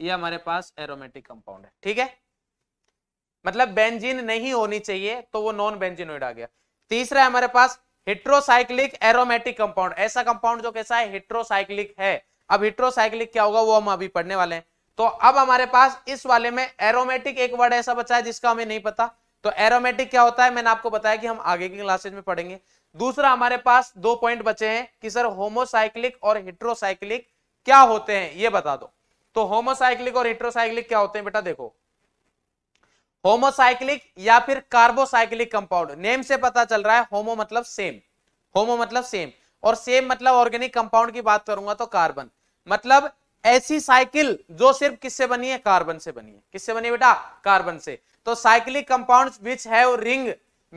ये हमारे पास एरोमेटिक कंपाउंड है ठीक है मतलब बेंजीन नहीं होनी चाहिए तो वो नॉन बेंजिनोइड आ गया तीसरा है हमारे पास हिट्रोसाइक्लिक एरोमेटिक कंपाउंड ऐसा कंपाउंड जो कैसा है हिट्रोसाइक्लिक है अब हिट्रोसाइक्लिक क्या होगा वो हम अभी पढ़ने वाले हैं तो अब हमारे पास इस वाले में एरोमेटिक एक वर्ड ऐसा बचा है जिसका हमें नहीं पता तो एरोमेटिक क्या होता है मैंने आपको बताया कि हम आगे की क्लासेज में पढ़ेंगे दूसरा हमारे पास दो पॉइंट बचे हैं कि सर होमोसाइक्लिक और हिट्रोसाइक्लिक क्या होते हैं ये बता दो तो होमोसाइक्लिक और हिट्रोसाइक्लिक क्या होते हैं बेटा देखो होमोसाइक्लिक या फिर कार्बोसाइक्लिक कंपाउंड नेम से पता चल रहा है होमो मतलब सेम होमो मतलब सेम और सेम मतलब ऑर्गेनिक कंपाउंड की बात करूंगा तो कार्बन मतलब ऐसी साइकिल जो सिर्फ किससे बनी है कार्बन से बनी है किससे बनी बेटा कार्बन से तो cyclic compound which have ring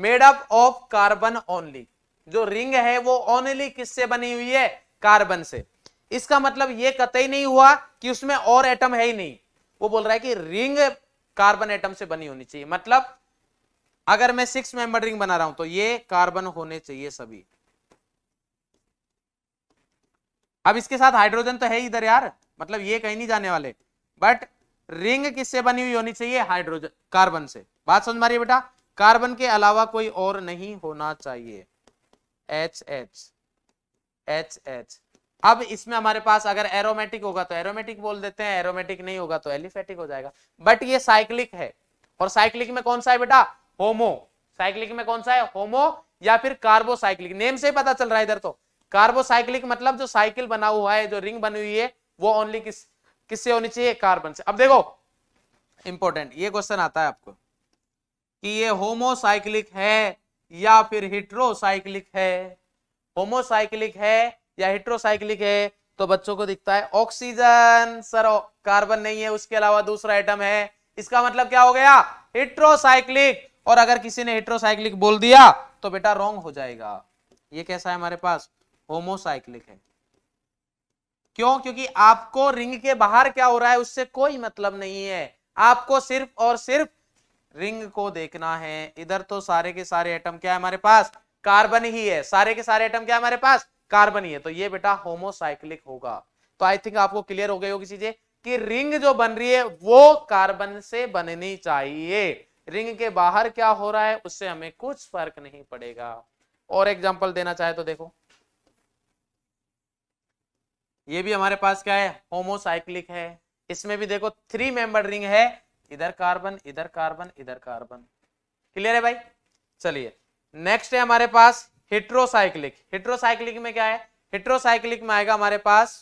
made up of carbon only जो रिंग है वो ओनली किससे बनी हुई है कार्बन से इसका मतलब ये कतई नहीं हुआ कि उसमें और एटम है ही नहीं वो बोल रहा है कि रिंग कार्बन एटम से बनी होनी चाहिए मतलब अगर मैं सिक्स मेंबर रिंग बना रहा हूं तो ये कार्बन होने चाहिए सभी अब इसके साथ हाइड्रोजन तो है इधर यार मतलब ये कहीं नहीं जाने वाले बट रिंग किससे बनी हुई होनी चाहिए हाइड्रोजन कार्बन से बात समझ मारिये बेटा कार्बन के अलावा कोई और नहीं होना चाहिए एच एच एच एच अब इसमें हमारे पास अगर एरोमेटिक होगा तो एरोमेटिक बोल देते हैं एरोमेटिक नहीं होगा तो एलिफेटिक हो जाएगा बट ये साइक्लिक है और साइक्लिक में कौन सा है बेटा होमो साइक्लिक में कौन सा है होमो या फिर कार्बोसाइक्लिक नेम से पता चल रहा है इधर तो कार्बोसाइक्लिक मतलब जो साइकिल बना हुआ है जो रिंग बनी हुई है वो ओनली किस किससे होनी चाहिए कार्बन से अब देखो इंपॉर्टेंट ये क्वेश्चन आता है आपको कि ये होमोसाइक्लिक है या फिर हिट्रोसाइक्लिक है होमोसाइक्लिक है या हेट्रोसाइक्लिक है तो बच्चों को दिखता है ऑक्सीजन सर कार्बन नहीं है उसके अलावा दूसरा आइटम है इसका मतलब क्या हो गया हेट्रोसाइक्लिक और अगर किसी ने हेट्रोसाइक्लिक बोल दिया तो बेटा रॉन्ग हो जाएगा ये कैसा है हमारे पास होमोसाइक्लिक है क्यों क्योंकि आपको रिंग के बाहर क्या हो रहा है उससे कोई मतलब नहीं है आपको सिर्फ और सिर्फ रिंग को देखना है इधर तो सारे के सारे एटम क्या है हमारे पास कार्बन ही है सारे के सारे एटम क्या हमारे पास कार्बन ही है तो ये बेटा होमोसाइक्लिक होगा तो आई थिंक आपको क्लियर हो गई होगी चीजें कि रिंग जो बन रही है वो कार्बन से बननी चाहिए रिंग के बाहर क्या हो रहा है उससे हमें कुछ फर्क नहीं पड़ेगा और एग्जाम्पल देना चाहे तो देखो ये भी हमारे पास क्या है होमोसाइक्लिक है इसमें भी देखो थ्री मेंबर रिंग है इधर कार्बन इधर कार्बन इधर कार्बन क्लियर है भाई चलिए नेक्स्ट है हमारे पास हेट्रोसाइक्लिक हेट्रोसाइक्लिक में क्या है हेट्रोसाइक्लिक में आएगा हमारे पास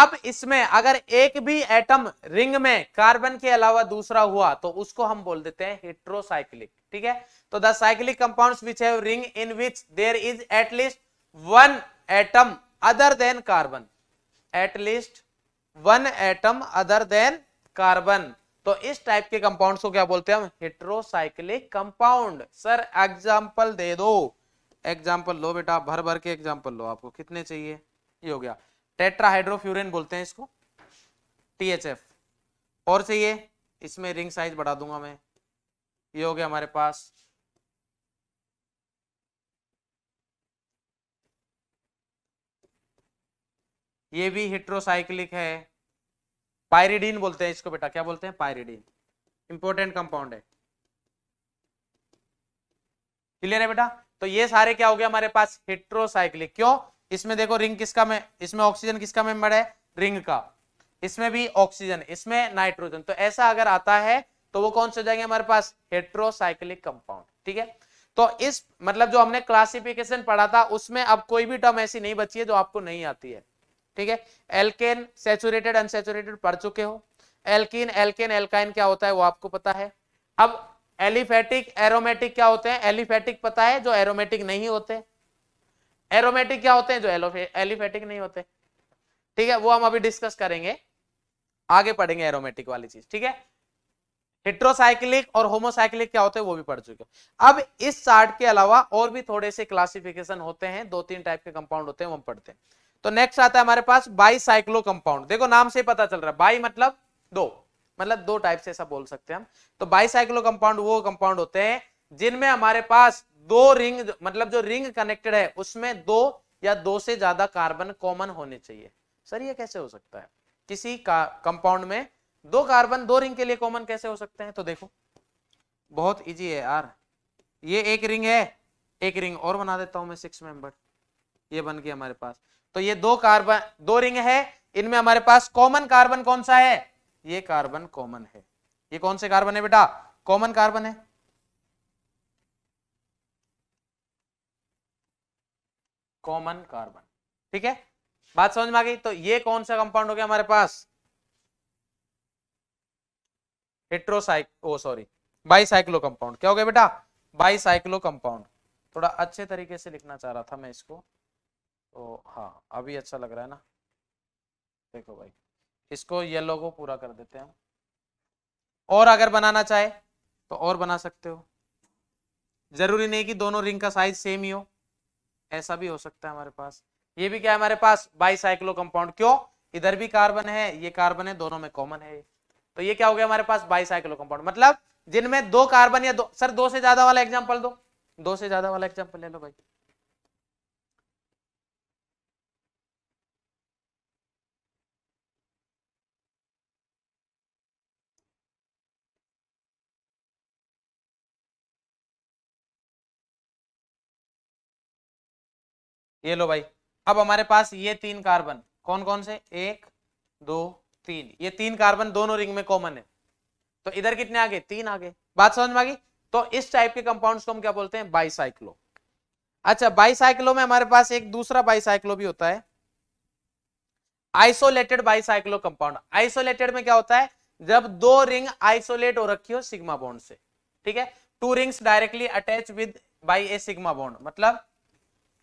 अब इसमें अगर एक भी एटम रिंग में कार्बन के अलावा दूसरा हुआ तो उसको हम बोल देते हैं हेट्रोसाइक्लिक ठीक है तो the cyclic compounds which have ring in which there is at least one atom other than carbon at least one atom other than carbon तो इस टाइप के कंपाउंड्स को क्या बोलते हैं हम हेट्रोसाइक्लिक कंपाउंड सर एग्जांपल दे दो एग्जांपल लो बेटा भर भर के एग्जांपल लो आपको कितने चाहिए ये हो गया टेट्राहाइड्रोफ्यूरिन बोलते हैं इसको टीएचएफ और चाहिए इसमें रिंग साइज बढ़ा दूंगा मैं ये हो गया हमारे पास ये भी हेट्रोसाइक्लिक है पायरिडीन बोलते हैं इसको बेटा क्या बोलते हैं पायरिडीन इंपॉर्टेंट कंपाउंड है क्लियर है बेटा तो ये सारे क्या हो गया हमारे पास हेट्रोसाइक्लिक क्यों इसमें देखो रिंग किसका में इसमें ऑक्सीजन किसका मेंबर है रिंग का इसमें भी ऑक्सीजन इसमें नाइट्रोजन तो ऐसा अगर आता है तो वो कौन से हो जाएंगे हमारे पास हेट्रोसाइक्लिक कंपाउंड ठीक है तो इस मतलब जो हमने क्लासिफिकेशन पढ़ा था उसमें अब कोई भी टर्म ऐसी नहीं बची है जो आपको नहीं आती है ठीक है एल्केन सेचुरेटेड अनसेचुरेटेड पढ़ चुके हो एल्किन एल्केन एल्काइन क्या होता है वो आपको पता है अब एलिफेटिक एरोमेटिक क्या होते हैं एलिफेटिक पता है जो एरोमेटिक नहीं होते एरोमेटिक क्या होते हैं जो एलिफेटिक नहीं होते ठीक है वो हम अभी डिस्कस करेंगे आगे पढ़ेंगे एरोमेटिक वाली चीज ठीक है हेट्रोसाइक्लिक और होमोसाइक्लिक क्या होते हैं वो भी पढ़ चुके अब इस चार्ट के अलावा और भी थोड़े से क्लासिफिकेशन होते हैं दो तीन टाइप के कंपाउंड होते हैं वो हम पढ़ते हैं तो नेक्स्ट आता है हमारे पास बाई साइक्लो कंपाउंड देखो नाम से पता चल रहा है बाई मतलब दो मतलब दो टाइप से ऐसा बोल सकते हैं हम तो बाई साइक्लो कंपाउंड वो कंपाउंड होते हैं जिनमें हमारे पास दो रिंग मतलब जो रिंग कनेक्टेड है उसमें दो या दो से ज्यादा कार्बन कॉमन होने चाहिए सर ये कैसे हो सकता है किसी का कंपाउंड में दो कार्बन दो रिंग के लिए कॉमन कैसे हो सकते हैं तो देखो बहुत इजी है यार ये एक रिंग है एक रिंग और बना देता हूं मैं सिक्स मेंबर ये बन गया हमारे पास तो ये दो कार्बन दो रिंग है इनमें हमारे पास कॉमन कार्बन कौन सा है ये कार्बन कॉमन है ये कौन से कार्बन है बेटा कॉमन कार्बन है कॉमन कार्बन ठीक है बात समझ में आ गई तो ये कौन सा कंपाउंड हो गया हमारे पास हेट्रोसाइक ओ सॉरी बाईसाइक्लो कंपाउंड क्या हो गया बेटा बाईसाइक्लो कंपाउंड थोड़ा अच्छे तरीके से लिखना चाह रहा था मैं इसको तो हाँ अभी अच्छा लग रहा है ना देखो भाई इसको येलो को पूरा कर देते हैं और अगर बनाना चाहे तो और बना सकते हो जरूरी नहीं कि दोनों रिंग का साइज सेम ही हो ऐसा भी हो सकता है हमारे पास ये भी क्या है हमारे पास बाईसाइक्लो कंपाउंड क्यों इधर भी कार्बन है ये कार्बन है दोनों में कॉमन है तो ये क्या हो गया हमारे पास बाईसाइक्लो कंपाउंड मतलब जिनमें दो कार्बन या दो सर दो से ज्यादा वाला एग्जाम्पल दो दो से ज्यादा वाला एग्जाम्पल ले लो भाई ये लो भाई अब हमारे पास ये तीन कार्बन कौन कौन से एक दो तीन ये तीन कार्बन दोनों रिंग में कॉमन है तो इधर कितने आगे तीन आगे बात समझ में आ गई तो इस टाइप के कंपाउंड को हम क्या बोलते हैं बाईसाइक्लो अच्छा बाईसाइक्लो में हमारे पास एक दूसरा बाईसाइक्लो भी होता है आइसोलेटेड बाईसाइक्लो कंपाउंड आइसोलेटेड में क्या होता है जब दो रिंग आइसोलेट हो रखी हो सिग्मा बॉन्ड से ठीक है two rings directly attach with by a sigma bond मतलब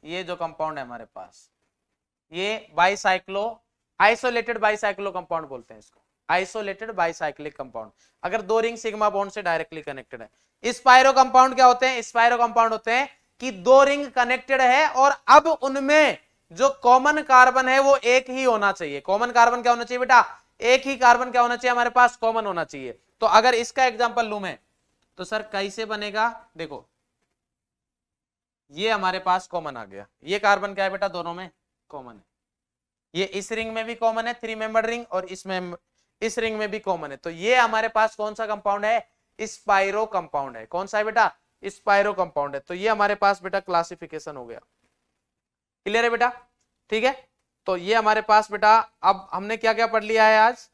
ये जो कंपाउंड है हमारे पास ये बाईसाइक्लो आइसोलेटेड बाईसाइक्लो कंपाउंड बोलते हैं इसको आइसोलेटेड बाइसाइक्लिक कंपाउंड अगर दो रिंग सिग्मा बॉन्ड से डायरेक्टली कनेक्टेड है स्पायरो कंपाउंड क्या होते हैं स्पायरो कंपाउंड होते हैं कि दो रिंग कनेक्टेड है और अब उनमें जो कॉमन कार्बन है वो एक ही होना चाहिए कॉमन कार्बन क्या होना चाहिए बेटा एक ही कार्बन क्या होना चाहिए हमारे पास कॉमन होना चाहिए तो अगर इसका एग्जाम्पल लू मैं तो सर कैसे बनेगा देखो ये हमारे पास कॉमन आ गया ये कार्बन क्या है बेटा दोनों में कॉमन है ये इस रिंग में भी कॉमन है थ्री मेंबर रिंग और इसमें इस रिंग में भी कॉमन है तो ये हमारे पास कौन सा कंपाउंड है स्पाइरो कंपाउंड है कौन सा है बेटा स्पाइरो कंपाउंड है तो ये हमारे पास बेटा क्लासिफिकेशन हो गया क्लियर है बेटा ठीक है तो ये हमारे पास बेटा अब हमने क्या क्या पढ़ लिया है आज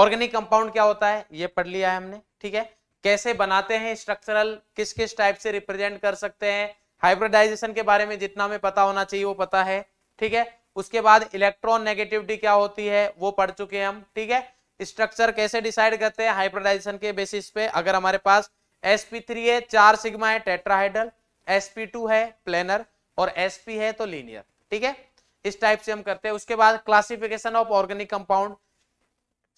ऑर्गेनिक कंपाउंड क्या होता है ये पढ़ लिया है हमने ठीक है कैसे बनाते हैं स्ट्रक्चरल किस किस टाइप से रिप्रेजेंट कर सकते हैं हाइब्रिडाइजेशन के बारे में जितना हमें पता होना चाहिए वो पता है ठीक है उसके बाद इलेक्ट्रॉन नेगेटिविटी क्या होती है वो पढ़ चुके हैं हम ठीक है स्ट्रक्चर कैसे डिसाइड करते हैं हाइब्रिडाइजेशन के बेसिस पे अगर हमारे पास sp3 है चार सिग्मा है टेट्राहाइड्रल sp2 है प्लेनर और sp है तो लीनियर ठीक है इस टाइप से हम करते हैं उसके बाद classification of organic compound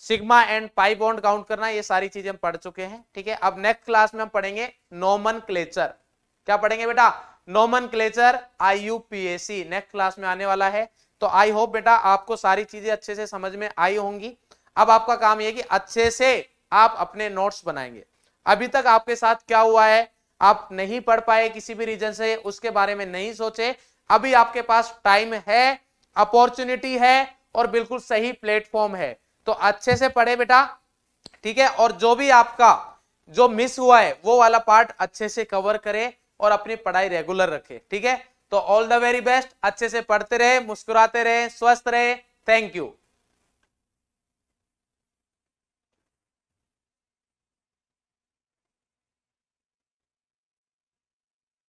sigma and pi bond count करना ये सारी चीजें हम पढ़ चुके हैं ठीक है अब नेक्स्ट क्लास में हम पढ़ेंगे नोमन क्लेचर क्या पढ़ेंगे बेटा नोमन क्लेचर आई नेक्स्ट क्लास में आने वाला है तो आई होप बेटा आपको सारी चीजें अच्छे से समझ में आई होंगी अब आपका काम यह कि अच्छे से आप अपने नोट्स बनाएंगे अभी तक आपके साथ क्या हुआ है आप नहीं पढ़ पाए किसी भी रीजन से उसके बारे में नहीं सोचे अभी आपके पास टाइम है अपॉर्चुनिटी है और बिल्कुल सही प्लेटफॉर्म है तो अच्छे से पढ़े बेटा ठीक है और जो भी आपका जो मिस हुआ है वो वाला पार्ट अच्छे से कवर करे और अपनी पढ़ाई रेगुलर रखे ठीक है तो ऑल द वेरी बेस्ट अच्छे से पढ़ते रहे मुस्कुराते रहे स्वस्थ रहे थैंक यू